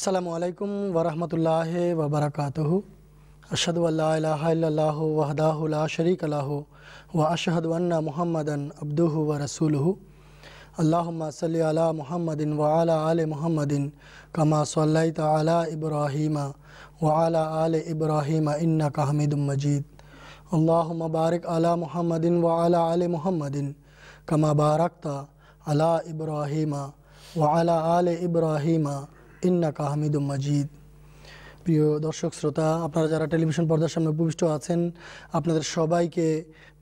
আসসালামু আলাইকুম ওরহমতুল্লাহ ওবরাকাতহ আশহাদু আল্লাহ ইলাহা ইল্লাল্লাহ ওয়াহদাহু লা শারীকা লাহু ওয়া আশহাদু আন্না মুহাম্মাদান আবদুহু ওয়া রাসূলুহু আল্লাহুম্মা সাল্লি আলা মুহাম্মাদিন ওয়া আলা আলি মুহাম্মাদিন কামা সাল্লাইতা আলা ইব্রাহিমা ওয়া আলা আলি ইব্রাহিমা ইন্নাকা হামিদুম মাজিদ আল্লাহুম্মা বারিক আলা মুহাম্মাদিন ওয়া আলা আলি মুহাম্মাদিন কামা বারাকতা আলা ইব্রাহিমা ওয়া আলা আলি ইব্রাহিমা ইন্নাকা হামিদুম মাজিদ প্রিয় দর্শক শ্রোতা আপনারা যারা টেলিভিশন পর্দার সামনে উপবিষ্ট আছেন আপনাদের সবাইকে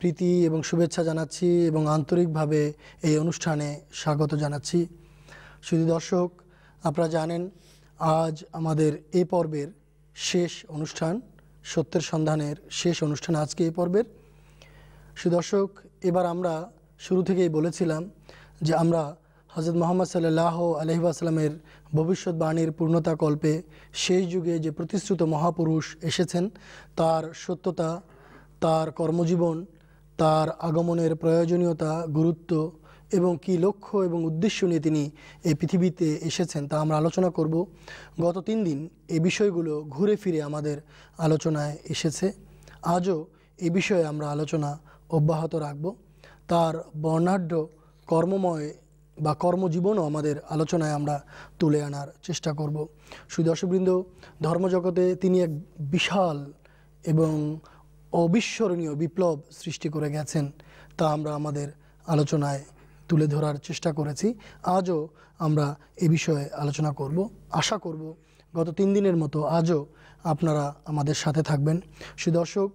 প্রীতি এবং শুভেচ্ছা জানাচ্ছি এবং আন্তরিকভাবে এই অনুষ্ঠানে স্বাগত জানাচ্ছি শুধু দর্শক আপনারা জানেন আজ আমাদের এ পর্বের শেষ অনুষ্ঠান সত্যের সন্ধানের শেষ অনুষ্ঠান আজকে এই পর্বের সুদর্শক এবার আমরা শুরু থেকেই বলেছিলাম যে আমরা হজরত মোহাম্মদ সাল্লাহ আলহিবাসলামের ভবিষ্যৎবাণীর পূর্ণতা কল্পে শেষ যুগে যে প্রতিশ্রুত মহাপুরুষ এসেছেন তার সত্যতা তার কর্মজীবন তার আগমনের প্রয়োজনীয়তা গুরুত্ব এবং কি লক্ষ্য এবং উদ্দেশ্য নিয়ে তিনি এই পৃথিবীতে এসেছেন তা আমরা আলোচনা করব গত তিন দিন এ বিষয়গুলো ঘুরে ফিরে আমাদের আলোচনায় এসেছে আজও এ বিষয়ে আমরা আলোচনা অব্যাহত রাখব তার বর্ণাঢ্য কর্মময় বা কর্মজীবনও আমাদের আলোচনায় আমরা তুলে আনার চেষ্টা করব সুদর্শবৃন্দ ধর্মজগতে তিনি এক বিশাল এবং অবিস্মরণীয় বিপ্লব সৃষ্টি করে গেছেন তা আমরা আমাদের আলোচনায় তুলে ধরার চেষ্টা করেছি আজও আমরা এ বিষয়ে আলোচনা করব আশা করব গত তিন দিনের মতো আজও আপনারা আমাদের সাথে থাকবেন সুদর্শক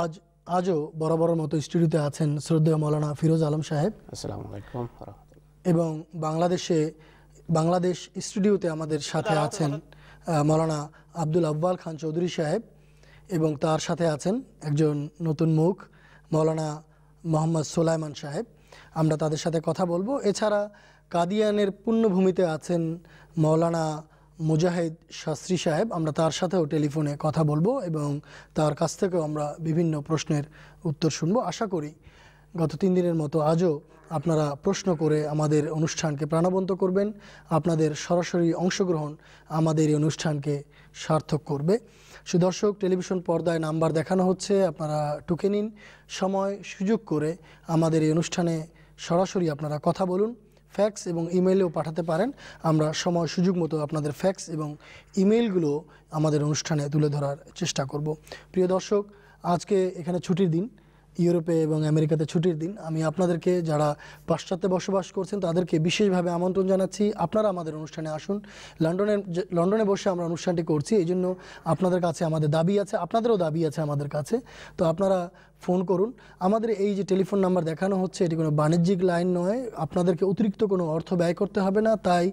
আজ আজও বড় মতো স্টুডিওতে আছেন শ্রদ্ধেয় মৌলানা ফিরোজ আলম সাহেব আলাইকুম এবং বাংলাদেশে বাংলাদেশ স্টুডিওতে আমাদের সাথে আছেন মৌলানা আব্দুল আব্বাল খান চৌধুরী সাহেব এবং তার সাথে আছেন একজন নতুন মুখ মৌলানা মোহাম্মদ সোলাইমান সাহেব আমরা তাদের সাথে কথা বলবো এছাড়া কাদিয়ানের পূর্ণভূমিতে আছেন মৌলানা মুজাহিদ শাস্ত্রী সাহেব আমরা তার সাথেও টেলিফোনে কথা বলবো এবং তার কাছ থেকেও আমরা বিভিন্ন প্রশ্নের উত্তর শুনবো আশা করি গত তিন দিনের মতো আজও আপনারা প্রশ্ন করে আমাদের অনুষ্ঠানকে প্রাণবন্ত করবেন আপনাদের সরাসরি অংশগ্রহণ আমাদের এই অনুষ্ঠানকে সার্থক করবে সুদর্শক টেলিভিশন পর্দায় নাম্বার দেখানো হচ্ছে আপনারা টুকে নিন সময় সুযোগ করে আমাদের এই অনুষ্ঠানে সরাসরি আপনারা কথা বলুন ফ্যাক্স এবং ইমেইলেও পাঠাতে পারেন আমরা সময় সুযোগ মতো আপনাদের ফ্যাক্স এবং ইমেইলগুলো আমাদের অনুষ্ঠানে তুলে ধরার চেষ্টা করব প্রিয় দর্শক আজকে এখানে ছুটির দিন ইউরোপে এবং আমেরিকাতে ছুটির দিন আমি আপনাদেরকে যারা পাশ্চাত্যে বসবাস করছেন তাদেরকে বিশেষভাবে আমন্ত্রণ জানাচ্ছি আপনারা আমাদের অনুষ্ঠানে আসুন লন্ডনে লন্ডনে বসে আমরা অনুষ্ঠানটি করছি এই জন্য আপনাদের কাছে আমাদের দাবি আছে আপনাদেরও দাবি আছে আমাদের কাছে তো আপনারা ফোন করুন আমাদের এই যে টেলিফোন নাম্বার দেখানো হচ্ছে এটি কোনো বাণিজ্যিক লাইন নয় আপনাদেরকে অতিরিক্ত কোনো অর্থ ব্যয় করতে হবে না তাই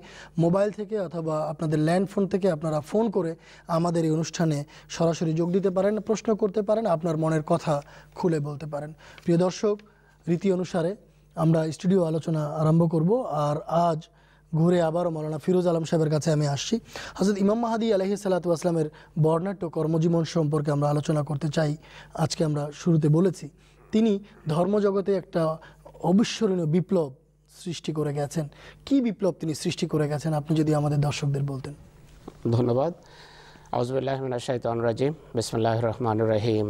মোবাইল থেকে অথবা আপনাদের ল্যান্ড ফোন থেকে আপনারা ফোন করে আমাদের এই অনুষ্ঠানে সরাসরি যোগ দিতে পারেন প্রশ্ন করতে পারেন আপনার মনের কথা খুলে বলতে পারেন প্রিয় দর্শক রীতি অনুসারে আমরা স্টুডিও আলোচনা আরম্ভ করব আর আজ ঘুরে আবারও মৌলানা ফিরোজ আলম সাহেবের কাছে আমি আসছি হজরত ইমাম মাহাদি আলহি সাল্লা আসলামের বর্ণাট্য কর্মজীবন সম্পর্কে আমরা আলোচনা করতে চাই আজকে আমরা শুরুতে বলেছি তিনি ধর্মজগতে একটা অবিস্মরণীয় বিপ্লব সৃষ্টি করে গেছেন কি বিপ্লব তিনি সৃষ্টি করে গেছেন আপনি যদি আমাদের দর্শকদের বলতেন ধন্যবাদ আউজবুল্লাহমিন বিসমুল্লাহ রহমান রাহিম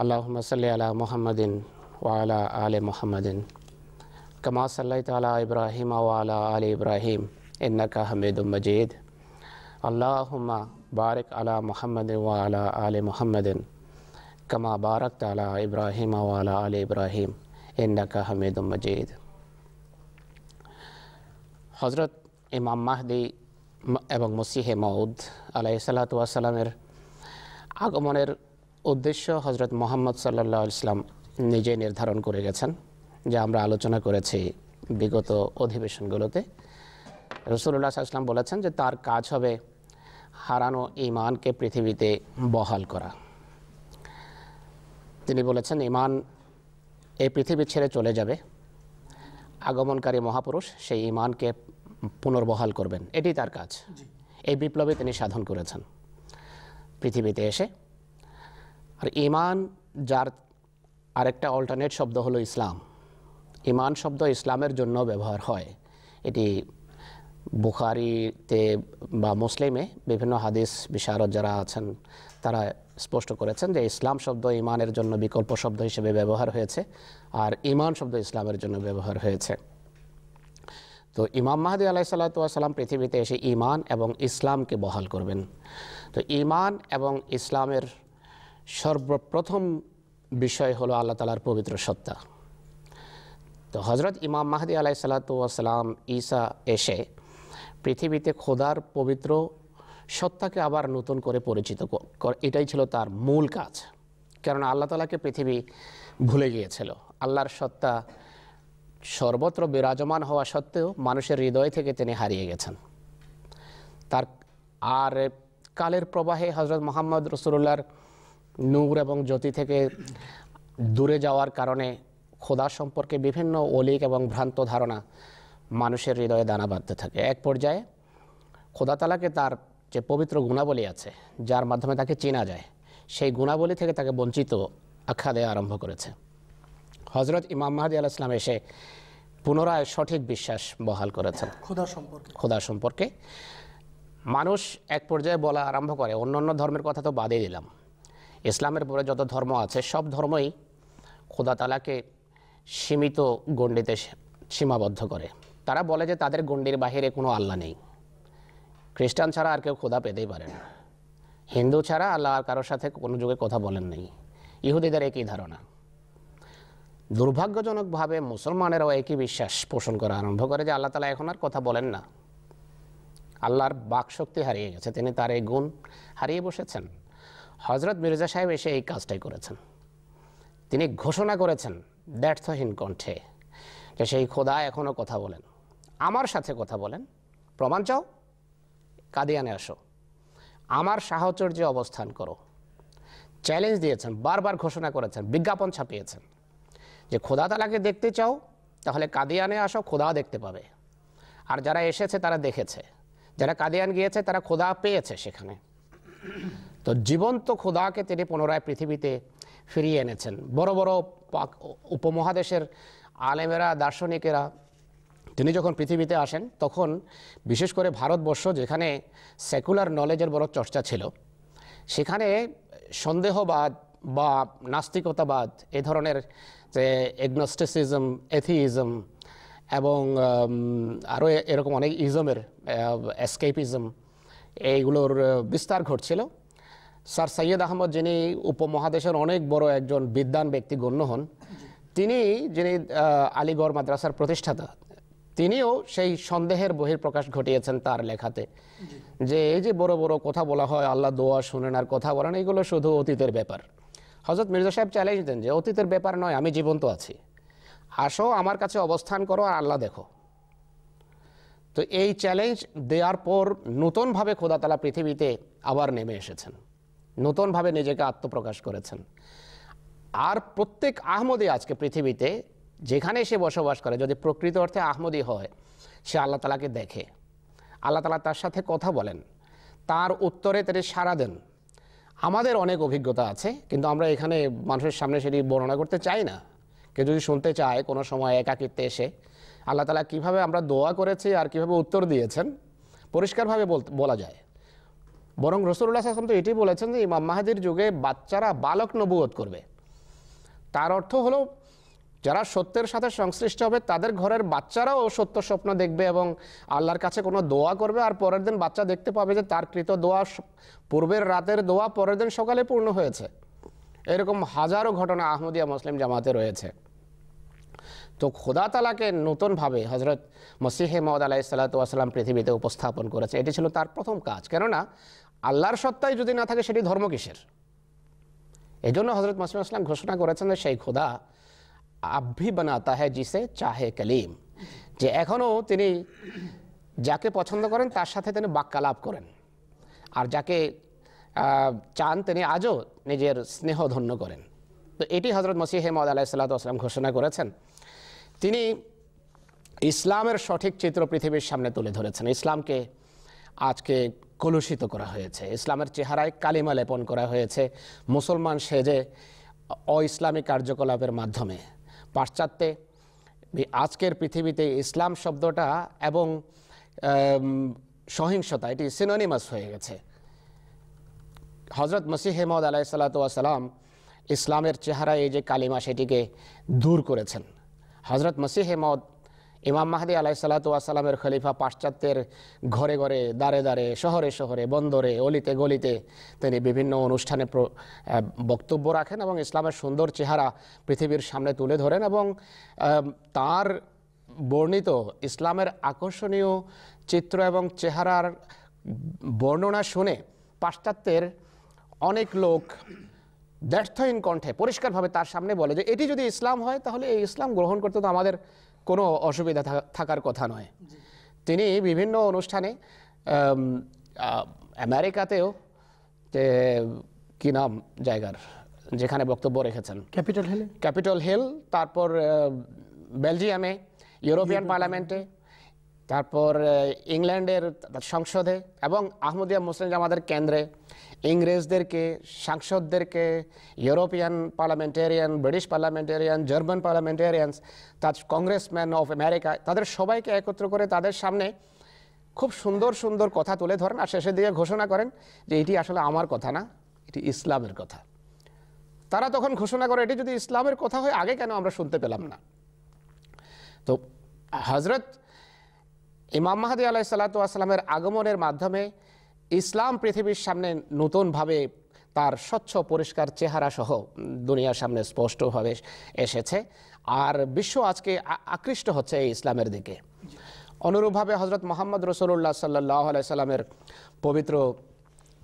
আল্লাহ সাল্লি আলা মোহাম্মদিন ওয়ালা আলে মোহাম্মদিন كما صليت على إبراهيم وعلى آل إبراهيم إنك حميد مجيد اللهم بارك على محمد وعلى آل محمد كما باركت على إبراهيم وعلى آل إبراهيم إنك حميد مجيد حضرت إمام مهدي এবং মসিহে মৌদ আলাই সাল্লাত ওয়াসালামের আগমনের উদ্দেশ্য হজরত মোহাম্মদ সাল্লা ইসলাম নিজে নির্ধারণ করে গেছেন যা আমরা আলোচনা করেছি বিগত অধিবেশনগুলোতে রসুল্লাহ সাল্লাম বলেছেন যে তার কাজ হবে হারানো ইমানকে পৃথিবীতে বহাল করা তিনি বলেছেন ইমান এই পৃথিবী ছেড়ে চলে যাবে আগমনকারী মহাপুরুষ সেই ইমানকে পুনর্বহাল করবেন এটি তার কাজ এই বিপ্লবে তিনি সাধন করেছেন পৃথিবীতে এসে আর ইমান যার আরেকটা অল্টারনেট শব্দ হলো ইসলাম ইমান শব্দ ইসলামের জন্য ব্যবহার হয় এটি বুখারিতে বা মুসলিমে বিভিন্ন হাদিস বিশারদ যারা আছেন তারা স্পষ্ট করেছেন যে ইসলাম শব্দ ইমানের জন্য বিকল্প শব্দ হিসেবে ব্যবহার হয়েছে আর ইমান শব্দ ইসলামের জন্য ব্যবহার হয়েছে তো ইমাম মাহাদি আলাহ সাল্লাতাম পৃথিবীতে এসে ইমান এবং ইসলামকে বহাল করবেন তো ইমান এবং ইসলামের সর্বপ্রথম বিষয় হলো আল্লাহ তালার পবিত্র সত্তা তো হজরত ইমাম মাহদি আলাই সালাতাম ঈসা এসে পৃথিবীতে খোদার পবিত্র সত্তাকে আবার নতুন করে পরিচিত এটাই ছিল তার মূল কাজ কারণ আল্লাহ তালাকে পৃথিবী ভুলে গিয়েছিল আল্লাহর সত্তা সর্বত্র বিরাজমান হওয়া সত্ত্বেও মানুষের হৃদয় থেকে তিনি হারিয়ে গেছেন তার আর কালের প্রবাহে হজরত মোহাম্মদ রসুল্লাহর নূর এবং জ্যোতি থেকে দূরে যাওয়ার কারণে খোদা সম্পর্কে বিভিন্ন অলিক এবং ভ্রান্ত ধারণা মানুষের হৃদয়ে দানা বাঁধতে থাকে এক পর্যায়ে খোদাতালাকে তার যে পবিত্র গুণাবলী আছে যার মাধ্যমে তাকে চেনা যায় সেই গুণাবলী থেকে তাকে বঞ্চিত আখ্যা দেওয়া আরম্ভ করেছে হজরত ইমাম মাহাদি আল ইসলাম এসে পুনরায় সঠিক বিশ্বাস বহাল করেছেন খোদা সম্পর্কে খোদা সম্পর্কে মানুষ এক পর্যায়ে বলা আরম্ভ করে অন্য অন্য ধর্মের কথা তো বাদে দিলাম ইসলামের পরে যত ধর্ম আছে সব ধর্মই খোদা তালাকে সীমিত গণ্ডিতে সীমাবদ্ধ করে তারা বলে যে তাদের গণ্ডির বাহিরে কোনো আল্লাহ নেই খ্রিস্টান ছাড়া আর কেউ খোদা পেতেই পারেন হিন্দু ছাড়া আল্লাহ আর কারোর সাথে কোনো যুগে কথা বলেন নেই ইহুদিদের একই ধারণা দুর্ভাগ্যজনকভাবে মুসলমানেরাও একই বিশ্বাস পোষণ করা আরম্ভ করে যে আল্লাহ তালা এখন আর কথা বলেন না আল্লাহর বাকশক্তি হারিয়ে গেছে তিনি তার এই গুণ হারিয়ে বসেছেন হজরত মির্জা সাহেব এসে এই কাজটাই করেছেন তিনি ঘোষণা করেছেন ব্যর্থহীন কণ্ঠে যে সেই খোদা এখনও কথা বলেন আমার সাথে কথা বলেন প্রমাণ চাও কাদিয়ানে আসো আমার সাহচর্যে অবস্থান করো চ্যালেঞ্জ দিয়েছেন বারবার ঘোষণা করেছেন বিজ্ঞাপন ছাপিয়েছেন যে খোদা তালাকে দেখতে চাও তাহলে কাদিয়ানে আসো খোদা দেখতে পাবে আর যারা এসেছে তারা দেখেছে যারা কাদিয়ান গিয়েছে তারা খোদা পেয়েছে সেখানে তো জীবন্ত খোদাকে তিনি পুনরায় পৃথিবীতে ফিরিয়ে এনেছেন বড় বড় পাক উপমহাদেশের আলেমেরা দার্শনিকেরা তিনি যখন পৃথিবীতে আসেন তখন বিশেষ করে ভারতবর্ষ যেখানে সেকুলার নলেজের বড় চর্চা ছিল সেখানে সন্দেহবাদ বা নাস্তিকতাবাদ এ ধরনের যে এগনস্টিসিজম এথিইজম এবং আরও এরকম অনেক ইজমের এসকেপিজম এইগুলোর বিস্তার ঘটছিল স্যার সৈয়দ আহমদ যিনি উপমহাদেশের অনেক বড় একজন বিদ্যান ব্যক্তি গণ্য হন তিনি যিনি আলিগড় মাদ্রাসার প্রতিষ্ঠাতা তিনিও সেই সন্দেহের বহির্প্রকাশ ঘটিয়েছেন তার লেখাতে যে এই যে বড় বড় কথা বলা হয় আল্লাহ দোয়া শুনেন আর কথা বলেন এগুলো শুধু অতীতের ব্যাপার হজরত মির্জা সাহেব চ্যালেঞ্জ দেন যে অতীতের ব্যাপার নয় আমি জীবন্ত আছি আসো আমার কাছে অবস্থান করো আর আল্লাহ দেখো তো এই চ্যালেঞ্জ দেওয়ার পর নতুনভাবে খোদাতলা পৃথিবীতে আবার নেমে এসেছেন নতুনভাবে নিজেকে আত্মপ্রকাশ করেছেন আর প্রত্যেক আহমদি আজকে পৃথিবীতে যেখানে সে বসবাস করে যদি প্রকৃত অর্থে আহমদি হয় সে আল্লাহ তালাকে দেখে আল্লাহ তালা তার সাথে কথা বলেন তার উত্তরে তিনি সারা দেন আমাদের অনেক অভিজ্ঞতা আছে কিন্তু আমরা এখানে মানুষের সামনে সেটি বর্ণনা করতে চাই না কেউ যদি শুনতে চায় কোনো সময় একাকিত্বে এসে আল্লাহ তালা কীভাবে আমরা দোয়া করেছি আর কীভাবে উত্তর দিয়েছেন পরিষ্কারভাবে বলা যায় বরং রসুল্লাহ আসলাম তো এটি বলেছেন যে ইমাম মাহাদির যুগে বাচ্চারা বালক নবুয়ত করবে তার অর্থ হলো যারা সত্যের সাথে সংশ্লিষ্ট হবে তাদের ঘরের বাচ্চারাও সত্য স্বপ্ন দেখবে এবং আল্লাহর কাছে কোনো দোয়া করবে আর পরের দিন বাচ্চা দেখতে পাবে যে তার কৃত দোয়া পূর্বের রাতের দোয়া পরের দিন সকালে পূর্ণ হয়েছে এরকম হাজারো ঘটনা আহমদিয়া মুসলিম জামাতে রয়েছে তো খোদা তালাকে নতুনভাবে হজরত মসিহে মদ আলাহ সাল্লাতাম পৃথিবীতে উপস্থাপন করেছে এটি ছিল তার প্রথম কাজ কেননা আল্লাহর সত্তাই যদি না থাকে সেটি ধর্ম কিসের এই জন্য হজরত মাসুম আসলাম ঘোষণা করেছেন যে সেই খোদা আভ্যি বানাতা হ্যাঁ জিসে চাহে কলিম যে এখনও তিনি যাকে পছন্দ করেন তার সাথে তিনি বাক্যালাপ করেন আর যাকে চান তিনি আজও নিজের স্নেহ ধন্য করেন তো এটি হজরত মসিহ মদ আলাহ সাল্লাতাম ঘোষণা করেছেন তিনি ইসলামের সঠিক চিত্র পৃথিবীর সামনে তুলে ধরেছেন ইসলামকে আজকে কলুষিত করা হয়েছে ইসলামের চেহারায় কালিমা লেপন করা হয়েছে মুসলমান সেজে অ ইসলামী কার্যকলাপের মাধ্যমে পাশ্চাত্যে আজকের পৃথিবীতে ইসলাম শব্দটা এবং সহিংসতা এটি সিনোনিমাস হয়ে গেছে হজরত মসিহেমদ আলাইসাল্লাতাম ইসলামের চেহারায় এই যে কালিমা সেটিকে দূর করেছেন হজরত মসিহেমদ ইমাম মাহাদি আলাইসাল্লাতুয়াসাল্লামের খলিফা পাশ্চাত্যের ঘরে ঘরে দাঁড়ে দাঁড়ে শহরে শহরে বন্দরে অলিতে গলিতে তিনি বিভিন্ন অনুষ্ঠানে বক্তব্য রাখেন এবং ইসলামের সুন্দর চেহারা পৃথিবীর সামনে তুলে ধরেন এবং তার বর্ণিত ইসলামের আকর্ষণীয় চিত্র এবং চেহারার বর্ণনা শুনে পাশ্চাত্যের অনেক লোক ব্যর্থহীন কণ্ঠে পরিষ্কারভাবে তার সামনে বলে যে এটি যদি ইসলাম হয় তাহলে এই ইসলাম গ্রহণ করতে তো আমাদের কোনো অসুবিধা থাকার কথা নয় তিনি বিভিন্ন অনুষ্ঠানে আমেরিকাতেও যে কী নাম জায়গার যেখানে বক্তব্য রেখেছেন ক্যাপিটাল হিল ক্যাপিটাল হিল তারপর বেলজিয়ামে ইউরোপিয়ান পার্লামেন্টে তারপর ইংল্যান্ডের সংসদে এবং আহমদিয়া মুসলিম জামাতের কেন্দ্রে ইংরেজদেরকে সাংসদদেরকে European parliamentarian British parliamentarian German parliamentarians তার কংগ্রেসম্যান অফ আমেরিকা তাদের সবাইকে একত্র করে তাদের সামনে খুব সুন্দর সুন্দর কথা তুলে ধরেন আর শেষের দিকে ঘোষণা করেন যে এটি আসলে আমার কথা না এটি ইসলামের কথা তারা তখন ঘোষণা করে এটি যদি ইসলামের কথা হয় আগে কেন আমরা শুনতে পেলাম না তো হজরত ইমাম মাহাদি আলাহ সাল্লাতামের আগমনের মাধ্যমে ইসলাম পৃথিবীর সামনে নতুনভাবে তার স্বচ্ছ পরিষ্কার চেহারা সহ দুনিয়ার সামনে স্পষ্টভাবে এসেছে আর বিশ্ব আজকে আকৃষ্ট হচ্ছে এই ইসলামের দিকে অনুরূপভাবে হজরত মোহাম্মদ রসুল্লাহ সাল্লাহ সাল্লামের পবিত্র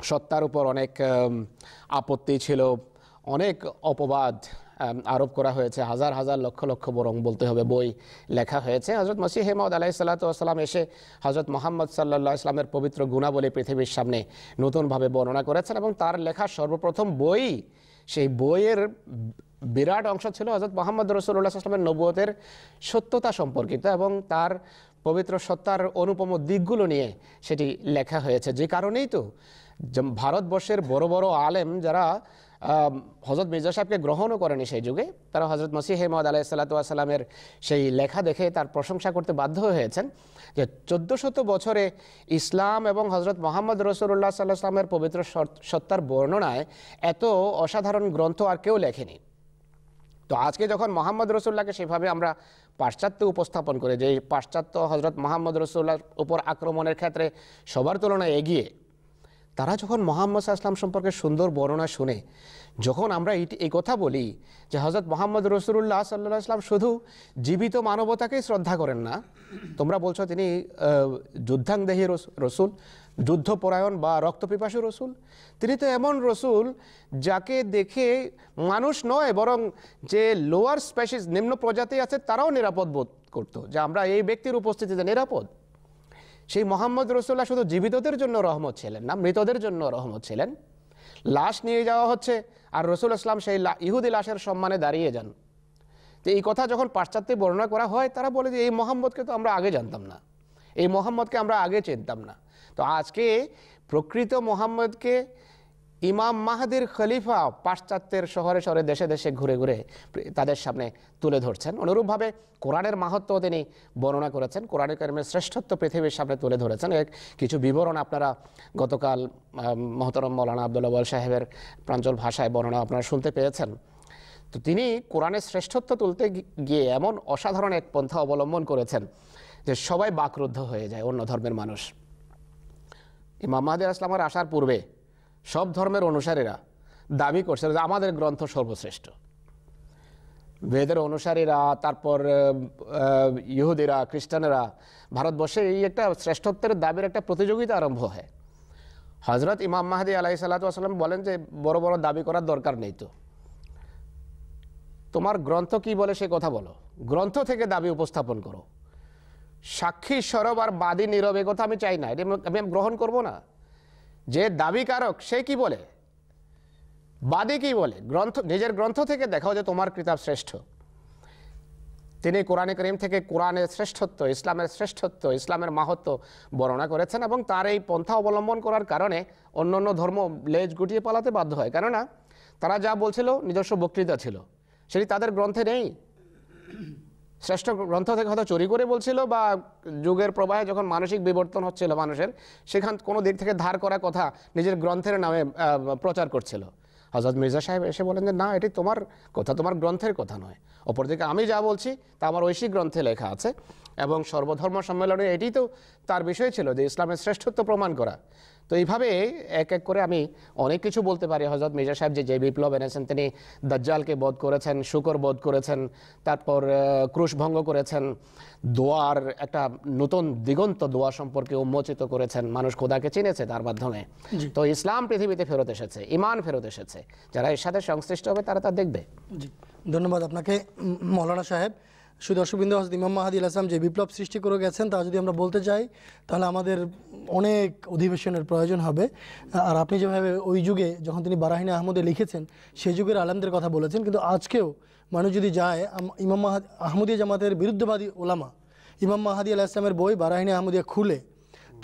সত্তার উপর অনেক আপত্তি ছিল অনেক অপবাদ আরোপ করা হয়েছে হাজার হাজার লক্ষ লক্ষ বরং বলতে হবে বই লেখা হয়েছে হজরত মসিহ হেমদ আলাহি সাল্লাতাম এসে হজরত মোহাম্মদ সাল্লা ইসলামের পবিত্র গুণাবলী পৃথিবীর সামনে নতুনভাবে বর্ণনা করেছেন এবং তার লেখা সর্বপ্রথম বই সেই বইয়ের বিরাট অংশ ছিল হজরত মোহাম্মদ রসুল্লাহ আসলামের নবুয়তের সত্যতা সম্পর্কিত এবং তার পবিত্র সত্তার অনুপম দিকগুলো নিয়ে সেটি লেখা হয়েছে যে কারণেই তো ভারতবর্ষের বড় বড় আলেম যারা হজরত মির্জা সাহেবকে গ্রহণও করেনি সেই যুগে তারা হজরত মসি মহদ আলাহ সাল্লাতামের সেই লেখা দেখে তার প্রশংসা করতে বাধ্য হয়েছেন যে শত বছরে ইসলাম এবং হজরত মোহাম্মদ রসুল্লাহ সাল্লাহ সাল্লামের পবিত্র সত্তার বর্ণনায় এত অসাধারণ গ্রন্থ আর কেউ লেখেনি তো আজকে যখন মোহাম্মদ রসুল্লাহকে সেভাবে আমরা পাশ্চাত্য উপস্থাপন করে যে পাশ্চাত্য হজরত মোহাম্মদ রসুল্লাহর উপর আক্রমণের ক্ষেত্রে সবার তুলনায় এগিয়ে তারা যখন মোহাম্মদ আসলাম সম্পর্কে সুন্দর বর্ণনা শুনে যখন আমরা এটি এই কথা বলি যে হজরত মোহাম্মদ রসুল্লাহ সাল্লাহ আসলাম শুধু জীবিত মানবতাকেই শ্রদ্ধা করেন না তোমরা বলছো তিনি যুদ্ধাংদেহী রসুল যুদ্ধপরায়ণ বা রক্তপিপাসু রসুল তিনি তো এমন রসুল যাকে দেখে মানুষ নয় বরং যে লোয়ার স্পেশিস নিম্ন প্রজাতি আছে তারাও নিরাপদ বোধ করতো যে আমরা এই ব্যক্তির উপস্থিতিতে নিরাপদ সেই মোহাম্মদ রসুল্লাহ শুধু জীবিতদের জন্য রহমত ছিলেন না মৃতদের জন্য রহমত ছিলেন লাশ নিয়ে যাওয়া হচ্ছে আর রসুল ইসলাম সেই ইহুদি লাশের সম্মানে দাঁড়িয়ে যান যে এই কথা যখন পাশ্চাত্যে বর্ণনা করা হয় তারা বলে যে এই মোহাম্মদকে তো আমরা আগে জানতাম না এই মোহাম্মদকে আমরা আগে চিনতাম না তো আজকে প্রকৃত মোহাম্মদকে ইমাম মাহাদির খলিফা পাশ্চাত্যের শহরে শহরে দেশে দেশে ঘুরে ঘুরে তাদের সামনে তুলে ধরছেন অনুরূপভাবে কোরআনের মাহাত্ম তিনি বর্ণনা করেছেন কোরআনের কারিমের শ্রেষ্ঠত্ব পৃথিবীর সামনে তুলে ধরেছেন এক কিছু বিবরণ আপনারা গতকাল মহতরম মৌলানা বল সাহেবের প্রাঞ্চল ভাষায় বর্ণনা আপনারা শুনতে পেয়েছেন তো তিনি কোরআনের শ্রেষ্ঠত্ব তুলতে গিয়ে এমন অসাধারণ এক পন্থা অবলম্বন করেছেন যে সবাই বাকরুদ্ধ হয়ে যায় অন্য ধর্মের মানুষ ইমাম মাহাদের আসলামের আসার পূর্বে সব ধর্মের অনুসারীরা দাবি করছে যে আমাদের গ্রন্থ সর্বশ্রেষ্ঠ বেদের অনুসারীরা তারপর ইহুদিরা খ্রিস্টানেরা ভারতবর্ষে এই একটা শ্রেষ্ঠত্বের দাবির একটা প্রতিযোগিতা আরম্ভ হয় হজরত ইমাম মাহাদি আলাহি সাল্লাম বলেন যে বড় বড় দাবি করার দরকার নেই তো তোমার গ্রন্থ কি বলে সে কথা বলো গ্রন্থ থেকে দাবি উপস্থাপন করো সাক্ষী সরব আর বাদী নীরব এ কথা আমি চাই না এটা আমি গ্রহণ করব না যে দাবিকারক সে কি বলে বাদী কি বলে গ্রন্থ নিজের গ্রন্থ থেকে দেখাও যে তোমার কিতাব শ্রেষ্ঠ তিনি কোরআনে করিম থেকে কোরআনের শ্রেষ্ঠত্ব ইসলামের শ্রেষ্ঠত্ব ইসলামের মাহত্ব বর্ণনা করেছেন এবং তার এই পন্থা অবলম্বন করার কারণে অন্য অন্য ধর্ম লেজ গুটিয়ে পালাতে বাধ্য হয় কেননা তারা যা বলছিল নিজস্ব বক্তৃতা ছিল সেটি তাদের গ্রন্থে নেই শ্রেষ্ঠ গ্রন্থ থেকে হয়তো চুরি করে বলছিল বা যুগের প্রবাহে যখন মানসিক বিবর্তন হচ্ছিল মানুষের সেখান কোনো দিক থেকে ধার করা কথা নিজের গ্রন্থের নামে প্রচার করছিল হজরত মির্জা সাহেব এসে বলেন যে না এটি তোমার কথা তোমার গ্রন্থের কথা নয় অপরদিকে আমি যা বলছি তা আমার ঐশিক গ্রন্থে লেখা আছে এবং সর্বধর্ম সম্মেলনে এটি তো তার বিষয় ছিল যে ইসলামের শ্রেষ্ঠত্ব প্রমাণ করা তো এইভাবে এক এক করে আমি অনেক কিছু বলতে পারি হজরত মির্জা সাহেব যে যে বিপ্লব এনেছেন তিনি দাজ্জালকে বধ করেছেন শুকর বধ করেছেন তারপর ক্রুশভঙ্গ করেছেন দোয়ার একটা নতুন দিগন্ত দোয়া সম্পর্কে উন্মোচিত করেছেন মানুষ খোদাকে চিনেছে তার মাধ্যমে তো ইসলাম পৃথিবীতে ফেরত এসেছে ইমান ফেরত এসেছে যারা এর সাথে সংশ্লিষ্ট হবে তারা তা দেখবে ধন্যবাদ আপনাকে মৌলানা সাহেব শুধু অশুবিন্দু হজরত ইমাম মাহাদিল আসলাম যে বিপ্লব সৃষ্টি করে গেছেন তা যদি আমরা বলতে চাই তাহলে আমাদের অনেক অধিবেশনের প্রয়োজন হবে আর আপনি যেভাবে ওই যুগে যখন তিনি বারাহিনী আহমদে লিখেছেন সে যুগের আলেমদের কথা বলেছেন কিন্তু আজকেও মানুষ যদি যায় ইমাম মাহাদ আহমদিয়া জামাতের বিরুদ্ধবাদী ওলামা ইমাম মাহাদি আলাহ ইসলামের বই বারাহিনী আহমদিয়া খুলে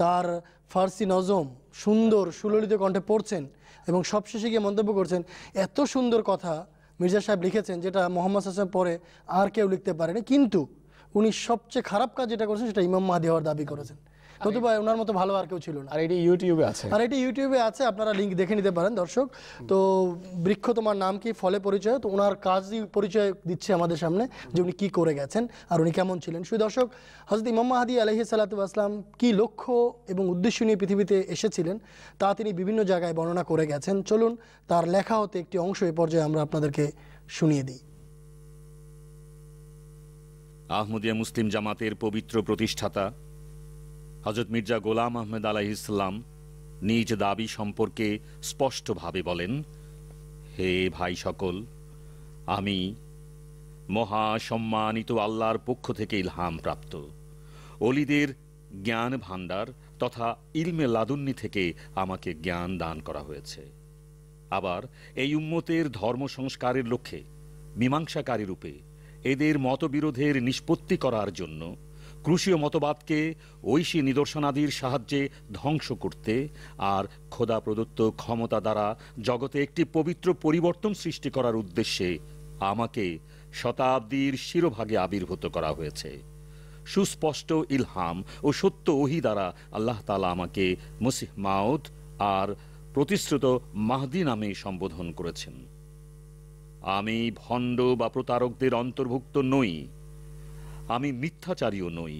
তার ফার্সি নজম সুন্দর সুললিত কণ্ঠে পড়ছেন এবং সবশেষে গিয়ে মন্তব্য করছেন এত সুন্দর কথা মির্জা সাহেব লিখেছেন যেটা মোহাম্মদ হাসান পরে আর কেউ লিখতে পারেনি কিন্তু উনি সবচেয়ে খারাপ কাজ যেটা করেছেন সেটা ইমাম মাহাদি হওয়ার দাবি করেছেন নতুন ওনার মতো ভালো আর কেউ ছিল না আর এটি ইউটিউবে আছে আর এটি ইউটিউবে আছে আপনারা লিঙ্ক দেখে নিতে পারেন দর্শক তো বৃক্ষ তোমার নাম কি ফলে পরিচয় তো ওনার কাজই পরিচয় দিচ্ছে আমাদের সামনে যে উনি কী করে গেছেন আর উনি কেমন ছিলেন শুধু দর্শক হজরত ইমাম মাহাদি আলহি আসলাম কী লক্ষ্য এবং উদ্দেশ্য নিয়ে পৃথিবীতে এসেছিলেন তা তিনি বিভিন্ন জায়গায় বর্ণনা করে গেছেন চলুন তার লেখা হতে একটি অংশ এ পর্যায়ে আমরা আপনাদেরকে শুনিয়ে দিই আহমদিয়া মুসলিম জামাতের পবিত্র প্রতিষ্ঠাতা হজরত মির্জা গোলাম আহমেদ আলাহ ইসলাম নিজ দাবি সম্পর্কে স্পষ্টভাবে বলেন হে ভাই সকল আমি মহা সম্মানিত আল্লাহর পক্ষ থেকে ইলহাম প্রাপ্ত অলিদের জ্ঞান ভাণ্ডার তথা ইলমে লাদুন্নি থেকে আমাকে জ্ঞান দান করা হয়েছে আবার এই উম্মতের ধর্ম সংস্কারের লক্ষ্যে মীমাংসাকারী রূপে এদের মতবিরোধের নিষ্পত্তি করার জন্য ক্রুশীয় মতবাদকে ঐশী নিদর্শনাদির সাহায্যে ধ্বংস করতে আর খোদা প্রদত্ত ক্ষমতা দ্বারা জগতে একটি পবিত্র পরিবর্তন সৃষ্টি করার উদ্দেশ্যে আমাকে শতাব্দীর শিরোভাগে আবির্ভূত করা হয়েছে সুস্পষ্ট ইলহাম ও সত্য ওহি দ্বারা আল্লাহ তালা আমাকে মুসিহ মাউদ আর প্রতিশ্রুত মাহদি নামে সম্বোধন করেছেন আমি ভণ্ড বা প্রতারকদের অন্তর্ভুক্ত নই আমি মিথ্যাচারীও নই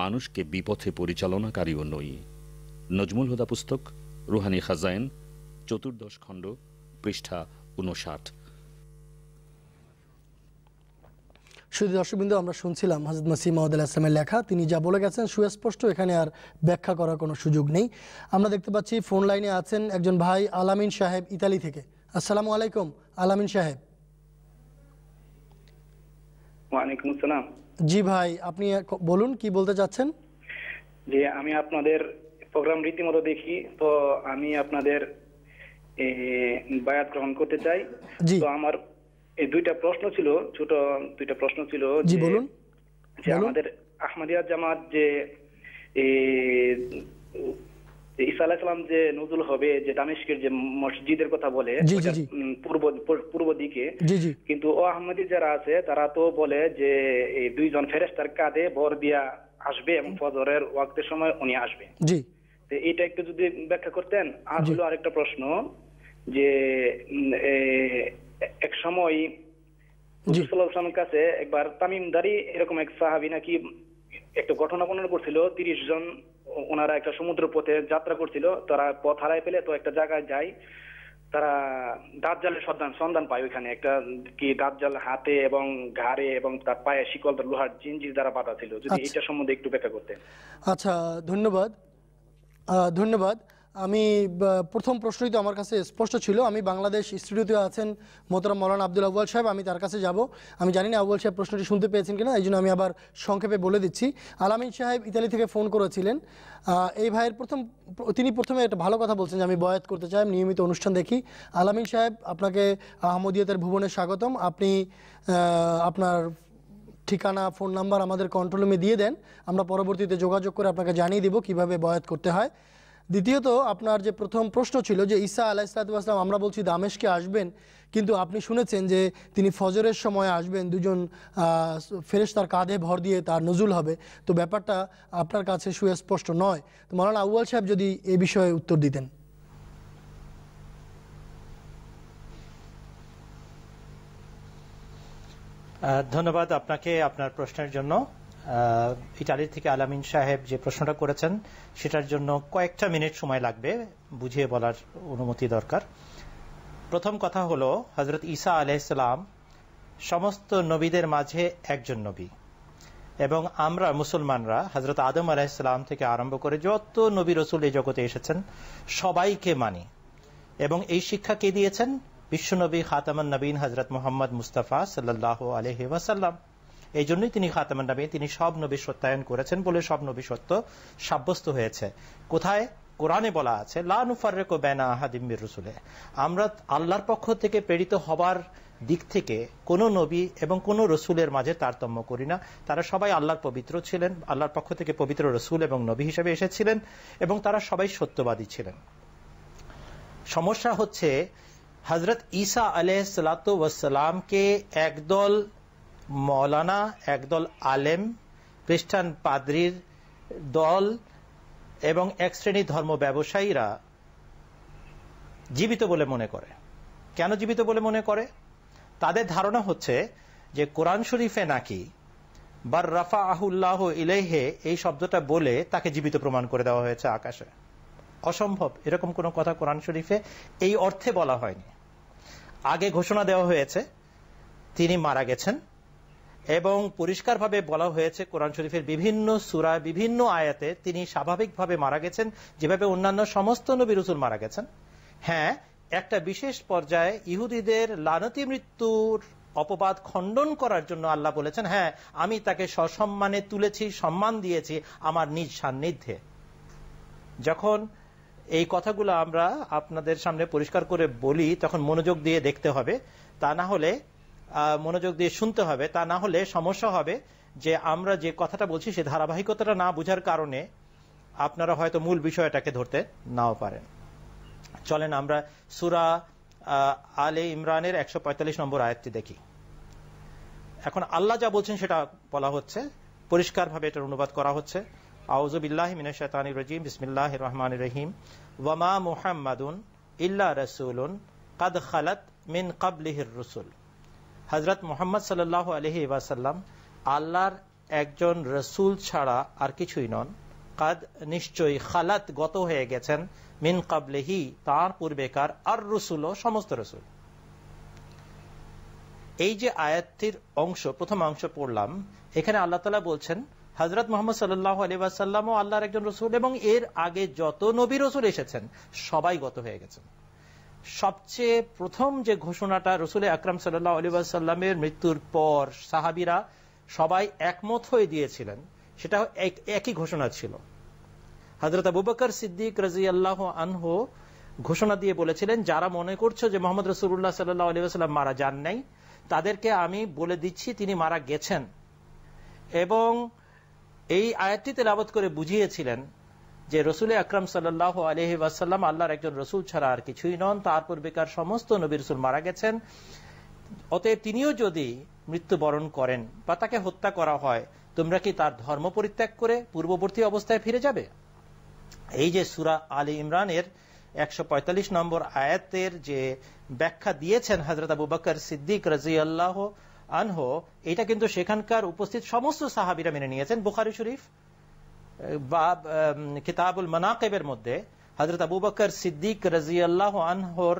মানুষকে বিপথে পরিচালনাকারীও নই নজমুল হুদা পুস্তক রুহানি খাজাইন চতুর্দশ খণ্ড পৃষ্ঠা উনষাট শুধু দর্শকবৃন্দ আমরা শুনছিলাম হাজর মাসি মাহদুল আসলামের লেখা তিনি যা বলে গেছেন সুস্পষ্ট এখানে আর ব্যাখ্যা করার কোনো সুযোগ নেই আমরা দেখতে পাচ্ছি ফোন লাইনে আছেন একজন ভাই আলামিন সাহেব ইতালি থেকে আসসালামু আলাইকুম আলামিন সাহেব ওয়ালাইকুম জি ভাই আপনি বলুন কি বলতে চাচ্ছেন যে আমি আপনাদের প্রোগ্রাম রীতিমতো দেখি তো আমি আপনাদের বায়াত গ্রহণ করতে চাই তো আমার এই দুইটা প্রশ্ন ছিল ছোট দুইটা প্রশ্ন ছিল জি বলুন যে আমাদের আহমদিয়া জামাত যে যে হবে যে দামেশকের যে মসজিদের কথা বলে পূর্ব পূর্ব দিকে কিন্তু ও যারা আছে তারা তো বলে যে এই দুইজন ফেরেস্তার কাঁধে বর দিয়া আসবে এবং ফজরের ওয়াক্তের সময় উনি আসবে এটা একটু যদি ব্যাখ্যা করতেন আর হলো আরেকটা প্রশ্ন যে এক সময় কাছে একবার তামিমদারি এরকম এক সাহাবি নাকি একটা ঘটনা বর্ণনা করছিল তিরিশ জন ওনারা একটা সমুদ্র পথে যাত্রা করছিল তারা পথ হারাই ফেলে তো একটা জায়গায় যায় তারা দাঁতজালের সন্ধান সন্ধান পায় ওইখানে একটা কি দাঁতজাল হাতে এবং ঘাড়ে এবং তার পায়ে শিকল লোহার জিনজির দ্বারা বাঁধা ছিল যদি আচ্ছা। এটা সম্বন্ধে একটু ব্যাখ্যা করতেন আচ্ছা ধন্যবাদ ধন্যবাদ আমি প্রথম প্রশ্নই তো আমার কাছে স্পষ্ট ছিল আমি বাংলাদেশ স্টুডিওতে আছেন মোহতারাম মৌলানা আব্দুল আব্বাল সাহেব আমি তার কাছে যাব আমি জানি না আব্বাল সাহেব প্রশ্নটি শুনতে পেয়েছেন কিনা এই জন্য আমি আবার সংক্ষেপে বলে দিচ্ছি আলামিন সাহেব ইতালি থেকে ফোন করেছিলেন এই ভাইয়ের প্রথম তিনি প্রথমে একটা ভালো কথা বলছেন যে আমি বয়াত করতে চাই নিয়মিত অনুষ্ঠান দেখি আলামিন সাহেব আপনাকে আহমদিয়াতের ভুবনে স্বাগতম আপনি আপনার ঠিকানা ফোন নাম্বার আমাদের কন্ট্রোল রুমে দিয়ে দেন আমরা পরবর্তীতে যোগাযোগ করে আপনাকে জানিয়ে দেবো কীভাবে বয়াত করতে হয় দ্বিতীয়ত আপনার যে প্রথম প্রশ্ন ছিল যে ঈসা আলাহ আসলাম আমরা বলছি দামেশকে আসবেন কিন্তু আপনি শুনেছেন যে তিনি ফজরের সময় আসবেন দুজন ফেরেশ তার কাঁধে ভর দিয়ে তার নজুল হবে তো ব্যাপারটা আপনার কাছে সুস্পষ্ট নয় তো মৌলানা আউয়াল সাহেব যদি এ বিষয়ে উত্তর দিতেন ধন্যবাদ আপনাকে আপনার প্রশ্নের জন্য ইটালি থেকে আলামিন সাহেব যে প্রশ্নটা করেছেন সেটার জন্য কয়েকটা মিনিট সময় লাগবে বুঝিয়ে বলার অনুমতি দরকার প্রথম কথা হল হজরত ইসা আলাইসালাম সমস্ত নবীদের মাঝে একজন নবী এবং আমরা মুসলমানরা হজরত আদম আলাহিসাম থেকে আরম্ভ করে যত নবী রসুল এই জগতে এসেছেন সবাইকে মানি এবং এই শিক্ষা কে দিয়েছেন বিশ্বনবী খাতামান নবীন হজরত মোহাম্মদ মুস্তাফা সাল্লাহ আলহি ওয়াসাল্লাম এই জন্যই তিনি খাতামান নামে তিনি সব নবী সত্যায়ন করেছেন বলে সব নবী সত্য সাব্যস্ত হয়েছে কোথায় কোরআনে বলা আছে লানুফারেকো বেনা আহাদিমির রসুলে আমরা আল্লাহর পক্ষ থেকে প্রেরিত হবার দিক থেকে কোন নবী এবং কোন রসুলের মাঝে তারতম্য করি না তারা সবাই আল্লাহর পবিত্র ছিলেন আল্লাহর পক্ষ থেকে পবিত্র রসুল এবং নবী হিসেবে এসেছিলেন এবং তারা সবাই সত্যবাদী ছিলেন সমস্যা হচ্ছে হজরত ঈসা আলহ সালাতামকে একদল মৌলানা একদল আলেম খ্রিস্টান পাদ্রির দল এবং এক শ্রেণী ধর্ম ব্যবসায়ীরা জীবিত বলে মনে করে কেন জীবিত বলে মনে করে তাদের ধারণা হচ্ছে যে কোরআন শরীফে নাকি বার রাফা আহুল্লাহ ইলেহে এই শব্দটা বলে তাকে জীবিত প্রমাণ করে দেওয়া হয়েছে আকাশে অসম্ভব এরকম কোনো কথা কোরআন শরীফে এই অর্থে বলা হয়নি আগে ঘোষণা দেওয়া হয়েছে তিনি মারা গেছেন এবং পরিষ্কারভাবে বলা হয়েছে কোরআন শরীফের বিভিন্ন সুরা বিভিন্ন আয়াতে তিনি স্বাভাবিকভাবে মারা গেছেন যেভাবে অন্যান্য সমস্ত নবী রসুল মারা গেছেন হ্যাঁ একটা বিশেষ পর্যায়ে ইহুদিদের লানতি মৃত্যুর অপবাদ খণ্ডন করার জন্য আল্লাহ বলেছেন হ্যাঁ আমি তাকে সসম্মানে তুলেছি সম্মান দিয়েছি আমার নিজ সান্নিধ্যে যখন এই কথাগুলো আমরা আপনাদের সামনে পরিষ্কার করে বলি তখন মনোযোগ দিয়ে দেখতে হবে তা না হলে মনোযোগ দিয়ে শুনতে হবে তা না হলে সমস্যা হবে যে আমরা যে কথাটা বলছি সে ধারাবাহিকতাটা না বুঝার কারণে আপনারা হয়তো মূল বিষয়টাকে ধরতে নাও পারেন চলেন আমরা সুরা আলে ইমরানের একশো নম্বর আয়াতটি দেখি এখন আল্লাহ যা বলছেন সেটা বলা হচ্ছে পরিষ্কারভাবে এটার অনুবাদ করা হচ্ছে আউজবিল্লাহ মিনাশানি রজিম বিসমিল্লাহ রহমান রহিম ওয়ামা মুহাম্মাদুন ইল্লা রসুলুন কাদ খালাত মিন কাবলিহির রসুল হজরত মোহাম্মদ সাল্লাহ আলহি ওয়াসাল্লাম আল্লাহর একজন রসুল ছাড়া আর কিছুই নন কাদ নিশ্চয়ই খালাত গত হয়ে গেছেন মিন কাবলেহি তাঁর পূর্বেকার আর রসুল ও সমস্ত রসুল এই যে আয়াতটির অংশ প্রথম অংশ পড়লাম এখানে আল্লাহ তালা বলছেন হজরত মোহাম্মদ সাল্লাহ আলী ওয়াসাল্লাম ও আল্লাহর একজন রসুল এবং এর আগে যত নবী রসুল এসেছেন সবাই গত হয়ে গেছেন সবচেয়ে প্রথম যে ঘোষণাটা রসুল আকরাম সাল্লাহ আলী সাল্লামের মৃত্যুর পর সাহাবিরা সবাই একমত হয়ে দিয়েছিলেন সেটা একই ঘোষণা ছিল হাজরত আবু সিদ্দিক রাজি আল্লাহ আনহো ঘোষণা দিয়ে বলেছিলেন যারা মনে করছো যে মোহাম্মদ রসুল্লাহ সাল্লাহ আলী সাল্লাম মারা যান নাই তাদেরকে আমি বলে দিচ্ছি তিনি মারা গেছেন এবং এই আয়াতটিতে তেলাবত করে বুঝিয়েছিলেন যে রসুল আকরম সাল্লাহ আলহি ওয়াসাল্লাম আল্লাহর একজন রসুল ছাড়া আর কিছুই নন তার পূর্বেকার সমস্ত নবী রসুল মারা গেছেন অতএব তিনিও যদি মৃত্যুবরণ করেন বা তাকে হত্যা করা হয় তোমরা কি তার ধর্ম পরিত্যাগ করে পূর্ববর্তী অবস্থায় ফিরে যাবে এই যে সুরা আলী ইমরানের একশো নম্বর আয়াতের যে ব্যাখ্যা দিয়েছেন হজরত আবু বকর সিদ্দিক রাজি আল্লাহ আনহো এটা কিন্তু সেখানকার উপস্থিত সমস্ত সাহাবিরা মেনে নিয়েছেন বুখারি শরীফ বা কিতাবুল মানাকেবের মধ্যে হজরত আবু বকর সিদ্দিক আল্লাহ আনহর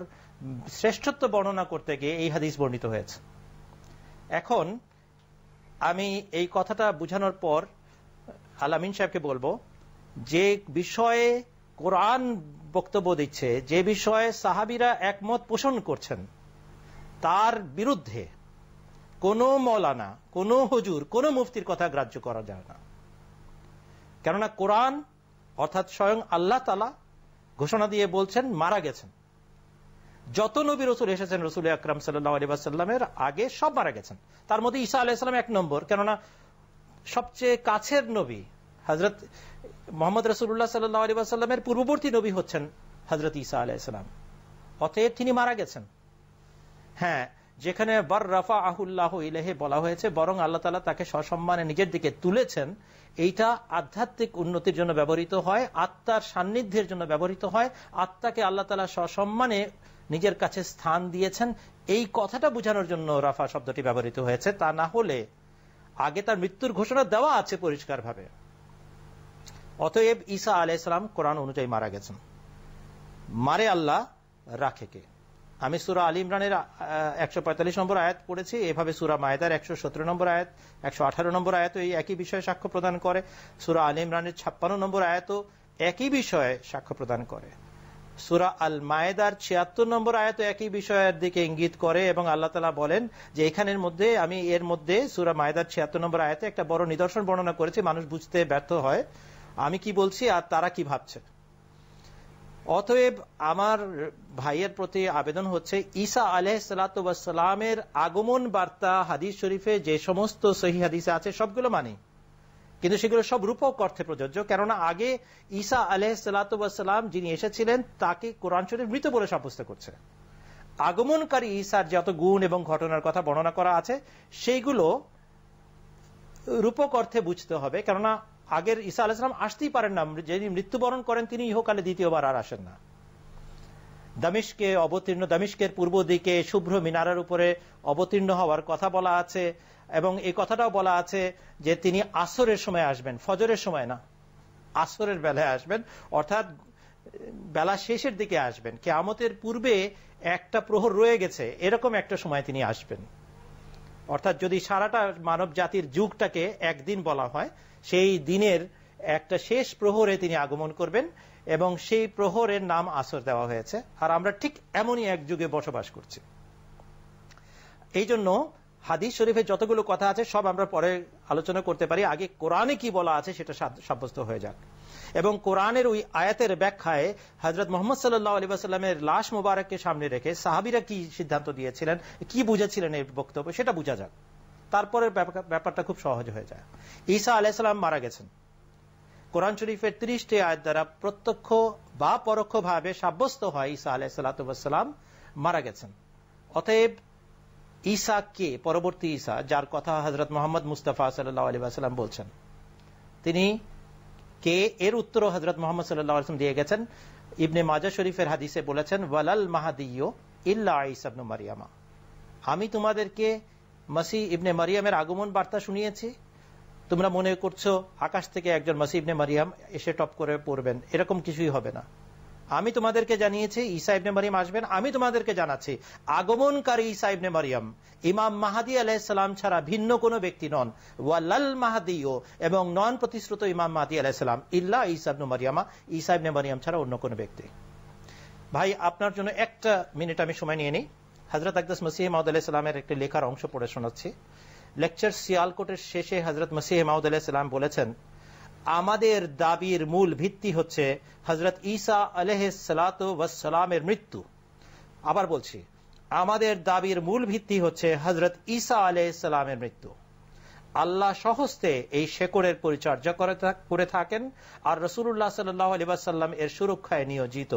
শ্রেষ্ঠত্ব বর্ণনা করতে গিয়ে এই হাদিস বর্ণিত হয়েছে এখন আমি এই কথাটা বুঝানোর পর আলামিন সাহেবকে বলবো যে বিষয়ে কোরআন বক্তব্য দিচ্ছে যে বিষয়ে সাহাবিরা একমত পোষণ করছেন তার বিরুদ্ধে কোনো মৌলানা কোনো হজুর কোনো মুফতির কথা গ্রাহ্য করা যায় না কেননা কোরআন অর্থাৎ স্বয়ং আল্লাহ তালা ঘোষণা দিয়ে বলছেন মারা গেছেন যত নবী রসুল এসেছেন রসুল আকরাম সাল্লাহামের আগে সব মারা গেছেন তার মধ্যে ঈসা আলাইসালাম এক নম্বর কেননা সবচেয়ে কাছের নবী হজরত মোহাম্মদ রসুল্লাহ সাল্লাহ আলী পূর্ববর্তী নবী হচ্ছেন হজরত ঈসা আলাইসালাম অতএব তিনি মারা গেছেন হ্যাঁ যেখানে বার রাফা আহুল্লাহ ইলেহে বলা হয়েছে বরং আল্লাহ তালা তাকে সসম্মানে নিজের দিকে তুলেছেন এইটা আধ্যাত্মিক উন্নতির জন্য ব্যবহৃত হয় আত্মার সান্নিধ্যের জন্য ব্যবহৃত হয় আত্মাকে আল্লাহ তালা সসম্মানে নিজের কাছে স্থান দিয়েছেন এই কথাটা বোঝানোর জন্য রাফা শব্দটি ব্যবহৃত হয়েছে তা না হলে আগে তার মৃত্যুর ঘোষণা দেওয়া আছে পরিষ্কারভাবে অতএব ঈসা আলাইসালাম কোরআন অনুযায়ী মারা গেছেন মারে আল্লাহ রাখে কে আমি সুরা আলী ইমরানের একশো পঁয়তাল্লিশ নম্বর আয়াত পড়েছি এভাবে সুরা মায়েদার একশো সতেরো নম্বর আয়াত একশো আঠারো নম্বর আয়াত এই একই বিষয়ে সাক্ষ্য প্রদান করে সুরা আলী ইমরানের ছাপ্পান্ন নম্বর আয়াতও একই বিষয়ে সাক্ষ্য প্রদান করে সুরা আল মায়েদার ছিয়াত্তর নম্বর আয়াত একই বিষয়ের দিকে ইঙ্গিত করে এবং আল্লাহ তালা বলেন যে এখানের মধ্যে আমি এর মধ্যে সুরা মায়েদার ছিয়াত্তর নম্বর আয়াতে একটা বড় নিদর্শন বর্ণনা করেছি মানুষ বুঝতে ব্যর্থ হয় আমি কি বলছি আর তারা কি ভাবছে অতএব আমার ভাইয়ের প্রতি আবেদন হচ্ছে ঈসা আলহ সালাতামের আগমন বার্তা হাদিস শরীফে যে সমস্ত সহি হাদিসে আছে সবগুলো মানে কিন্তু সেগুলো সব রূপক অর্থে প্রযোজ্য কেননা আগে ঈসা আলহ সালাতাম যিনি এসেছিলেন তাকে কোরআন শরীফ মৃত বলে সাব্যস্ত করছে আগমনকারী ঈসার যত গুণ এবং ঘটনার কথা বর্ণনা করা আছে সেইগুলো রূপক অর্থে বুঝতে হবে কেননা আগের ঈসা আলাইসালাম আসতেই পারেন না যিনি মৃত্যুবরণ করেন তিনি ইহকালে দ্বিতীয়বার আর আসেন না দামিশকে অবতীর্ণ দামিশকের পূর্ব দিকে শুভ্র মিনারের উপরে অবতীর্ণ হওয়ার কথা বলা আছে এবং এই কথাটাও বলা আছে যে তিনি আসরের সময় আসবেন ফজরের সময় না আসরের বেলায় আসবেন অর্থাৎ বেলা শেষের দিকে আসবেন কেয়ামতের পূর্বে একটা প্রহর রয়ে গেছে এরকম একটা সময় তিনি আসবেন অর্থাৎ যদি সারাটা মানব জাতির যুগটাকে একদিন বলা হয় সেই দিনের একটা শেষ প্রহরে তিনি আগমন করবেন এবং সেই প্রহরের নাম আসর দেওয়া হয়েছে আর আমরা ঠিক এমনই এক যুগে বসবাস করছি এই জন্য হাদিস শরীফের যতগুলো কথা আছে সব আমরা পরে আলোচনা করতে পারি আগে কোরআনে কি বলা আছে সেটা সাব্যস্ত হয়ে যাক এবং কোরআনের ওই আয়াতের ব্যাখ্যায় হজরত মোহাম্মদ সাল্লাহ আলী আসাল্লামের লাশ মুবারককে সামনে রেখে সাহাবিরা কি সিদ্ধান্ত দিয়েছিলেন কি বুঝেছিলেন এই বক্তব্য সেটা বোঝা যাক তারপরের ব্যাপারটা খুব সহজ হয়ে যায় ঈসা আলাইসালাম মারা গেছেন কোরআন শরীফের ত্রিশটি আয়ের দ্বারা প্রত্যক্ষ বা পরোক্ষভাবে সাব্যস্ত হয় ঈসা আলাইসালাম মারা গেছেন অতএব ঈসা কে পরবর্তী ঈসা যার কথা হজরত মোহাম্মদ মুস্তাফা সাল্লাহ বলছেন তিনি কে এর উত্তর হজরত মোহাম্মদ সাল্লাম দিয়ে গেছেন ইবনে মাজা শরীফের হাদিসে বলেছেন ওয়ালাল মাহাদিও ইল্লা ইসাবনু মারিয়ামা আমি তোমাদেরকে মাসি ইবনে মারিয়ামের আগমন বার্তা শুনিয়েছি তোমরা মনে করছো আকাশ থেকে একজন মাসি ইবনে মারিয়াম এসে টপ করে পড়বেন এরকম কিছুই হবে না আমি তোমাদেরকে জানিয়েছি ঈসা ইবনে মারিয়াম আসবেন আমি তোমাদেরকে জানাচ্ছি আগমনকারী ঈসা ইবনে মারিয়াম ইমাম মাহাদি আলাইসালাম ছাড়া ভিন্ন কোন ব্যক্তি নন ওয়াল্লাল মাহাদিও এবং নন প্রতিশ্রুত ইমাম মাহাদি আলাইসালাম ইল্লা ইসা ইবনে মারিয়ামা ঈসা ইবনে মারিয়াম ছাড়া অন্য কোনো ব্যক্তি ভাই আপনার জন্য একটা মিনিট আমি সময় নিয়ে নিই হজরত আকদাস মসিহ মাউদ একটি লেখার অংশ পড়ে শোনাচ্ছি লেকচার সিয়ালকোটের শেষে হজরত মসিহ মাউদ বলেছেন আমাদের দাবির মূল ভিত্তি হচ্ছে হজরত ঈসা আলহ সালাতামের মৃত্যু আবার বলছি আমাদের দাবির মূল ভিত্তি হচ্ছে হজরত ঈসা আলহ সালামের মৃত্যু আল্লাহ সহস্তে এই শেকড়ের পরিচর্যা করে থাকেন আর রসুল্লাহ সাল্লাহ আলিবাসাল্লাম এর সুরক্ষায় নিয়োজিত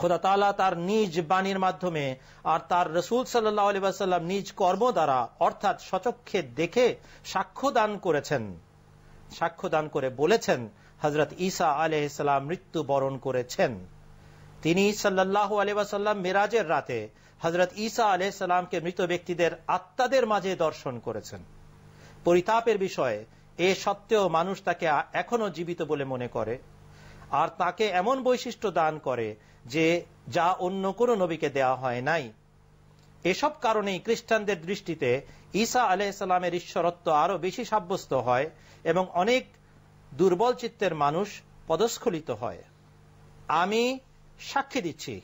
খোদা তালা তার নিজ বাণীর মাধ্যমে আর তার রসুল সাল্লাহ আলি সাল্লাম নিজ কর্ম দ্বারা অর্থাৎ সচক্ষে দেখে সাক্ষ্য দান করেছেন সাক্ষ্য দান করে বলেছেন হজরত ঈসা মৃত্যু মৃত্যুবরণ করেছেন তিনি সাল্লাহ আলহাম মিরাজের রাতে হজরত ঈসা আলহিসাল্লামকে মৃত ব্যক্তিদের আত্মাদের মাঝে দর্শন করেছেন পরিতাপের বিষয়ে এ সত্ত্বেও মানুষ তাকে এখনো জীবিত বলে মনে করে আর তাকে এমন বৈশিষ্ট্য দান করে যে যা অন্য কোনো নবীকে দেয়া হয় নাই এসব কারণেই খ্রিস্টানদের দৃষ্টিতে ঈসা আলাইসাল্লামের ঈশ্বরত্ব আরো বেশি সাব্যস্ত হয় এবং অনেক দুর্বল চিত্তের মানুষ পদস্খলিত হয় আমি সাক্ষী দিচ্ছি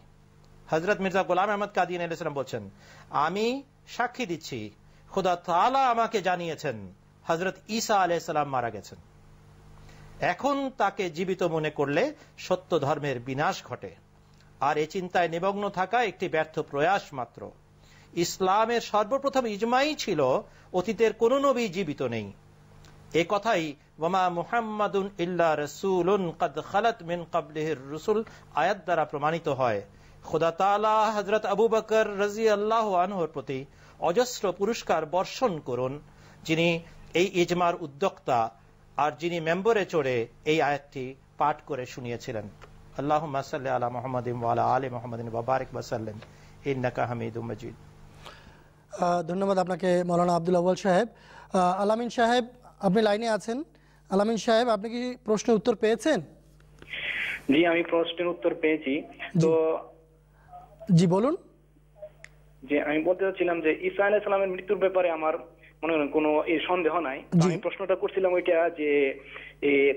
হজরত মির্জা গোলাম আহমদ কাদিন আলাইসালাম বলছেন আমি সাক্ষী দিচ্ছি খোদা তালা আমাকে জানিয়েছেন হজরত ঈসা আলাইসাল্লাম মারা গেছেন এখন তাকে জীবিত মনে করলে সত্য ধর্মের বিনাশ ঘটে আর এ চিন্তায় নিমগ্ন থাকা একটি ব্যর্থ প্রয়াস মাত্র ইসলামের সর্বপ্রথম ইজমাই ছিল অতীতের কোন নবী জীবিত নেই এ কথাই ওমা মুহাম্মাদুন ইল্লা রসুল কদ খালাত মিন কাবলিহির রসুল আয়াত দ্বারা প্রমাণিত হয় খোদা তালা হজরত আবু বকর রাজি আল্লাহ আনহর প্রতি অজস্র পুরস্কার বর্ষণ করুন যিনি এই ইজমার উদ্যোক্তা আর যিনি মেম্বরে চড়ে এই আয়াতটি পাঠ করে শুনিয়েছিলেন আল্লাহ ধন্যবাদ আপনাকে মৌলানা আব্দুল আউ্বাল সাহেব আলামিন সাহেব আপনি লাইনে আছেন আলামিন সাহেব আপনি কি প্রশ্নের উত্তর পেয়েছেন জি আমি প্রশ্নের উত্তর পেয়েছি তো জি বলুন যে আমি বলতে চাচ্ছিলাম যে ঈসা সালামের মৃত্যুর ব্যাপারে আমার মনে করেন কোনো সন্দেহ নাই আমি প্রশ্নটা করছিলাম ওইটা যে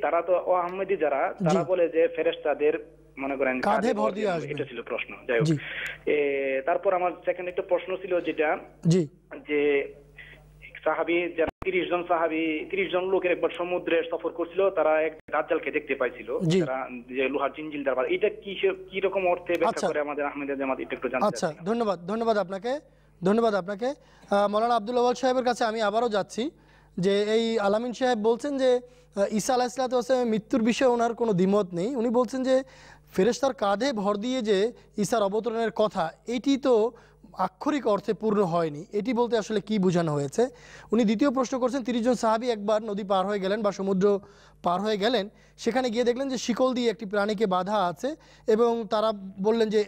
তারা তো ও আহমেদি যারা তারা বলে যে ফেরেস্তাদের মনে করেন কাঁধে ভর দিয়ে আসবে এটা ছিল প্রশ্ন যাই হোক তারপর আমার সেকেন্ড একটা প্রশ্ন ছিল যেটা জি যে সাহাবি যারা তিরিশ জন সাহাবি তিরিশ জন লোকের একবার সমুদ্রে সফর করছিল তারা এক দাজ্জালকে দেখতে পাইছিল তারা যে লোহার জিনজিল দরবার এটা কি কি রকম অর্থে ব্যাখ্যা আচ্ছা। করে আমাদের আহমেদের জামাত এটা একটু জানতে আচ্ছা ধন্যবাদ ধন্যবাদ আপনাকে ধন্যবাদ আপনাকে মৌলানা আব্দুল সাহেবের কাছে আমি আবারও যাচ্ছি যে এই আলামিন সাহেব বলছেন যে ঈসা আলাহ ইসলাত মৃত্যুর বিষয়ে ওনার কোনো দ্বিমত নেই উনি বলছেন যে ফেরেস্তার কাঁধে ভর দিয়ে যে ঈশার অবতরণের কথা এটি তো আক্ষরিক অর্থে পূর্ণ হয়নি এটি বলতে আসলে কি বোঝানো হয়েছে উনি দ্বিতীয় প্রশ্ন করছেন জন সাহাবি একবার নদী পার হয়ে গেলেন বা সমুদ্র পার হয়ে গেলেন সেখানে গিয়ে দেখলেন যে শিকল দিয়ে একটি প্রাণীকে বাধা আছে এবং তারা বললেন যে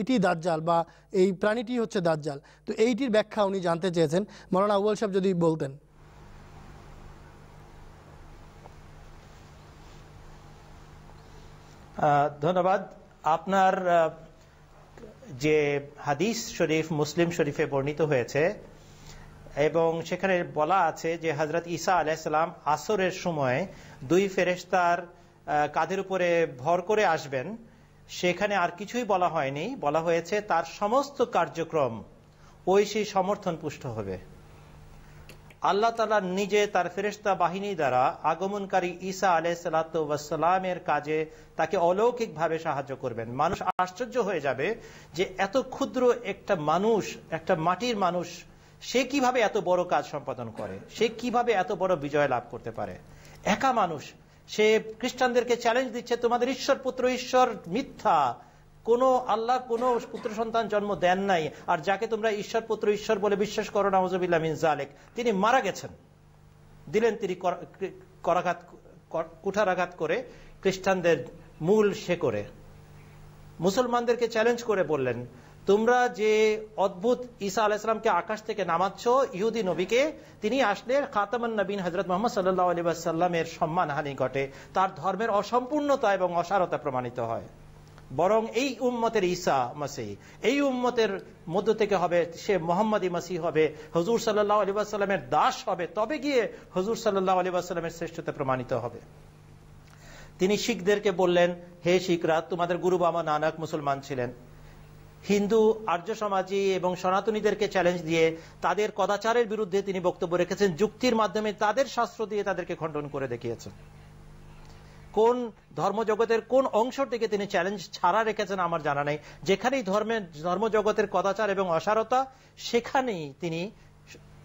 এটি দাজ্জাল বা এই প্রাণীটি হচ্ছে দাজ্জাল তো এইটির ব্যাখ্যা উনি জানতে চেয়েছেন মৌলানা আউয়াল সাহেব যদি বলতেন ধন্যবাদ আপনার যে হাদিস শরীফ মুসলিম শরীফে বর্ণিত হয়েছে এবং সেখানে বলা আছে যে হজরত ঈসা আলাইসালাম আসরের সময় দুই ফেরেস্তার কাঁধের উপরে ভর করে আসবেন সেখানে আর কিছুই বলা হয়নি বলা হয়েছে তার সমস্ত কার্যক্রম ওই সেই সমর্থন পুষ্ট হবে আল্লাহ তালা নিজে তার ফেরেস্তা বাহিনী দ্বারা আগমনকারী ঈসা আলহ সালাতামের কাজে তাকে অলৌকিকভাবে সাহায্য করবেন মানুষ আশ্চর্য হয়ে যাবে যে এত ক্ষুদ্র একটা মানুষ একটা মাটির মানুষ সে কিভাবে এত বড় কাজ সম্পাদন করে সে কিভাবে এত বড় বিজয় লাভ করতে পারে একা মানুষ সে খ্রিস্টানদেরকে চ্যালেঞ্জ দিচ্ছে তোমাদের ঈশ্বর পুত্র ঈশ্বর মিথ্যা কোনো আল্লাহ কোন পুত্র সন্তান জন্ম দেন নাই আর যাকে তোমরা ঈশ্বর পুত্র ঈশ্বর বলে বিশ্বাস করো নওয়াজবিল্লা মিন জালেক তিনি মারা গেছেন দিলেন তিনি করাঘাত কুঠারাঘাত করে খ্রিস্টানদের মূল সে করে মুসলমানদেরকে চ্যালেঞ্জ করে বললেন তোমরা যে অদ্ভুত ঈসা আল ইসলামকে আকাশ থেকে নামাচ্ছ ইহুদি নবীকে তিনি আসলে খাতামান নবীন হজরত মোহাম্মদ সাল্লাহ আলী সাল্লামের সম্মানহানি ঘটে তার ধর্মের অসম্পূর্ণতা এবং অসারতা প্রমাণিত হয় বরং এই উম্মতের ঈসা মাসি এই উম্মতের মধ্য থেকে হবে সে মোহাম্মদী মাসি হবে হজুর সাল্লাহ আলী আসাল্লামের দাস হবে তবে গিয়ে হজুর সাল্লাহ আলী আসাল্লামের শ্রেষ্ঠতা প্রমাণিত হবে তিনি শিখদেরকে বললেন হে শিখরা তোমাদের গুরু বাবা নানাক মুসলমান ছিলেন হিন্দু আর্য সমাজি এবং সনাতনীদেরকে চ্যালেঞ্জ দিয়ে তাদের কদাচারের বিরুদ্ধে তিনি বক্তব্য রেখেছেন যুক্তির মাধ্যমে তাদের শাস্ত্র দিয়ে তাদেরকে খণ্ডন করে দেখিয়েছেন কোন ধর্মজগতের কোন অংশের দিকে তিনি চ্যালেঞ্জ ছাড়া রেখেছেন আমার জানা নেই যেখানেই ধর্মের ধর্মজগতের কদাচার এবং অসারতা সেখানেই তিনি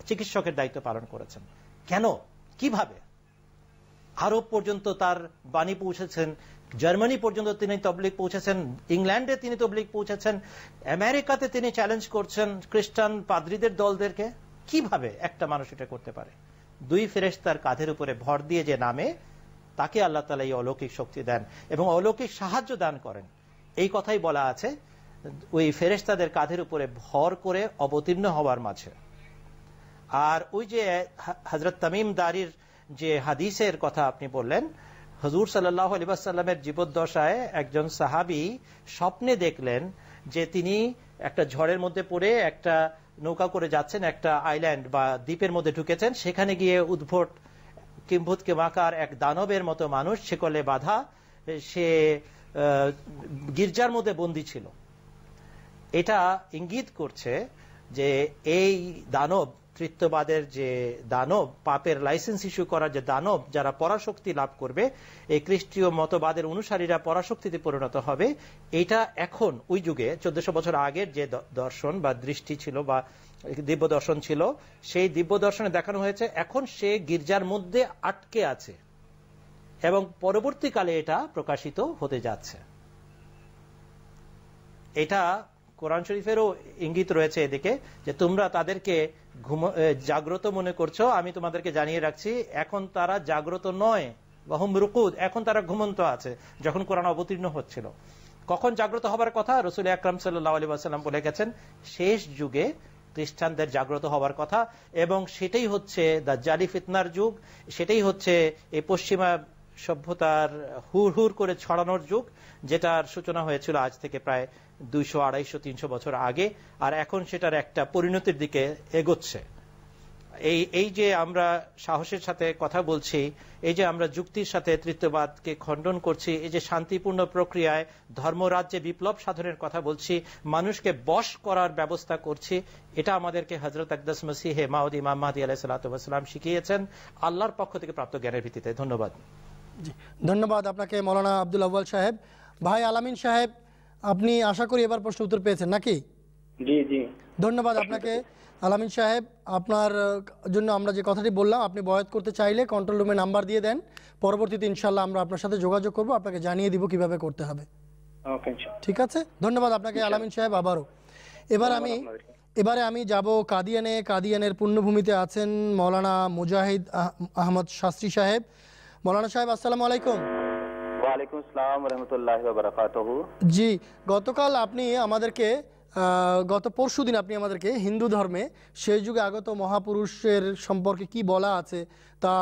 চিকিৎসকের দায়িত্ব পালন করেছেন কেন কিভাবে আরব পর্যন্ত তার বাণী পৌঁছেছেন জার্মানি পর্যন্ত তিনি তবলিক পৌঁছেছেন ইংল্যান্ডে তিনি তবলিক পৌঁছেছেন আমেরিকাতে তিনি চ্যালেঞ্জ করছেন খ্রিস্টান পাদ্রীদের দলদেরকে কিভাবে একটা মানুষ এটা করতে পারে দুই ফেরেস্তার কাঁধের উপরে ভর দিয়ে যে নামে তাকে আল্লাহ তালা এই অলৌকিক শক্তি দেন এবং অলৌকিক সাহায্য দান করেন এই কথাই বলা আছে ওই ফেরেস্তাদের কাঁধের উপরে ভর করে অবতীর্ণ হওয়ার মাঝে আর ওই যে হজরত তামিম দারির যে হাদিসের কথা আপনি বললেন হজুর সাল্লাহ আলিবাসাল্লামের জীবদ্দশায় একজন সাহাবি স্বপ্নে দেখলেন যে তিনি একটা ঝড়ের মধ্যে পড়ে একটা নৌকা করে যাচ্ছেন একটা আইল্যান্ড বা দ্বীপের মধ্যে ঢুকেছেন সেখানে গিয়ে উদ্ভট কিম্ভুতকে মাকার এক দানবের মতো মানুষ শেকলে বাধা সে গির্জার মধ্যে বন্দি ছিল এটা ইঙ্গিত করছে যে এই দানব তৃত্ববাদের যে দানব পাপের লাইসেন্স ইস্যু করার যে দানব যারা পরাশক্তি লাভ করবে এই খ্রিস্টীয় মতবাদের অনুসারীরা পরাশক্তিতে পরিণত হবে এটা এখন ওই যুগে চোদ্দশো বছর আগের যে দর্শন বা দৃষ্টি ছিল বা দিব্য দর্শন ছিল সেই দিব্য দর্শনে দেখানো হয়েছে এখন সে গির্জার মধ্যে আটকে আছে এবং পরবর্তীকালে এটা প্রকাশিত হতে যাচ্ছে এটা কোরআন শরীফেরও ইঙ্গিত রয়েছে এদিকে যে তোমরা তাদেরকে জাগ্রত মনে করছো আমি তোমাদেরকে জানিয়ে রাখছি এখন তারা জাগ্রত নয় বহম রুকুদ এখন তারা ঘুমন্ত আছে যখন কোরআন অবতীর্ণ হচ্ছিল কখন জাগ্রত হবার কথা রসুল আকরাম সাল্লাহ আলী আসাল্লাম বলে গেছেন শেষ যুগে খ্রিস্টানদের জাগ্রত হওয়ার কথা এবং সেটাই হচ্ছে দা জালি ফিতনার যুগ সেটাই হচ্ছে এই পশ্চিমা সভ্যতার হুর হুর করে ছড়ানোর যুগ যেটার সূচনা হয়েছিল আজ থেকে প্রায় দুইশো আড়াইশো তিনশো বছর আগে আর এখন সেটার একটা পরিণতির দিকে এগোচ্ছে এই এই যে আমরা সাহসের সাথে কথা বলছি এই যে আমরা যুক্তির সাথে তৃতীয়বাদকে খণ্ডন করছি এই যে শান্তিপূর্ণ প্রক্রিয়ায় ধর্মরাজ্যে বিপ্লব সাধনের কথা বলছি মানুষকে বশ করার ব্যবস্থা করছি এটা আমাদেরকে হজরত আকদাস মসিহে মাউদ ইমাম আলাহ সাল্লাহাম শিখিয়েছেন আল্লাহর পক্ষ থেকে প্রাপ্ত জ্ঞানের ভিত্তিতে ধন্যবাদ ধন্যবাদ আপনাকে মৌলানা আব্দুল আব্বাল সাহেব ভাই আলামিন সাহেব আপনি আশা করি এবার প্রশ্ন উত্তর পেয়েছেন নাকি জি জি ধন্যবাদ আপনাকে আলামিন সাহেব আপনার জন্য আমরা যে কথাটি বললাম আপনি বয়াত করতে চাইলে কন্ট্রোল রুমে নাম্বার দিয়ে দেন পরবর্তীতে ইনশাল্লাহ আমরা আপনার সাথে যোগাযোগ করব আপনাকে জানিয়ে দিব কিভাবে করতে হবে ঠিক আছে ধন্যবাদ আপনাকে আলামিন সাহেব আবারও এবার আমি এবারে আমি যাব কাদিয়ানে কাদিয়ানের পুণ্যভূমিতে আছেন মৌলানা মুজাহিদ আহমদ শাস্ত্রী সাহেব মৌলানা সাহেব আসসালামু আলাইকুম জি গতকাল আপনি আমাদেরকে গত পরশু দিন আপনি আমাদেরকে হিন্দু ধর্মে সেই যুগে আগত মহাপুরুষের সম্পর্কে কি বলা আছে তা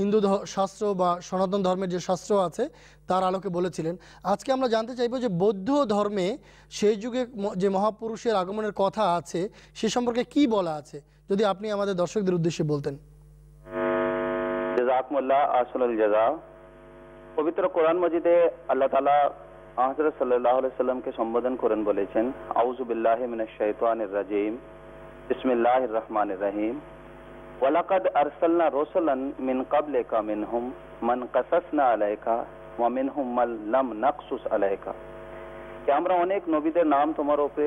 হিন্দু শাস্ত্র বা সনাতন ধর্মের যে শাস্ত্র আছে তার আলোকে বলেছিলেন আজকে আমরা জানতে চাইব যে বৌদ্ধ ধর্মে সেই যুগে যে মহাপুরুষের আগমনের কথা আছে সে সম্পর্কে কি বলা আছে যদি আপনি আমাদের দর্শকদের উদ্দেশ্যে বলতেন পবিত্র কোরআন মজিদে আল্লাহ হজরত সাল্লাহ সাল্লামকে সম্বোধন করেন বলেছেন আউজুবিল্লাহ মিনাশাইতানির রাজিম ইসমিল্লাহ রহমান রহিম ওয়ালাকাদ আরসালনা রোসলান মিন কাবলেকা মিনহুম মান কাসাসনা আলাইকা ওয়া মিনহুম মাল লাম নাকসুস আলাইকা আমরা অনেক নবীদের নাম তোমার উপরে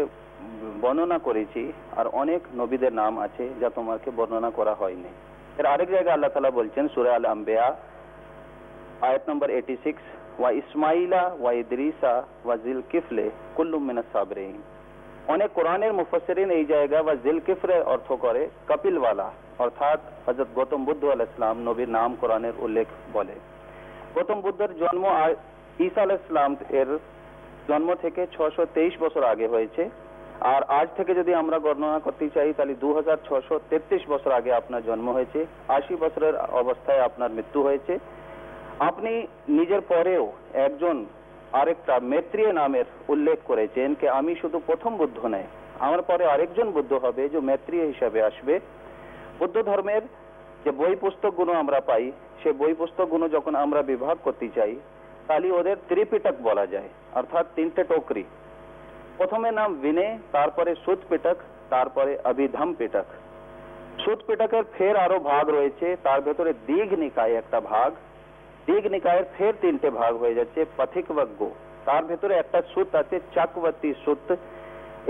বর্ণনা করেছি আর অনেক নবীদের নাম আছে যা তোমাকে বর্ণনা করা হয়নি এর আরেক জায়গায় আল্লাহ তালা বলছেন সুরা আল আম্বেয়া আয়াত নম্বর এইটি সিক্স ওয়া ইসমাইলা ওয়া ইদ্রিসা ওয়া জিল কিফলে কুল্লুম মিনাস সাবরিন অনেক কোরআনের মুফাসসিরিন এই জায়গা বা জিল কিফরে অর্থ করে কপিলওয়ালা অর্থাৎ হযরত গৌতম বুদ্ধ আলাইহিস ইসলাম নবীর নাম কোরআনের উল্লেখ বলে গৌতম বুদ্ধের জন্ম ঈসা আলাইহিস ইসলাম এর জন্ম থেকে ছশো তেইশ বছর আগে হয়েছে আর আজ থেকে যদি আমরা গণনা করতে চাই তাহলে দু হাজার ছশো তেত্রিশ বছর আগে আপনার জন্ম হয়েছে আশি বছরের অবস্থায় আপনার মৃত্যু হয়েছে আপনি নিজের পরেও একজন আরেকটা মেত্রিয় নামের উল্লেখ করেছেন যে আমি শুধু প্রথম বুদ্ধ নয় আমার পরে আরেকজন বুদ্ধ হবে যে মেত্রিয় হিসাবে আসবে বুদ্ধ ধর্মের যে বই পুস্তকগুলো আমরা পাই সে বই পুস্তকগুলো যখন আমরা বিভাগ করতে চাই তাহলে ওদের ত্রিপিটক বলা যায় অর্থাৎ তিনটে টোকরি প্রথমে নাম বিনে তারপরে সুত পিটক তারপরে অভিধাম পিটক সুত পিটকের ফের আরো ভাগ রয়েছে তার ভেতরে দীঘ নিকায় একটা ভাগ দিগ নিকায়ের ফের তিনটে ভাগ হয়ে যাচ্ছে পথিক বজ্ঞ তার ভেতরে একটা সুত আছে চাকবতী সুত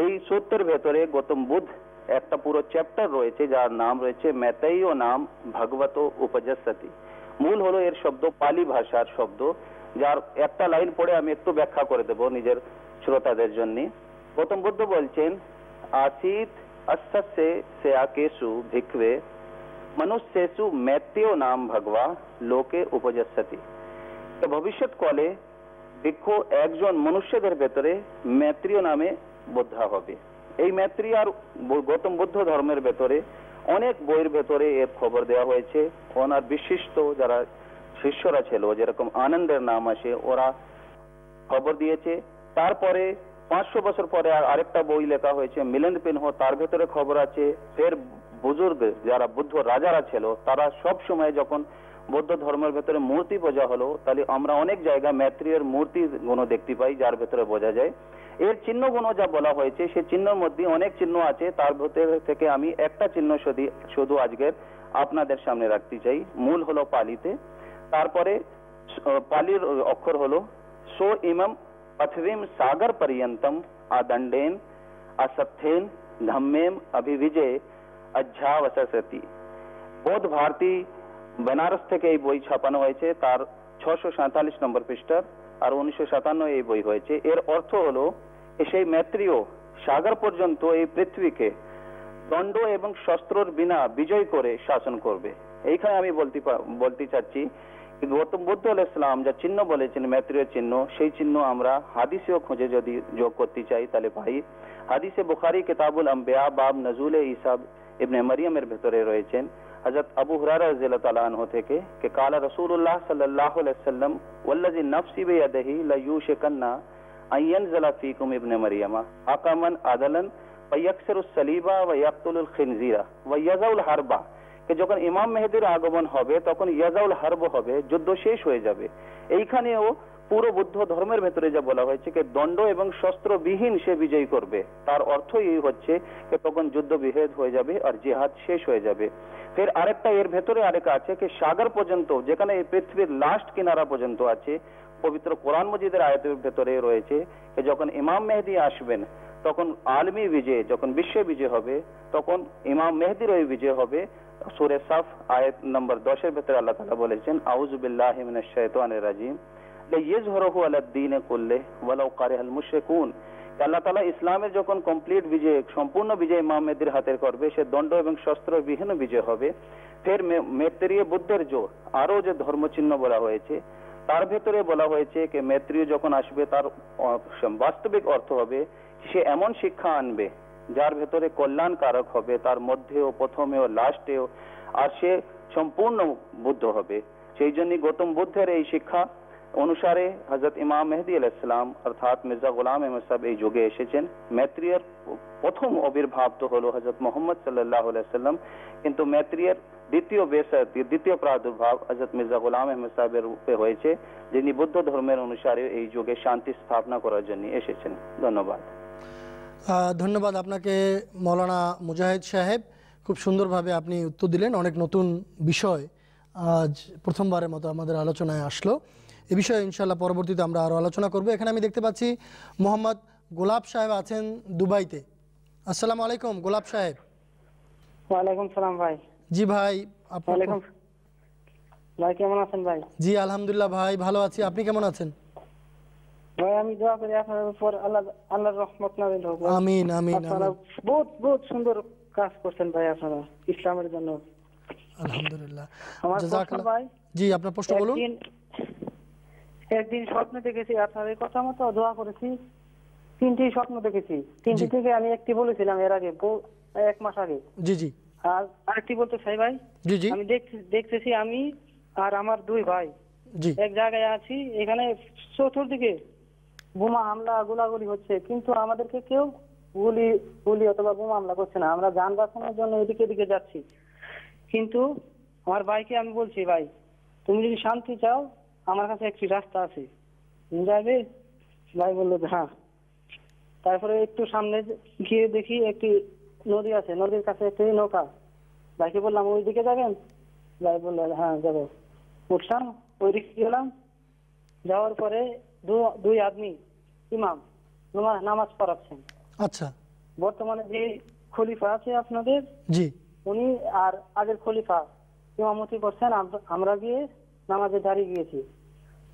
এই সূত্রের ভেতরে গৌতম বুদ্ধ একটা পুরো চ্যাপ্টার রয়েছে যার নাম রয়েছে মেতাই ও নাম ভগবত উপজস্বতী মূল হলো এর শব্দ পালি ভাষার শব্দ যার একটা লাইন পড়ে আমি একটু ব্যাখ্যা করে দেব নিজের শ্রোতাদের জন্য গৌতম বুদ্ধ বলছেন আসিত অস্যস্য সেয়া কেশু ভিক্ষে मनुष्यु मैत्यो নাম ভগবা লোকে উপজস্যতি তো কলে বৃক্ষ একজন মনুষ্যদের ভেতরে ম্যাত্রীয় নামে বোদ্ধা হবে এই মেত্রী আর গৌতম বুদ্ধ ধর্মের ভেতরে অনেক বইয়ের ভেতরে এর খবর দেওয়া হয়েছে ওনার বিশিষ্ট যারা শিষ্যরা ছিল যেরকম আনন্দের নাম আসে ওরা খবর দিয়েছে তারপরে পাঁচশো বছর পরে আরেকটা বই লেখা হয়েছে মিলেন্দ পিনহ তার ভেতরে খবর আছে ফের বুজুর্গ যারা বুদ্ধ রাজারা ছিল তারা সব সময় যখন বৌদ্ধ ধর্মের ভেতরে মূর্তি বোঝা হলো তাহলে আমরা অনেক জায়গায় ম্যাত্রিয়ের মূর্তি গুণ দেখতে পাই যার ভেতরে বোঝা যায় এর চিহ্নগুলো যা বলা হয়েছে সে চিহ্নর মধ্যে অনেক চিহ্ন আছে তার ভেতর থেকে আমি একটা চিহ্ন শুধু আজকের আপনাদের সামনে রাখতে চাই মূল হলো পালিতে তারপরে পালির অক্ষর হলো সো ইমম পথবিম সাগর পর্যন্তম আদণ্ডেন আসথেন ধম্মেম অভিবিজয় অধ্যাবসাসতি বোধ ভারতী বেনারস থেকে এই বই ছাপানো হয়েছে তার ছশো সাঁতাল্লিশ নম্বর পৃষ্ঠার আর উনিশশো সাতান্ন এই বই হয়েছে এর অর্থ হল সেই মেত্রীয় সাগর পর্যন্ত এই পৃথিবীকে দণ্ড এবং শস্ত্রর বিনা বিজয় করে শাসন করবে এইখানে আমি বলতে বলতে চাচ্ছি গৌতম বুদ্ধ আল ইসলাম যা চিহ্ন বলেছেন মেত্রীয় চিহ্ন সেই চিহ্ন আমরা হাদিসেও খুঁজে যদি যোগ করতে চাই তাহলে ভাই হাদিসে বুখারি কেতাবুল আম্বেয়া বাব নজুল ইসাব ইবনে মারইয়াম এর ভিতরে রয়েছে হযরত আবু হুরায়রা রাদিয়াল্লাহু তাআলা আনহ থেকে যে কাল রাসূলুল্লাহ সাল্লাল্লাহু আলাইহি ওয়াসাল্লাম ওয়াল্লাযী নফসি বিয়াদিহি লইউশকান্না আইনযাল ফীকুম ইবনে মারইয়ামা আাকামান আদালান পয়য়াক্সুরুস সলিবা ওয়া ইয়াবতুল খিনযীরা ওয়া ইয়াজাউল হারবা যে যখন ইমাম মাহদীর আগমন হবে তখন ইয়াজাউল হারব হবে যুদ্ধ শেষ হয়ে যাবে এইখানেই ও পুরো বুদ্ধ ধর্মের ভেতরে যা বলা হয়েছে যে দণ্ড এবং শস্ত্রবিহীন সে বিজয় করবে তার অর্থ এই হচ্ছে যে তখন যুদ্ধ বিভেদ হয়ে যাবে আর জিহাদ শেষ হয়ে যাবে ফের আরেকটা এর ভেতরে আরেকটা আছে যে সাগর পর্যন্ত যেখানে এই পৃথিবীর লাস্ট কিনারা পর্যন্ত আছে পবিত্র কোরআন মজিদের আয়াতের ভেতরে রয়েছে যে যখন ইমাম মেহেদি আসবেন তখন আলমী বিজয় যখন বিশ্ব বিজয় হবে তখন ইমাম মেহেদির ওই বিজয় হবে সুরে সাফ আয়াত নম্বর দশের ভেতরে আল্লাহ তালা বলেছেন আউজুবিল্লাহ রাজিম লাইয়াজহারহু আলা দ্বীন কুল্লি ওয়ালাউ কারিহাল মুশরিকুন আল্লাহ তাআলা ইসলামের যখন কমপ্লিট বিজয় সম্পূর্ণ বিজয় মুহাম্মদের হাতে করবে সে দণ্ড এবং শস্ত্র বিজয় হবে ফের মেত্রীয় বুদ্ধের জোর যে ধর্মচিহ্ন বলা হয়েছে তার ভেতরে বলা হয়েছে যে মেত্রীয় যখন আসবে তার বাস্তবিক অর্থ হবে সে এমন শিক্ষা আনবে যার ভেতরে কল্যাণকারক হবে তার মধ্যেও প্রথমেও লাস্টেও আর সে সম্পূর্ণ বুদ্ধ হবে সেই জন্য গৌতম বুদ্ধের এই শিক্ষা অনুসারে হজরত ইমাম মেহদি আল অর্থাৎ মির্জা গোলাম আহমদ সাহেব এই যুগে এসেছেন মেত্রিয়ার প্রথম অবির্ভাব তো হলো হজরত মোহাম্মদ সাল্লাহ আলাইসাল্লাম কিন্তু মেত্রিয়ার দ্বিতীয় বেশ দ্বিতীয় প্রাদুর্ভাব হজরত মির্জা গোলাম আহমদ সাহেবের রূপে হয়েছে যিনি বুদ্ধ ধর্মের অনুসারে এই যুগে শান্তি স্থাপনা করার জন্য এসেছেন ধন্যবাদ ধন্যবাদ আপনাকে মৌলানা মুজাহিদ সাহেব খুব সুন্দরভাবে আপনি উত্তর দিলেন অনেক নতুন বিষয় আজ প্রথমবারের মতো আমাদের আলোচনায় আসলো এ বিষয়ে ইনশাল্লাহ পরবর্তীতে আমরা আরও আলোচনা করব এখানে আমি দেখতে পাচ্ছি মোহাম্মদ গোলাপ সাহেব আছেন দুবাইতে আসসালামু আলাইকুম গোলাপ সাহেব ওয়ালাইকুম সালাম ভাই জি ভাই আপনার ভাই কেমন আছেন ভাই জি আলহামদুলিল্লাহ ভাই ভালো আছি আপনি কেমন আছেন ভাই আমি দোয়া করি আপনার উপর আল্লাহ আল্লাহর রহমত হোক আমিন আমিন আপনারা বহুত বহুত সুন্দর কাজ করছেন ভাই আপনারা ইসলামের জন্য আলহামদুলিল্লাহ আমার প্রশ্ন ভাই জি আপনার প্রশ্ন বলুন একদিন স্বপ্ন দেখেছি আপনার এই কথা মতো দোয়া করেছি তিনটি স্বপ্ন দেখেছি তিনটি থেকে আমি একটি বলেছিলাম এর আগে এক মাস আগে জি জি আর আরেকটি বলতে সাই ভাই জি জি আমি দেখতেছি আমি আর আমার দুই ভাই জি এক জায়গায় আছি এখানে চতুর্দিকে বোমা হামলা গোলাগুলি হচ্ছে কিন্তু আমাদেরকে কেউ গুলি গুলি অথবা বোমা হামলা করছে না আমরা যান বাঁচানোর জন্য এদিকে এদিকে যাচ্ছি কিন্তু আমার ভাইকে আমি বলছি ভাই তুমি যদি শান্তি চাও আমার কাছে একটি রাস্তা আছে যাবে ভাই বললো হ্যাঁ তারপরে একটু সামনে গিয়ে দেখি একটি নদী আছে নদীর কাছে একটি নৌকা ভাইকে বললাম ওই দিকে যাবেন ভাই বললো হ্যাঁ যাবো উঠলাম ওই দিকে গেলাম যাওয়ার পরে দুই আদমি ইমাম নামাজ পড়াচ্ছেন আচ্ছা বর্তমানে যে খলিফা আছে আপনাদের জি উনি আর আগের খলিফা ইমামতি করছেন আমরা গিয়ে নামাজে দাঁড়িয়ে গিয়েছি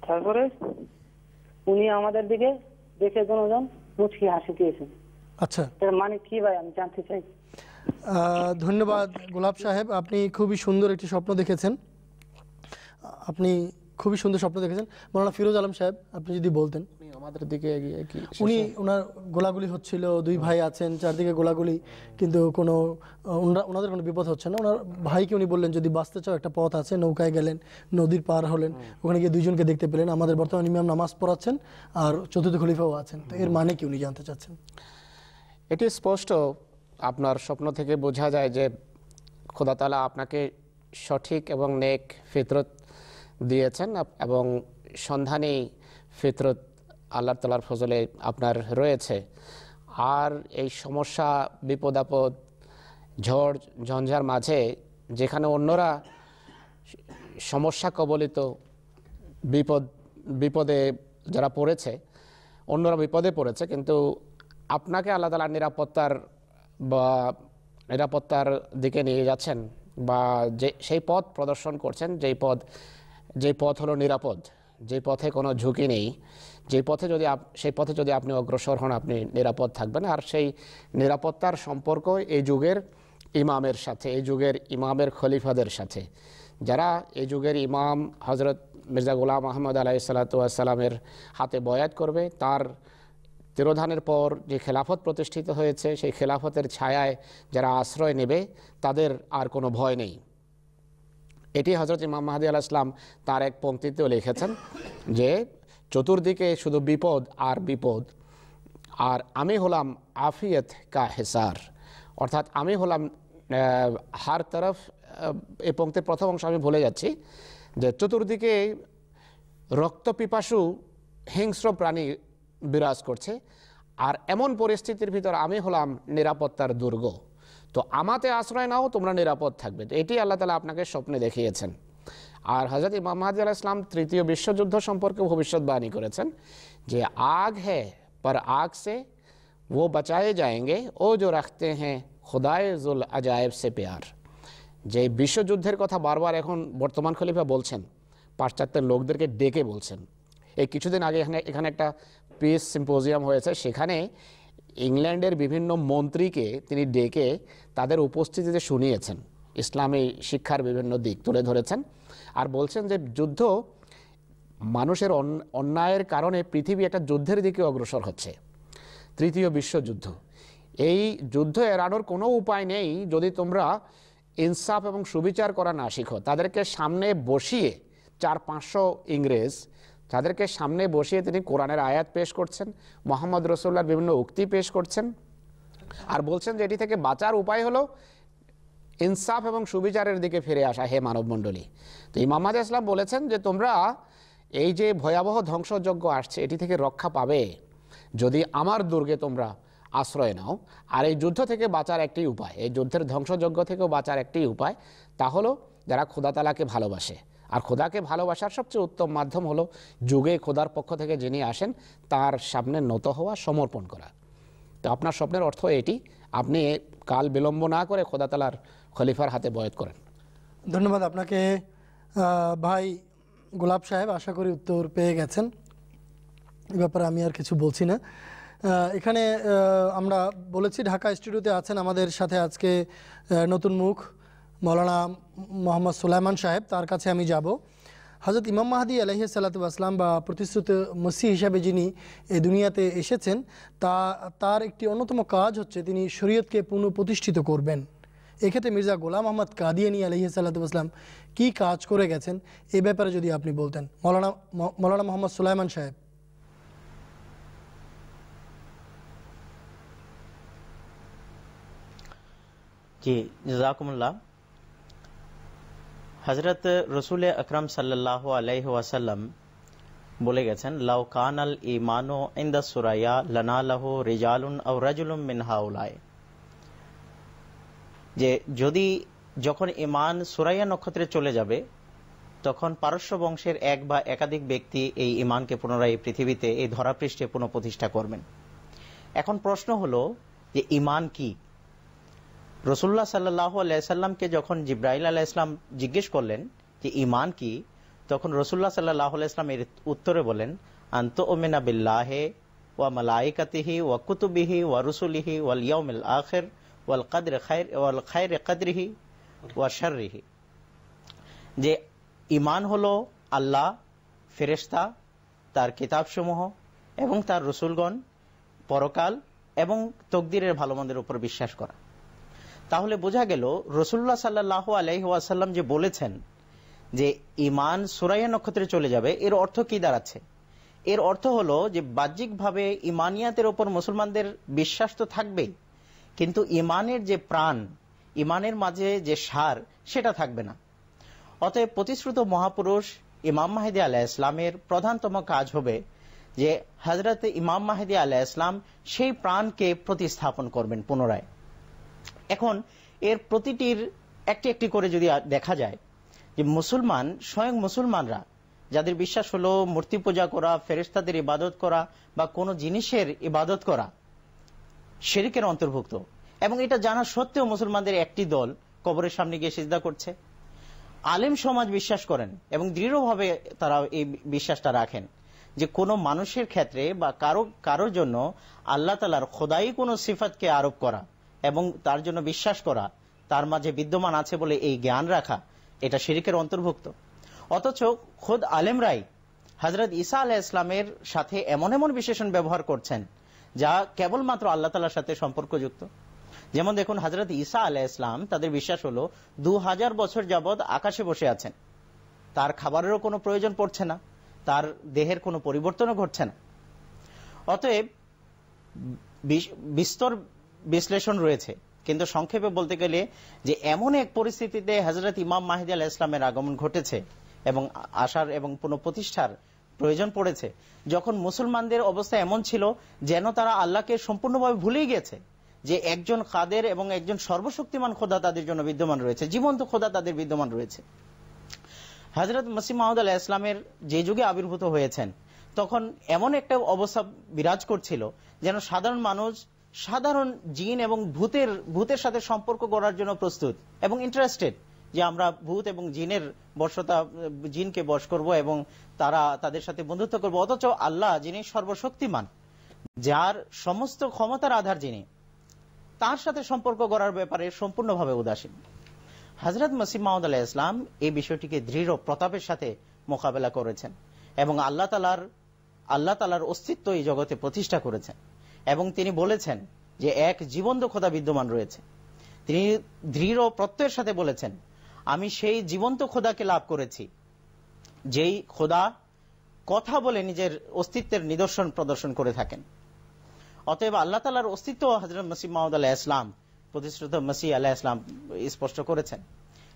তারপরে উনি আমাদের দিকে দেখে জনজন মুচকি হাসি দিয়েছেন আচ্ছা মানে কি ভাই আমি জানতে চাই ধন্যবাদ গোলাপ সাহেব আপনি খুবই সুন্দর একটি স্বপ্ন দেখেছেন আপনি খুবই সুন্দর স্বপ্ন দেখেছেন মৌলানা ফিরোজ আলম সাহেব আপনি যদি বলতেন আমাদের দিকে এগিয়ে কি উনি ওনার গোলাগুলি হচ্ছিল দুই ভাই আছেন চারদিকে গোলাগুলি কিন্তু কোনো ওনাদের কোনো বিপদ হচ্ছে না ওনার ভাইকে উনি বললেন যদি বাঁচতে চাও একটা পথ আছে নৌকায় গেলেন নদীর পার হলেন ওখানে গিয়ে দুইজনকে দেখতে পেলেন আমাদের বর্তমানে ইমাম নামাজ পড়াচ্ছেন আর চতুর্থ খলিফাও আছেন তো এর মানে কি উনি জানতে চাচ্ছেন এটি স্পষ্ট আপনার স্বপ্ন থেকে বোঝা যায় যে খোদাতালা আপনাকে সঠিক এবং নেক ফিতরত দিয়েছেন এবং সন্ধানেই ফিতরত আল্লাহ তালার ফজলে আপনার রয়েছে আর এই সমস্যা বিপদ আপদ ঝড় ঝঞ্ঝার মাঝে যেখানে অন্যরা সমস্যা কবলিত বিপদ বিপদে যারা পড়েছে অন্যরা বিপদে পড়েছে কিন্তু আপনাকে আল্লাহ তালা নিরাপত্তার বা নিরাপত্তার দিকে নিয়ে যাচ্ছেন বা যে সেই পথ প্রদর্শন করছেন যেই পথ যে পথ হলো নিরাপদ যে পথে কোনো ঝুঁকি নেই যে পথে যদি সেই পথে যদি আপনি অগ্রসর হন আপনি নিরাপদ থাকবেন আর সেই নিরাপত্তার সম্পর্ক এই যুগের ইমামের সাথে এই যুগের ইমামের খলিফাদের সাথে যারা এই যুগের ইমাম হজরত মির্জা গুলাম আহমদ আলাহি সাল্লাতামের হাতে বয়াত করবে তার তিরোধানের পর যে খেলাফত প্রতিষ্ঠিত হয়েছে সেই খেলাফতের ছায়ায় যারা আশ্রয় নেবে তাদের আর কোনো ভয় নেই এটি হজরত ইমাম মাহাদি আল ইসলাম তার এক পঙ্ক্তিতেও লিখেছেন যে চতুর্দিকে শুধু বিপদ আর বিপদ আর আমি হলাম আফিয়ত কা হেসার অর্থাৎ আমি হলাম হার তরফ এই পঙ্ক্তির প্রথম অংশ আমি ভুলে যাচ্ছি যে চতুর্দিকে রক্ত পিপাসু হিংস্র প্রাণী বিরাজ করছে আর এমন পরিস্থিতির ভিতর আমি হলাম নিরাপত্তার দুর্গ তো আমাতে আশ্রয় নাও তোমরা নিরাপদ থাকবে তো এটি আল্লাহ তালা আপনাকে স্বপ্নে দেখিয়েছেন আর হজরত ইমাম মাহাদি আলাহ ইসলাম তৃতীয় বিশ্বযুদ্ধ সম্পর্কে ভবিষ্যৎবাণী করেছেন যে আগ হ্যাঁ পর আগ সে ও বাঁচায়ে जाएंगे ও জো রাখতে হ্যাঁ খুদায়জুল আজায়েব সে পেয়ার যে বিশ্বযুদ্ধের কথা বারবার এখন বর্তমান খলিফা বলছেন পাশ্চাত্যের লোকদেরকে ডেকে বলছেন এই কিছুদিন আগে এখানে এখানে একটা পিস সিম্পোজিয়াম হয়েছে সেখানে ইংল্যান্ডের বিভিন্ন মন্ত্রীকে তিনি ডেকে তাদের উপস্থিতিতে শুনিয়েছেন ইসলামী শিক্ষার বিভিন্ন দিক তুলে ধরেছেন আর বলছেন যে যুদ্ধ মানুষের অন্যায়ের কারণে পৃথিবী একটা যুদ্ধের দিকে অগ্রসর হচ্ছে তৃতীয় বিশ্বযুদ্ধ এই যুদ্ধ এড়ানোর কোনো উপায় নেই যদি তোমরা ইনসাফ এবং সুবিচার করা না শিখো তাদেরকে সামনে বসিয়ে চার পাঁচশো ইংরেজ তাদেরকে সামনে বসিয়ে তিনি কোরআনের আয়াত পেশ করছেন মোহাম্মদ রসুল্লার বিভিন্ন উক্তি পেশ করছেন আর বলছেন যে এটি থেকে বাঁচার উপায় হলো ইনসাফ এবং সুবিচারের দিকে ফিরে আসা হে মানবমণ্ডলী তো ইমাম ইসলাম বলেছেন যে তোমরা এই যে ভয়াবহ ধ্বংসযজ্ঞ আসছে এটি থেকে রক্ষা পাবে যদি আমার দুর্গে তোমরা আশ্রয় নাও আর এই যুদ্ধ থেকে বাঁচার একটি উপায় এই যুদ্ধের ধ্বংসযজ্ঞ থেকেও বাঁচার একটি উপায় তা হলো যারা খোদাতালাকে ভালোবাসে আর খোদাকে ভালোবাসার সবচেয়ে উত্তম মাধ্যম হলো যুগে খোদার পক্ষ থেকে যিনি আসেন তার সামনে নত হওয়া সমর্পণ করা তো আপনার স্বপ্নের অর্থ এটি আপনি কাল বিলম্ব না করে খোদা তালার খলিফার হাতে বয়ত করেন ধন্যবাদ আপনাকে ভাই গোলাপ সাহেব আশা করি উত্তর পেয়ে গেছেন এ ব্যাপারে আমি আর কিছু বলছি না এখানে আমরা বলেছি ঢাকা স্টুডিওতে আছেন আমাদের সাথে আজকে নতুন মুখ মৌলানা মোহাম্মদ সুলাইমান সাহেব তার কাছে আমি যাব হজরত ইমাম মাহাদি আলহি সাল্লাতুসলাম বা প্রতিশ্রুত মসি হিসাবে যিনি এ দুনিয়াতে এসেছেন তা তার একটি অন্যতম কাজ হচ্ছে তিনি শরীয়তকে পুনঃপ্রতিষ্ঠিত করবেন এক্ষেত্রে মির্জা গোলাম আহমদ কাদিয়ানি আলহি সাল্লাতুসলাম কি কাজ করে গেছেন এ ব্যাপারে যদি আপনি বলতেন মৌলানা মৌলানা মোহাম্মদ সুলাইমান সাহেব জি জাকুমুল্লাহ হজরত রসুল আকরম সাল্লাহ আলাইহ বলে গেছেন লাউ কান আল ইমানো ইন্দা সুরাইয়া লনা লানালাহ রিজালুন ও রাজুলুম মিনহাউলায় যে যদি যখন ইমান সুরাইয়া নক্ষত্রে চলে যাবে তখন পারস্য বংশের এক বা একাধিক ব্যক্তি এই ইমানকে পুনরায় পৃথিবীতে এই ধরাপৃষ্ঠে পুনঃপ্রতিষ্ঠা করবেন এখন প্রশ্ন হলো যে ইমান কি রসুল্লাহ সাল্লাহ আলাইসাল্লামকে যখন জিব্রাহিল আলাহ ইসলাম জিজ্ঞেস করলেন যে ইমান কি তখন রসুল্লাহ সাল্লাহ ইসলাম এর উত্তরে বলেন আন্ত ওমেনা বিল্লাহে ওয়া মালাইকাতিহি ওয়া কুতুবিহি ওয়া রসুলিহি ওয়াল ইয়াউমিল আখের ওয়াল কাদরে খায়ের ওয়াল খায়ের কাদরিহি ওয়া শারিহি যে ইমান হলো আল্লাহ ফেরেস্তা তার কিতাবসমূহ এবং তার রসুলগণ পরকাল এবং তকদিরের ভালো মন্দের উপর বিশ্বাস করা তাহলে বোঝা গেল রসুল্লাহ সাল্লাহ আলহিহাসাল্লাম যে বলেছেন যে ইমান সুরাইয়া নক্ষত্রে চলে যাবে এর অর্থ কি দাঁড়াচ্ছে এর অর্থ হলো যে বাহ্যিকভাবে ইমানিয়াতের ওপর মুসলমানদের বিশ্বাস তো থাকবেই কিন্তু ইমানের যে প্রাণ ইমানের মাঝে যে সার সেটা থাকবে না অতএব প্রতিশ্রুত মহাপুরুষ ইমাম মাহেদি আলাহ ইসলামের প্রধানতম কাজ হবে যে হজরত ইমাম মাহেদি আলাহ ইসলাম সেই প্রাণকে প্রতিস্থাপন করবেন পুনরায় এখন এর প্রতিটির একটি একটি করে যদি দেখা যায় যে মুসলমান স্বয়ং মুসলমানরা যাদের বিশ্বাস হলো মূর্তি পূজা করা ফেরেস্তাদের ইবাদত করা বা কোনো জিনিসের ইবাদত করা শেরিকের অন্তর্ভুক্ত এবং এটা জানা সত্ত্বেও মুসলমানদের একটি দল কবরের সামনে গিয়ে সিজদা করছে আলেম সমাজ বিশ্বাস করেন এবং দৃঢ়ভাবে তারা এই বিশ্বাসটা রাখেন যে কোনো মানুষের ক্ষেত্রে বা কারো কারোর জন্য আল্লাহ তালার খোদাই কোনো সিফাতকে আরোপ করা এবং তার জন্য বিশ্বাস করা তার মাঝে বিদ্যমান আছে বলে এই জ্ঞান রাখা এটা শিরিকের অন্তর্ভুক্ত অথচ খোদ আলেম রাই হজরত ঈসা আলাহ ইসলামের সাথে এমন এমন বিশেষণ ব্যবহার করছেন যা কেবলমাত্র আল্লাহ তালার সাথে সম্পর্কযুক্ত যেমন দেখুন হজরত ঈসা আলাহ ইসলাম তাদের বিশ্বাস হলো দু হাজার বছর যাবৎ আকাশে বসে আছেন তার খাবারেরও কোনো প্রয়োজন পড়ছে না তার দেহের কোনো পরিবর্তনও ঘটছে না অতএব বিস্তর বিশ্লেষণ রয়েছে কিন্তু সংক্ষেপে বলতে গেলে যে এমন এক পরিস্থিতিতে হজরত ইমাম মাহিদি আল ইসলামের আগমন ঘটেছে এবং আসার এবং পুনঃপ্রতিষ্ঠার প্রয়োজন পড়েছে যখন মুসলমানদের অবস্থা এমন ছিল যেন তারা আল্লাহকে সম্পূর্ণভাবে ভুলেই গেছে যে একজন কাদের এবং একজন সর্বশক্তিমান খোদা তাদের জন্য বিদ্যমান রয়েছে জীবন্ত খোদা তাদের বিদ্যমান রয়েছে হজরত মসিম মাহমুদ আল্লাহ ইসলামের যে যুগে আবির্ভূত হয়েছেন তখন এমন একটা অবস্থা বিরাজ করছিল যেন সাধারণ মানুষ সাধারণ জিন এবং ভূতের ভূতের সাথে সম্পর্ক গড়ার জন্য প্রস্তুত এবং ইন্টারেস্টেড যে আমরা ভূত এবং জিনের বর্ষতা জিনকে বশ করব এবং তারা তাদের সাথে বন্ধুত্ব করব অথচ আল্লাহ যিনি সর্বশক্তিমান যার সমস্ত ক্ষমতার আধার যিনি তার সাথে সম্পর্ক গড়ার ব্যাপারে সম্পূর্ণভাবে উদাসীন হজরত মসিম মাহমুদ আল্লাহ ইসলাম এই বিষয়টিকে দৃঢ় প্রতাপের সাথে মোকাবেলা করেছেন এবং আল্লাহ তালার আল্লাহ তালার অস্তিত্ব এই জগতে প্রতিষ্ঠা করেছেন এবং তিনি বলেছেন যে এক জীবন্ত খোদা বিদ্যমান রয়েছে তিনি দৃঢ় প্রত্যয়ের সাথে বলেছেন আমি সেই জীবন্ত খোদাকে লাভ করেছি যেই খোদা কথা বলে নিজের অস্তিত্বের নিদর্শন প্রদর্শন করে থাকেন অতএব আল্লাহ তালার অস্তিত্ব হজরত মসিম মাহমুদ আল্লাহ ইসলাম প্রতিশ্রুত মসি আল্লাহ ইসলাম স্পষ্ট করেছেন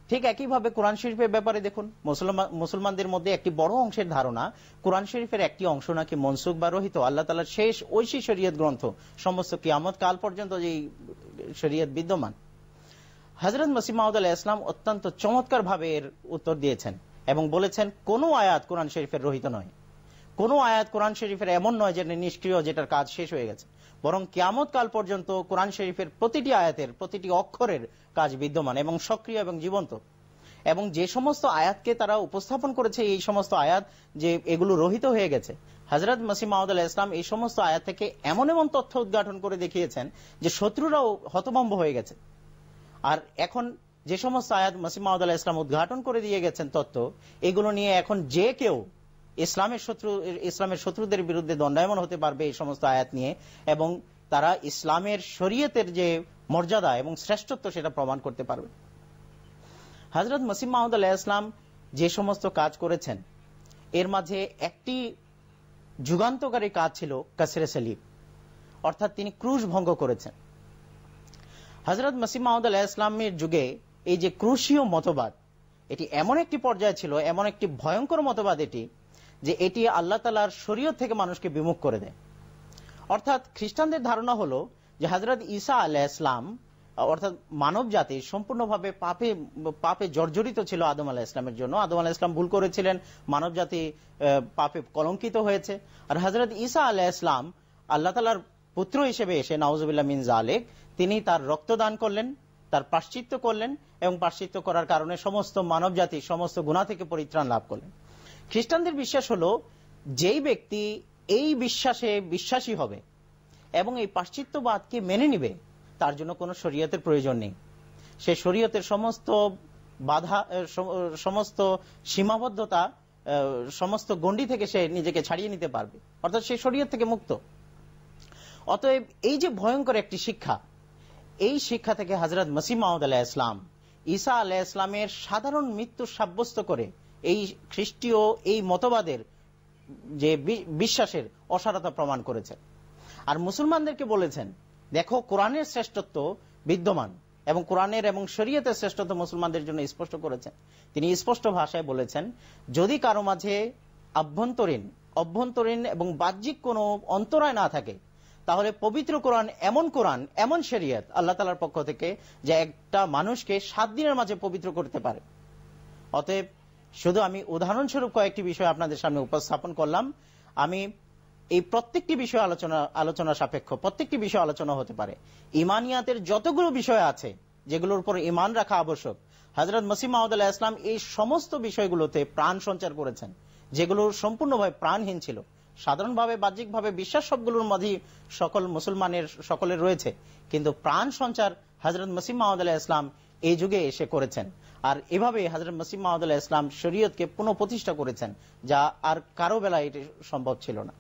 ঠিক একইভাবে কোরআন শরীফের ব্যাপারে দেখুন মুসলমান মুসলমানদের মধ্যে একটি বড় অংশের ধারণা কোরআন শরীফের একটি অংশ নাকি মনসুখ বা রহিত আল্লাহ তালার শেষ ঐশী শরীয়ত গ্রন্থ সমস্ত কিয়ামত কাল পর্যন্ত যে শরীয়ত বিদ্যমান হজরত মসিমাউদ আলাহ ইসলাম অত্যন্ত চমৎকার ভাবে এর উত্তর দিয়েছেন এবং বলেছেন কোনো আয়াত কোরআন শরীফের রহিত নয় কোনো আয়াত কোরআন শরীফের এমন নয় যে নিষ্ক্রিয় যেটার কাজ শেষ হয়ে গেছে বরং কিয়ামত কাল পর্যন্ত কোরআন শরীফের প্রতিটি আয়াতের প্রতিটি অক্ষরের কাজ বিদ্যমান এবং সক্রিয় এবং জীবন্ত এবং যে সমস্ত আয়াতকে তারা উপস্থাপন করেছে এই সমস্ত আয়াত যে এগুলো রহিত হয়ে গেছে হজরত মাসিম মাহমুদুল্লাহ ইসলাম এই সমস্ত আয়াত থেকে এমন এমন তথ্য উদ্ঘাটন করে দেখিয়েছেন যে শত্রুরাও হতভম্ব হয়ে গেছে আর এখন যে সমস্ত আয়াত মাসিম মাহমুদুল্লাহ ইসলাম উদ্ঘাটন করে দিয়ে গেছেন তত্ত্ব এগুলো নিয়ে এখন যে কেউ ইসলামের শত্রু ইসলামের শত্রুদের বিরুদ্ধে দণ্ডায়মন হতে পারবে এই সমস্ত আয়াত নিয়ে এবং তারা ইসলামের শরীয়তের যে মর্যাদা এবং শ্রেষ্ঠত্ব সেটা প্রমাণ করতে পারবে হজরত মসিম মাহমুদ আল্লাহ ইসলাম যে সমস্ত কাজ করেছেন এর মাঝে একটি যুগান্তকারী কাজ ছিল কাসরে সালিব অর্থাৎ তিনি ক্রুশ ভঙ্গ করেছেন হজরত মসিম মাহমুদ আল্লাহ ইসলামের যুগে এই যে ক্রুশীয় মতবাদ এটি এমন একটি পর্যায়ে ছিল এমন একটি ভয়ঙ্কর মতবাদ এটি যে এটি আল্লাহ তালার শরীয় থেকে মানুষকে বিমুখ করে দেয় অর্থাৎ খ্রিস্টানদের ধারণা হলো যে হজরত ঈসা আলাহ ইসলাম অর্থাৎ মানব জাতি সম্পূর্ণভাবে পাপে পাপে জর্জরিত ছিল আদম আলাহ ইসলামের জন্য আদম আলাহ ইসলাম ভুল করেছিলেন মানব জাতি পাপে কলঙ্কিত হয়েছে আর হজরত ঈসা আলাহ ইসলাম আল্লাহ তালার পুত্র হিসেবে এসে নওয়াজবিল্লা মিন জালেক তিনি তার রক্তদান করলেন তার পাশ্চিত্য করলেন এবং পাশ্চিত্য করার কারণে সমস্ত মানব জাতি সমস্ত গুণা থেকে পরিত্রাণ লাভ করলেন খ্রিস্টানদের বিশ্বাস হলো যেই ব্যক্তি এই বিশ্বাসে বিশ্বাসী হবে এবং এই পাশ্চিত্যবাদকে মেনে নিবে তার জন্য কোনো শরীয়তের প্রয়োজন নেই সে শরীয়তের সমস্ত বাধা সমস্ত সীমাবদ্ধতা সমস্ত গণ্ডি থেকে সে নিজেকে ছাড়িয়ে নিতে পারবে অর্থাৎ সে শরীয়ত থেকে মুক্ত অতএব এই যে ভয়ঙ্কর একটি শিক্ষা এই শিক্ষা থেকে হজরত মসিম মাহমুদ আলাহ ইসলাম ঈসা আলাহ ইসলামের সাধারণ মৃত্যু সাব্যস্ত করে এই খ্রিস্টীয় এই মতবাদের যে বিশ্বাসের অসারতা প্রমাণ করেছেন আর মুসলমানদেরকে বলেছেন দেখো কোরআনের শ্রেষ্ঠত্ব বিদ্যমান এবং কোরআনের এবং শরীয়তের শ্রেষ্ঠত্ব মুসলমানদের জন্য স্পষ্ট করেছেন তিনি স্পষ্ট ভাষায় বলেছেন যদি কারো মাঝে আভ্যন্তরীণ অভ্যন্তরীণ এবং বাহ্যিক কোনো অন্তরায় না থাকে তাহলে পবিত্র কোরআন এমন কোরআন এমন শরিয়ত আল্লাহ তালার পক্ষ থেকে যে একটা মানুষকে সাত দিনের মাঝে পবিত্র করতে পারে অতএব শুধু আমি উদাহরণস্বরূপ কয়েকটি বিষয় আপনাদের সামনে উপস্থাপন করলাম আমি এই প্রত্যেকটি বিষয় আলোচনা আলোচনা সাপেক্ষ প্রত্যেকটি বিষয় আলোচনা হতে পারে ইমানিয়াতের যতগুলো বিষয় আছে যেগুলোর উপর ইমান রাখা আবশ্যক হজরত মসিম মাহমুদুল্লাহ ইসলাম এই সমস্ত বিষয়গুলোতে প্রাণ সঞ্চার করেছেন যেগুলো সম্পূর্ণভাবে প্রাণহীন ছিল সাধারণভাবে বাহ্যিকভাবে বিশ্বাস সবগুলোর মধ্যে সকল মুসলমানের সকলের রয়েছে কিন্তু প্রাণ সঞ্চার হজরত মসিম মাহমুদুল্লাহ ইসলাম এই যুগে এসে করেছেন আর এভাবে হাজরত মসিম মাহমুদুল্লাহ ইসলাম শরীয়তকে পুনঃপ্রতিষ্ঠা করেছেন যা আর কারো বেলা এটি সম্ভব ছিল না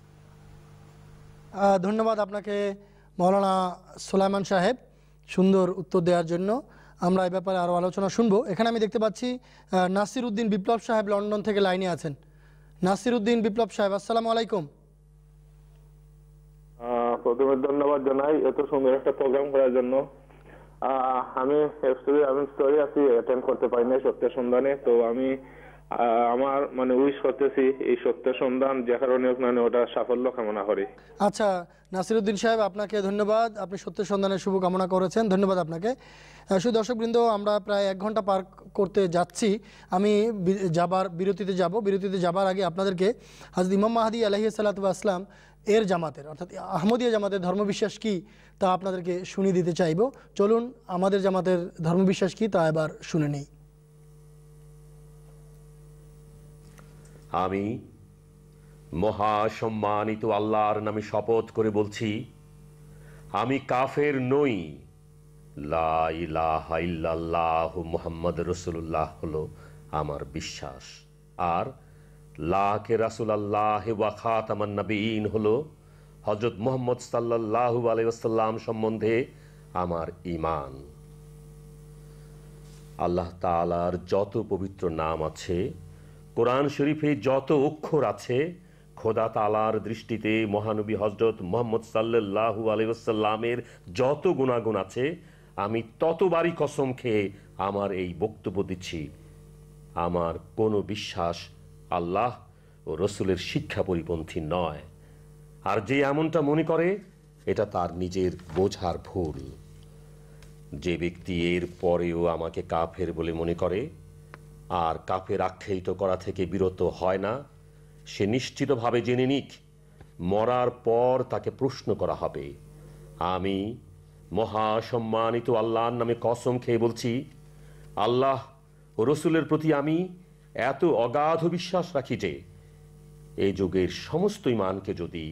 ধন্যবাদ আপনাকে মৌলানা সুলাইমান সাহেব সুন্দর উত্তর দেওয়ার জন্য আমরা এ ব্যাপারে আরও আলোচনা শুনবো এখানে আমি দেখতে পাচ্ছি নাসির উদ্দিন বিপ্লব সাহেব লন্ডন থেকে লাইনে আছেন নাসির উদ্দিন বিপ্লব সাহেব আসসালাম আলাইকুম প্রথমে ধন্যবাদ জানাই এত সুন্দর একটা প্রোগ্রাম করার জন্য আমি এই স্টোরি আমি স্টোরি আছি এটেন্ড করতে পারিনি সত্যি সুন্দর তো আমি আমার মানে উইশ করতেছি এই সত্য সন্ধান যে কারণে মানে ওটা সাফল্য কামনা করি আচ্ছা নাসিরুদ্দিন সাহেব আপনাকে ধন্যবাদ আপনি সত্য সন্ধানের শুভকামনা করেছেন ধন্যবাদ আপনাকে শুধু দর্শকবৃন্দ আমরা প্রায় এক ঘন্টা পার করতে যাচ্ছি আমি যাবার বিরতিতে যাব বিরতিতে যাবার আগে আপনাদেরকে হাজর ইমাম মাহাদি আলহি সাল্লা আসলাম এর জামাতের অর্থাৎ আহমদিয়া জামাতের ধর্মবিশ্বাস কি তা আপনাদেরকে শুনিয়ে দিতে চাইব চলুন আমাদের জামাতের ধর্মবিশ্বাস কি তা এবার শুনে নিই আমি মহাসম্মানিত আল্লাহর নামে শপথ করে বলছি আমি কাফের নই লাহ মুহাম্মদ রসুল্লাহ হল আমার বিশ্বাস আর লাহকে রাসুল আল্লাহ ওয়াখাত আমার নবীন হল হজরত মোহাম্মদ সাল্লাহু আলাইসাল্লাম সম্বন্ধে আমার ইমান আল্লাহ তালার যত পবিত্র নাম আছে কোরআন শরীফে যত অক্ষর আছে খোদা তালার দৃষ্টিতে মহানবী হজরত মোহাম্মদ সাল্লাহু আলহামের যত গুণাগুণ আছে আমি ততবারই কসম খেয়ে আমার এই বক্তব্য দিচ্ছি আমার কোনো বিশ্বাস আল্লাহ ও রসুলের শিক্ষা পরিপন্থী নয় আর যে এমনটা মনে করে এটা তার নিজের বোঝার ভুল যে ব্যক্তি এর পরেও আমাকে কাফের বলে মনে করে আর কাফের আখ্যায়িত করা থেকে বিরত হয় না সে নিশ্চিতভাবে জেনে নিক মরার পর তাকে প্রশ্ন করা হবে আমি মহাসম্মানিত আল্লাহর নামে কসম খেয়ে বলছি আল্লাহ ও রসুলের প্রতি আমি এত অগাধ বিশ্বাস রাখি যে এই যুগের সমস্ত ইমানকে যদি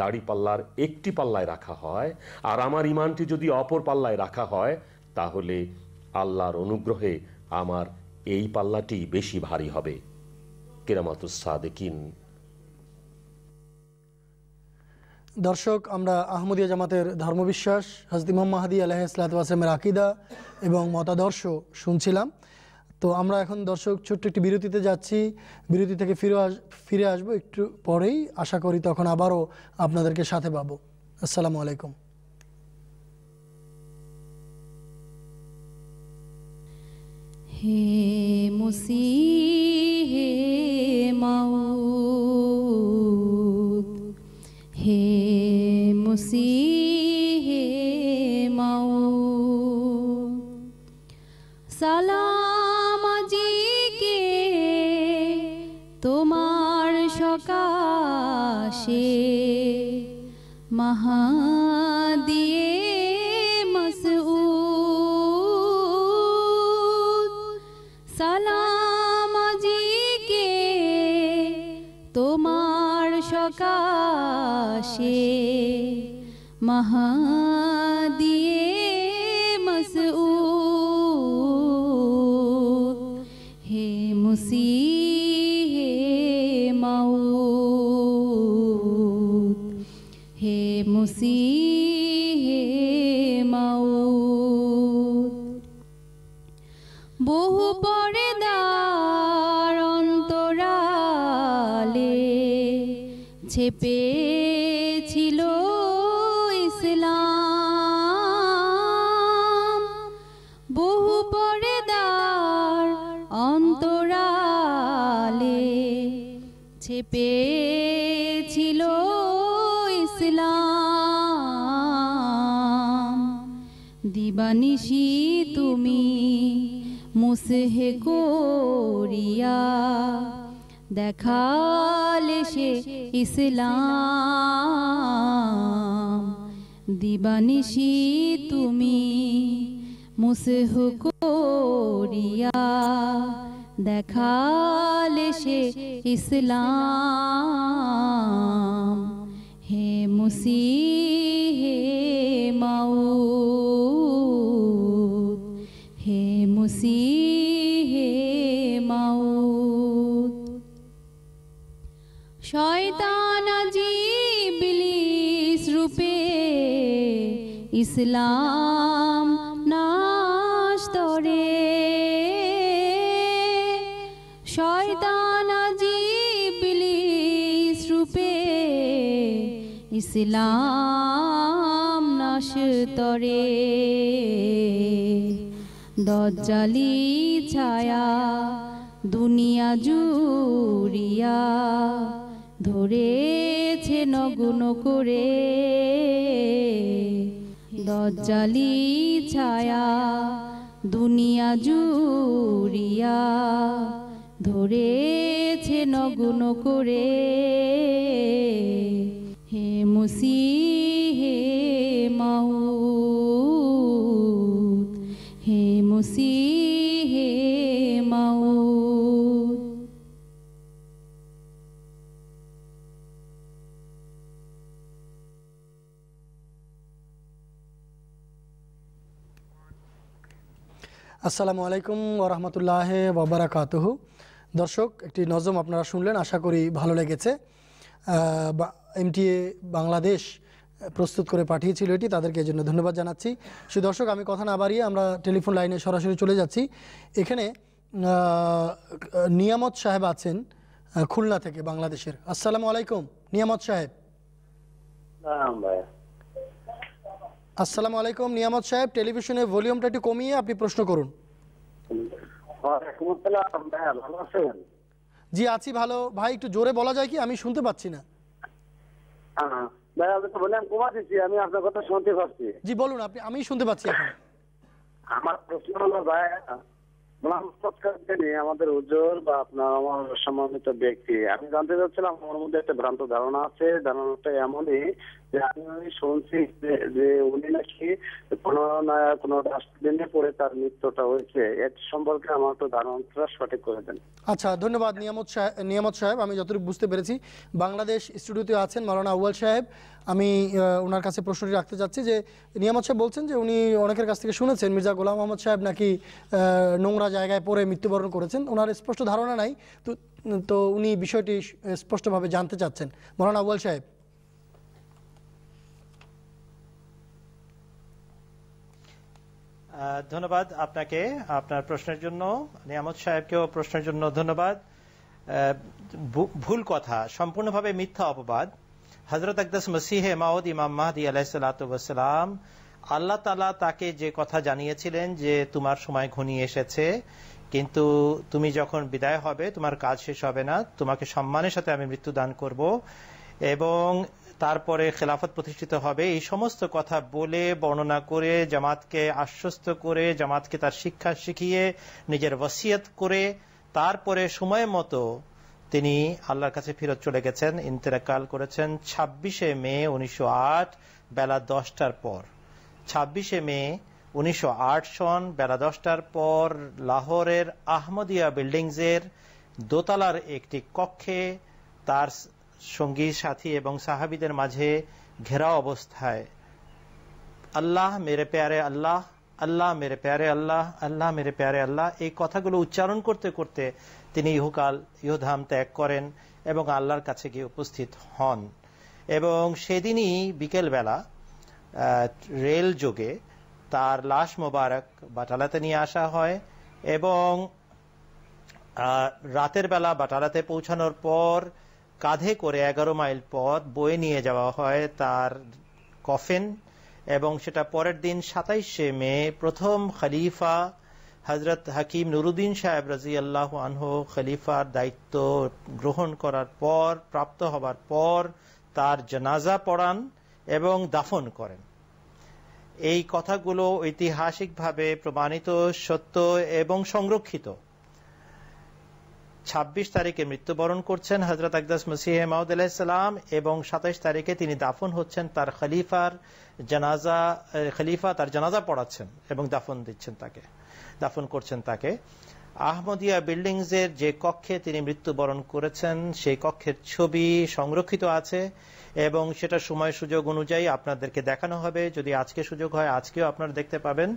দাড়ি পাল্লার একটি পাল্লায় রাখা হয় আর আমার ইমানটি যদি অপর পাল্লায় রাখা হয় তাহলে আল্লাহর অনুগ্রহে আমার এই পাল্লাটি বেশি ভারী হবে কেরামাতুস সাদেকিন দর্শক আমরা আহমদিয়া জামাতের ধর্মবিশ্বাস হাজদি ইমাম মাহাদি আলাহ ইসলাতামের আকিদা এবং মতাদর্শ শুনছিলাম তো আমরা এখন দর্শক ছোট্ট একটি বিরতিতে যাচ্ছি বিরতি থেকে ফিরে আস ফিরে আসবো একটু পরেই আশা করি তখন আবারও আপনাদেরকে সাথে পাবো আসসালামু আলাইকুম হে মুসি হে মাউদ হে মুসি হে মাউদ সালাম আজিকে তোমার সকাশে মহা দিয়ে মহাদিয়ে মসউদ হে মুসি হে মাউদ হে মুসি হে মাউদ বহু পরে দার অন্তরালে ছেপে পেয়েছিল ইসলাম দিবানিশি তুমি মুসহে করিয়া দেখালে সে ইসলাম দিবানিশি তুমি মুসহ করিয়া দেখালে সে ইসলাম হে মুসি হে মাউ হে মুসি হে মাউ শয়তান বিলিস রূপে ইসলাম নাশ তরে শয়তানাজি রূপে ইসলাম নাশ তরে দজ্জালি ছায়া দুনিয়া জুড়িয়া ধরেছে নগুন করে দজ্জালি ছায়া দুনিয়া জুড়িয়া ধরেছে নগুন করে হে মুসি হে মাউ হে মুসি হে মাউ আসসালামু আলাইকুম ওরহমতুল্লাহ ওবরাকাতহ দর্শক একটি নজম আপনারা শুনলেন আশা করি ভালো লেগেছে এমটিএ বাংলাদেশ প্রস্তুত করে পাঠিয়েছিল এটি তাদেরকে জন্য ধন্যবাদ জানাচ্ছি শুধু দর্শক আমি কথা না বাড়িয়ে আমরা টেলিফোন লাইনে সরাসরি চলে যাচ্ছি এখানে নিয়ামত সাহেব আছেন খুলনা থেকে বাংলাদেশের আসসালামু আলাইকুম নিয়ামত সাহেব আসসালামু আলাইকুম নিয়ামত সাহেব টেলিভিশনের ভলিউমটা একটু কমিয়ে আপনি প্রশ্ন করুন জি আছি ভালো ভাই একটু জোরে বলা যায় কি আমি শুনতে পাচ্ছি না হ্যাঁ, হ্যাঁ। আমি জি বলুন আপনি আমি শুনতে পাচ্ছি আমার প্রশ্ন হলো ভাই আমাদের উজ্জ্বল বা আপনার আমার সম্মানিত ব্যক্তি আমি জানতে চাচ্ছিলাম আমার মধ্যে একটা ভ্রান্ত ধারণা আছে ধারণাটা এমনই আমি শুনছি যে উনি নাকি না কোনো ডাস্টবিনে পড়ে তার মৃত্যুটা হয়েছে এর সম্পর্কে আমার তো ধারণাটা সঠিক করে দেন আচ্ছা ধন্যবাদ নিয়ামত সাহেব নিয়ামত সাহেব আমি যতটুকু বুঝতে পেরেছি বাংলাদেশ স্টুডিওতে আছেন মালানা আউয়াল সাহেব আমি ওনার কাছে প্রশ্নটি রাখতে চাচ্ছি যে নিয়ামত সাহেব বলছেন যে উনি অনেকের কাছ থেকে শুনেছেন মির্জা গোলাম মোহাম্মদ সাহেব নাকি নোংরা জায়গায় পড়ে মৃত্যুবরণ করেছেন ওনার স্পষ্ট ধারণা নাই তো তো উনি বিষয়টি স্পষ্টভাবে জানতে চাচ্ছেন মৌলানা আউয়াল সাহেব ধন্যবাদ আপনাকে আপনার প্রশ্নের জন্য নিয়ামত সাহেবকেও প্রশ্নের জন্য ধন্যবাদ ভুল কথা সম্পূর্ণভাবে মিথ্যা অপবাদ হজরত আকদাস মসিহে মাউদ ইমাম মাহদি আলাহিসাম আল্লাহ তালা তাকে যে কথা জানিয়েছিলেন যে তোমার সময় ঘনিয়ে এসেছে কিন্তু তুমি যখন বিদায় হবে তোমার কাজ শেষ হবে না তোমাকে সম্মানের সাথে আমি মৃত্যুদান করব এবং তারপরে খেলাফত প্রতিষ্ঠিত হবে এই সমস্ত কথা বলে বর্ণনা করে জামাতকে আশ্বস্ত করে জামাতকে তার শিক্ষা শিখিয়ে নিজের ওসিয়ত করে তারপরে সময় মতো তিনি আল্লাহর কাছে ফিরত চলে গেছেন ইন্তেরাকাল করেছেন ছাব্বিশে মে উনিশশো বেলা দশটার পর ছাব্বিশে মে উনিশশো সন বেলা দশটার পর লাহোরের আহমদিয়া বিল্ডিংসের দোতলার একটি কক্ষে তার সঙ্গী সাথী এবং সাহাবিদের মাঝে ঘেরা অবস্থায় আল্লাহ মেরে প্যারে আল্লাহ আল্লাহ মেরে প্যারে আল্লাহ আল্লাহ মেরে প্যারে আল্লাহ এই কথাগুলো উচ্চারণ করতে করতে তিনি ইহুকাল ইহধাম ত্যাগ করেন এবং আল্লাহর কাছে গিয়ে উপস্থিত হন এবং সেদিনই বিকেলবেলা রেল যোগে তার লাশ মোবারক বাটালাতে নিয়ে আসা হয় এবং রাতের বেলা বাটালাতে পৌঁছানোর পর কাঁধে করে এগারো মাইল পথ বয়ে নিয়ে যাওয়া হয় তার কফেন এবং সেটা পরের দিন সাতাইশে মে প্রথম খলিফা হজরত হাকিম নুরুদ্দিন সাহেব রাজি আল্লাহ আনহো খলিফার দায়িত্ব গ্রহণ করার পর প্রাপ্ত হবার পর তার জানাজা পড়ান এবং দাফন করেন এই কথাগুলো ঐতিহাসিকভাবে প্রমাণিত সত্য এবং সংরক্ষিত ২৬ তারিখে মৃত্যুবরণ করছেন হজরত আকদাস মসিহে মাউদ আলাহিসাল্লাম এবং সাতাইশ তারিখে তিনি দাফন হচ্ছেন তার খলিফার জানাজা খলিফা তার জানাজা পড়াচ্ছেন এবং দাফন দিচ্ছেন তাকে দাফন করছেন তাকে আহমদিয়া বিল্ডিংসের যে কক্ষে তিনি মৃত্যুবরণ করেছেন সেই কক্ষের ছবি সংরক্ষিত আছে এবং সেটা সময় সুযোগ অনুযায়ী আপনাদেরকে দেখানো হবে যদি আজকে সুযোগ হয় আজকেও আপনারা দেখতে পাবেন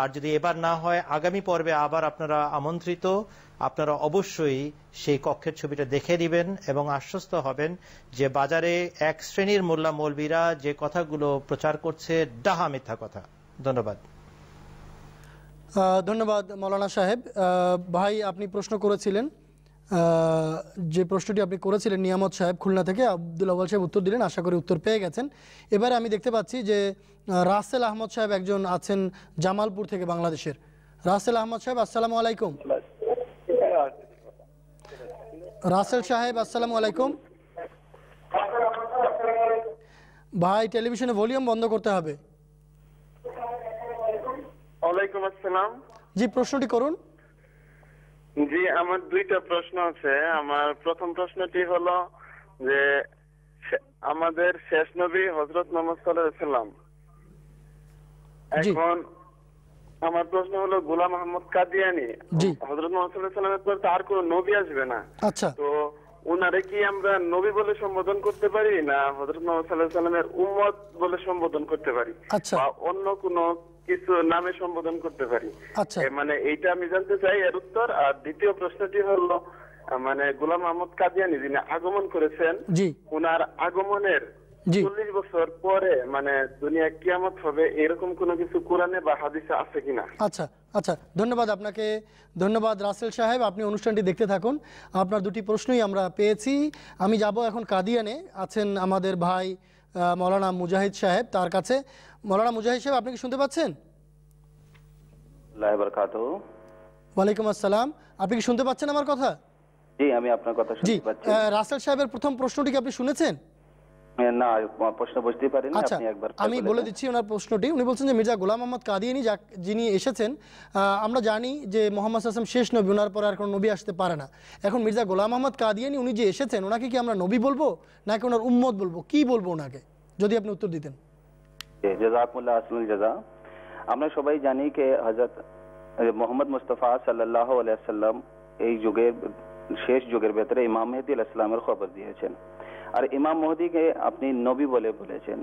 আর যদি এবার না হয় আগামী পর্বে আবার আপনারা আমন্ত্রিত আপনারা অবশ্যই সেই কক্ষের ছবিটা দেখে দিবেন এবং আশ্বস্ত হবেন যে বাজারে এক শ্রেণীর মোল্লা মৌলবীরা যে কথাগুলো প্রচার করছে ডাহা মিথ্যা কথা ধন্যবাদ ধন্যবাদ মৌলানা সাহেব ভাই আপনি প্রশ্ন করেছিলেন যে প্রশ্নটি আপনি করেছিলেন নিয়ামত সাহেব খুলনা থেকে আব্দুল আব্বাল সাহেব উত্তর দিলেন আশা করি উত্তর পেয়ে গেছেন এবারে আমি দেখতে পাচ্ছি যে রাসেল আহমদ সাহেব একজন আছেন জামালপুর থেকে বাংলাদেশের রাসেল আহমদ সাহেব আসসালাম আলাইকুম রাসেল সাহেব আসসালামু আলাইকুম ভাই টেলিভিশনে ভলিউম বন্ধ করতে হবে ওয়ালাইকুম আসসালাম জি প্রশ্নটি করুন জি আমার দুইটা প্রশ্ন আছে আমার প্রথম প্রশ্নটি হলো যে আমাদের শেষ নবী হজরত মোহাম্মদ সাল্লাম এখন আমার প্রশ্ন হলো গোলাম আহমদ কাদিয়ানি হজরত মোহাম্মদ সাল্লামের পর আর কোন নবী আসবে না আচ্ছা তো ওনারে কি আমরা নবী বলে সম্বোধন করতে পারি না হজরত মোহাম্মদ সাল্লাহ সাল্লামের উম্মত বলে সম্বোধন করতে পারি আচ্ছা। বা অন্য কোন কিছু নামে সম্বোধন করতে পারি আচ্ছা। মানে এইটা আমি জানতে চাই এর উত্তর আর দ্বিতীয় প্রশ্নটি হলো মানে গোলাম আহমদ কাদিয়ানি যিনি আগমন করেছেন ওনার আগমনের চল্লিশ বছর পরে মানে দুনিয়া কিয়ামত হবে এরকম কোনো কিছু কোরআনে বা হাদিসে আছে কিনা আচ্ছা আচ্ছা ধন্যবাদ আপনাকে ধন্যবাদ রাসেল সাহেব আপনি অনুষ্ঠানটি দেখতে থাকুন আপনার দুটি প্রশ্নই আমরা পেয়েছি আমি যাব এখন কাদিয়ানে আছেন আমাদের ভাই মৌলানা মুজাহিদ সাহেব তার কাছে মৌলানা মুজাহিদ সাহেব আপনি কি শুনতে পাচ্ছেন ওয়ালাইকুম আসসালাম আপনি কি শুনতে পাচ্ছেন আমার কথা জি আমি আপনার কথা জি রাসেল সাহেবের প্রথম প্রশ্নটি কি আপনি শুনেছেন আচ্ছা, আমি বলে দিচ্ছি ওনার প্রশ্নটি উনি বলছেন যে মির্জা গোলাম মোহাম্মদ কাদিয়ানি যিনি এসেছেন আমরা জানি যে মোহাম্মদ আসলাম শেষ নবী ওনার পরে আর কোনো নবী আসতে পারে না এখন মির্জা গোলাম মোহাম্মদ কাদিয়ানি উনি যে এসেছেন ওনাকে কি আমরা নবী বলবো নাকি ওনার উম্মত বলবো কি বলবো ওনাকে যদি আপনি উত্তর দিতেন আমরা সবাই জানি যে হজরত মোহাম্মদ মুস্তফা সাল্লাহ আলাইসাল্লাম এই যুগের শেষ যুগের ভেতরে ইমাম মেহদি আলাহিসাল্লামের খবর দিয়েছেন আর ইমাম মহদিকে আপনি নবী বলে বলেছেন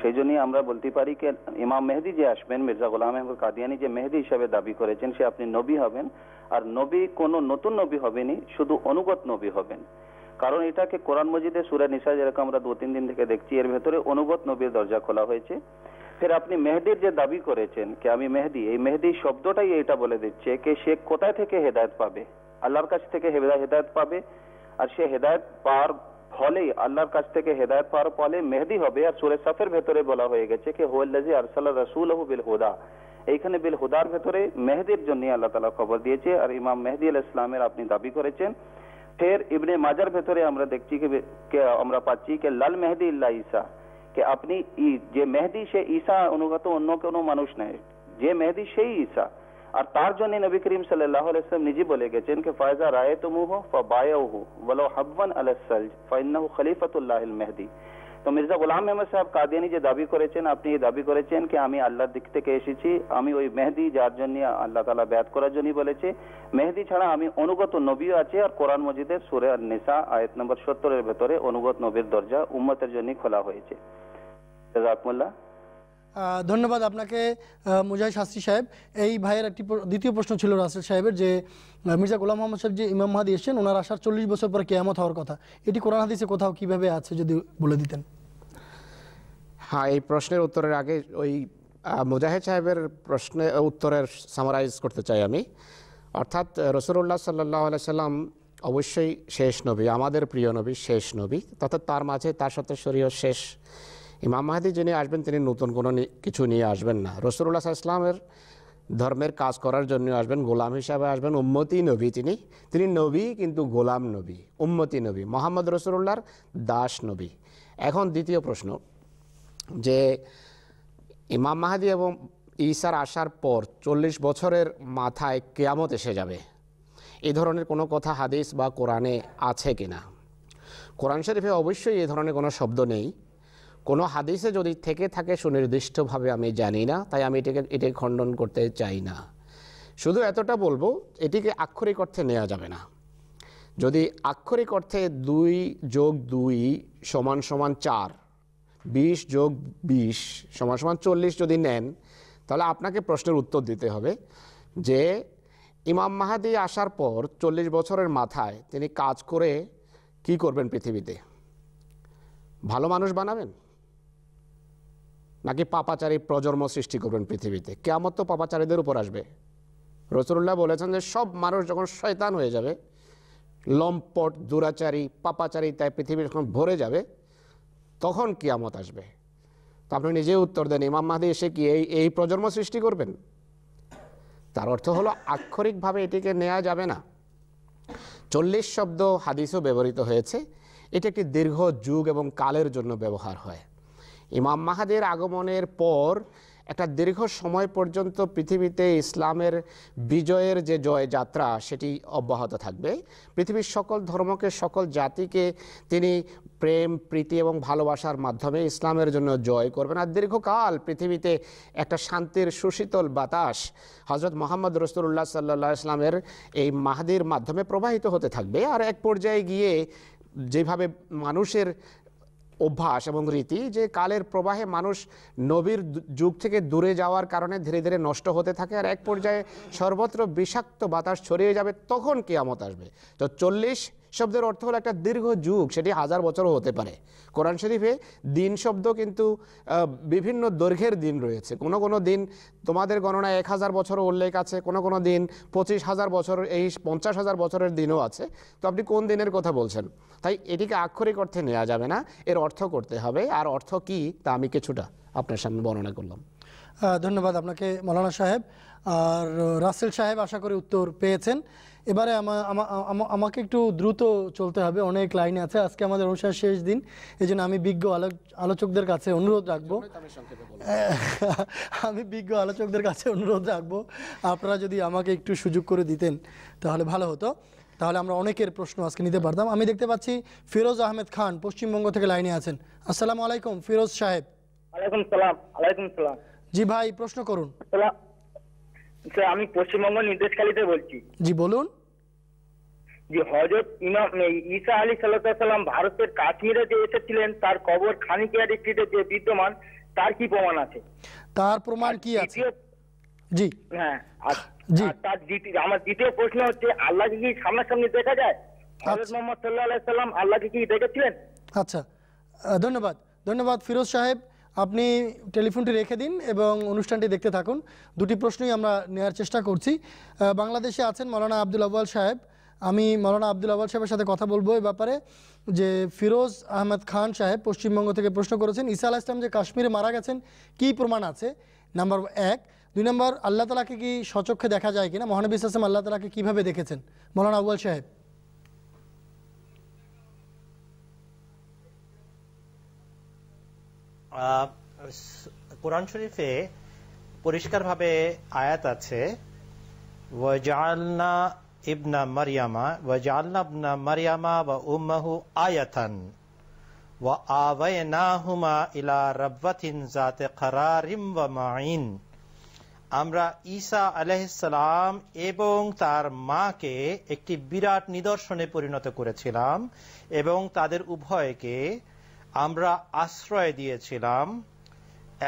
সেই জন্যই আমরা বলতে পারি যে ইমাম মেহেদি যে আসবেন মির্জা গোলাম আহমদ কাদিয়ানি যে মেহেদি হিসাবে দাবি করেছেন সে আপনি নবী হবেন আর নবী কোনো নতুন নবী হবেনি শুধু অনুগত নবী হবেন কারণ এটাকে কোরআন মজিদে সুরা নিশা যেরকম আমরা দু তিন দিন থেকে দেখছি এর ভেতরে অনুগত নবীর দরজা খোলা হয়েছে ফের আপনি মেহেদির যে দাবি করেছেন কি আমি মেহেদি এই মেহেদি শব্দটাই এটা বলে দিচ্ছে কে সে কোথায় থেকে হেদায়ত পাবে আল্লাহর কাছ থেকে হেদায়ত পাবে আর সে হেদায়ত পাওয়ার হলেই আল্লাহর কাছ থেকে হেদায়ত পাওয়ার ফলে মেহেদি হবে আর সুরে সাফের ভেতরে বলা হয়ে গেছে কি হোল্লাজি আরসাল্লাহ রসুল বিল হুদা এইখানে বিল হুদার ভেতরে মেহেদির জন্য আল্লাহ তালা খবর দিয়েছে আর ইমাম মেহেদি আল ইসলামের আপনি দাবি করেছেন ফের ইবনে মাজার ভেতরে আমরা দেখছি কি আমরা পাচ্ছি কে লাল মেহেদি ইল্লা ঈসা কে আপনি যে মেহেদি সে ঈসা অনুগত অন্য কোনো মানুষ নেই যে মেহেদি সেই ঈসা আর তার জন্য নবিক リーム সাল্লাল্লাহু আলাইহি وسلم নিজে বলেছেন যে इनके फायদা রায়ে তো মুহু ফবাইউহু ওয়ালা হাব্বন আলা সালজ فانه খলিফাতুল্লাহ المهدی তো মির্জা গোলাম আহমদ সাহেব কাদিয়ানি যে দাবি করেছেন আপনি দাবি করেছেন যে আমি আল্লাহর দিক থেকে এসেছি আমি ওই মেহেদি যার জন্য আল্লাহ তাআলা বায়াত করার জন্য বলেছে মেহেদি ছাড়া আমি অনুগত নবীও আছে আর কোরআন মাজিদের সূরা নিসা আয়াত নম্বর 70 এর ভিতরে অনুগত নবীর মর্যাদা উম্মতের জন্য খোলা হয়েছে তাজাতমুল্লাহ ধন্যবাদ আপনাকে মুজাহ শাস্ত্রী সাহেব এই ভাইয়ের একটি দ্বিতীয় প্রশ্ন ছিল রাসেল সাহেবের যে মির্জা গোলাম মোহাম্মদ সাহেব যে ইমাম মাহাদি এসেছেন ওনার আসার চল্লিশ বছর পরে কেয়ামত হওয়ার কথা এটি কোরআন হাদিসে কোথাও কীভাবে আছে যদি বলে দিতেন হ্যাঁ এই প্রশ্নের উত্তরের আগে ওই মুজাহিদ সাহেবের প্রশ্নে উত্তরের সামারাইজ করতে চাই আমি অর্থাৎ রসুল্লাহ সাল্লাহ সাল্লাম অবশ্যই শেষ নবী আমাদের প্রিয় নবী শেষ নবী তথা তার মাঝে তার সাথে শরীয় শেষ ইমাম মাহাদি যিনি আসবেন তিনি নতুন কোনো কিছু নিয়ে আসবেন না রসুল্লাহ ইসলামের ধর্মের কাজ করার জন্য আসবেন গোলাম হিসাবে আসবেন উম্মতি নবী তিনি তিনি নবী কিন্তু গোলাম নবী উম্মতি নবী মোহাম্মদ রসুল্লাহর দাস নবী এখন দ্বিতীয় প্রশ্ন যে ইমাম মাহাদি এবং ঈশার আসার পর চল্লিশ বছরের মাথায় কেয়ামত এসে যাবে এ ধরনের কোনো কথা হাদিস বা কোরআনে আছে কিনা না কোরআন শরীফে অবশ্যই এ ধরনের কোনো শব্দ নেই কোনো হাদিসে যদি থেকে থাকে সুনির্দিষ্টভাবে আমি জানি না তাই আমি এটাকে এটি খণ্ডন করতে চাই না শুধু এতটা বলবো এটিকে আক্ষরিক অর্থে নেওয়া যাবে না যদি আক্ষরিক অর্থে দুই যোগ দুই সমান সমান চার বিশ যোগ বিশ সমান সমান চল্লিশ যদি নেন তাহলে আপনাকে প্রশ্নের উত্তর দিতে হবে যে ইমাম মাহাদি আসার পর চল্লিশ বছরের মাথায় তিনি কাজ করে কি করবেন পৃথিবীতে ভালো মানুষ বানাবেন নাকি পাপাচারী প্রজন্ম সৃষ্টি করবেন পৃথিবীতে কেয়ামত তো পাপাচারীদের উপর আসবে রসুল্লাহ বলেছেন যে সব মানুষ যখন শয়তান হয়ে যাবে লম্পট দুরাচারী পাপাচারী তাই পৃথিবী যখন ভরে যাবে তখন কিয়ামত আসবে তো আপনি নিজে উত্তর দেন ইমাম মাহাদি এসে কি এই এই প্রজন্ম সৃষ্টি করবেন তার অর্থ হলো আক্ষরিকভাবে এটিকে নেওয়া যাবে না চল্লিশ শব্দ হাদিসও ব্যবহৃত হয়েছে এটি একটি দীর্ঘ যুগ এবং কালের জন্য ব্যবহার হয় ইমাম মাহাদের আগমনের পর একটা দীর্ঘ সময় পর্যন্ত পৃথিবীতে ইসলামের বিজয়ের যে জয় যাত্রা সেটি অব্যাহত থাকবে পৃথিবীর সকল ধর্মকে সকল জাতিকে তিনি প্রেম প্রীতি এবং ভালোবাসার মাধ্যমে ইসলামের জন্য জয় করবেন আর দীর্ঘকাল পৃথিবীতে একটা শান্তির সুশীতল বাতাস হজরত মোহাম্মদ রসুল্লাহ সাল্লা ইসলামের এই মাহাদির মাধ্যমে প্রবাহিত হতে থাকবে আর এক পর্যায়ে গিয়ে যেভাবে মানুষের অভ্যাস এবং রীতি যে কালের প্রবাহে মানুষ নবীর যুগ থেকে দূরে যাওয়ার কারণে ধীরে ধীরে নষ্ট হতে থাকে আর এক পর্যায়ে সর্বত্র বিষাক্ত বাতাস ছড়িয়ে যাবে তখন কেয়ামত আসবে তো চল্লিশ শব্দের অর্থ হলো একটা দীর্ঘ যুগ সেটি হাজার বছরও হতে পারে কোরআন শরীফে দিন শব্দ কিন্তু বিভিন্ন দৈর্ঘ্যের দিন রয়েছে কোনো কোনো দিন তোমাদের গণনায় এক হাজার বছর উল্লেখ আছে কোনো কোনো দিন পঁচিশ হাজার বছর এই পঞ্চাশ হাজার বছরের দিনও আছে তো আপনি কোন দিনের কথা বলছেন তাই এটিকে আক্ষরিক অর্থে নেওয়া যাবে না এর অর্থ করতে হবে আর অর্থ কি তা আমি কিছুটা আপনার সামনে বর্ণনা করলাম ধন্যবাদ আপনাকে মৌলানা সাহেব আর রাসেল সাহেব আশা করি উত্তর পেয়েছেন এবারে আমাকে একটু দ্রুত চলতে হবে অনেক লাইনে আছে আজকে আমাদের অনুষ্ঠান শেষ দিন এই জন্য আমি বিজ্ঞ আলোচকদের কাছে অনুরোধ রাখবো আমি বিজ্ঞ আলোচকদের কাছে অনুরোধ রাখবো আপনারা যদি আমাকে একটু সুযোগ করে দিতেন তাহলে ভালো হতো তাহলে আমরা অনেকের প্রশ্ন আজকে নিতে পারতাম আমি দেখতে পাচ্ছি ফিরোজ আহমেদ খান পশ্চিমবঙ্গ থেকে লাইনে আছেন আসসালামু আলাইকুম ফিরোজ সাহেব আলাইকুম সালাম আলাইকুম সালাম জি ভাই প্রশ্ন করুন স্যার আমি পশ্চিমবঙ্গ নির্দেশকালীতে বলছি জি বলুন যে হজরত ইমাম ঈসা আলী সাল্লাম ভারতের কাশ্মীরে যে এসেছিলেন তার কবর খানিকিয়া ডিস্ট্রিক্টে যে বিদ্যমান তার কি প্রমাণ আছে তার প্রমাণ কি আছে জি হ্যাঁ জি তার আমার দ্বিতীয় প্রশ্ন হচ্ছে আল্লাহকে কি সামনাসামনি দেখা যায় আচ্ছা। হজরত মোহাম্মদ সাল্লাহ সাল্লাম আল্লাহকে কি দেখেছিলেন আচ্ছা ধন্যবাদ ধন্যবাদ ফিরোজ সাহেব আপনি টেলিফোনটি রেখে দিন এবং অনুষ্ঠানটি দেখতে থাকুন দুটি প্রশ্নই আমরা নেওয়ার চেষ্টা করছি বাংলাদেশে আছেন মৌলানা আব্দুল আব্বাল সাহেব আমি মৌলানা আব্দুল আব্বাল সাহেবের সাথে কথা বলবো এ ব্যাপারে যে ফিরোজ আহমেদ খান সাহেব পশ্চিমবঙ্গ থেকে প্রশ্ন করেছেন ইসা আলাহ ইসলাম যে কাশ্মীরে মারা গেছেন কি প্রমাণ আছে নাম্বার এক দুই নম্বর আল্লাহ তালাকে কি সচক্ষে দেখা যায় কিনা মহানবী ইসলাম আল্লাহ তালাকে কীভাবে দেখেছেন মৌলানা আব্বাল সাহেব কোরআন শরীফে পরিষ্কারভাবে আয়াত আছে ওয়াজালনা ইবনা মারিয়ামা ওয়াজালনা ইবনা মারিয়ামা বা উম্মাহু আয়াতান ওয়া আওয়াইনাহুমা ইলা রাব্বাতিন যাতে খারারিম ওয়া মাইন আমরা ঈসা আলহিসাম এবং তার মাকে একটি বিরাট নিদর্শনে পরিণত করেছিলাম এবং তাদের উভয়কে আমরা আশ্রয় দিয়েছিলাম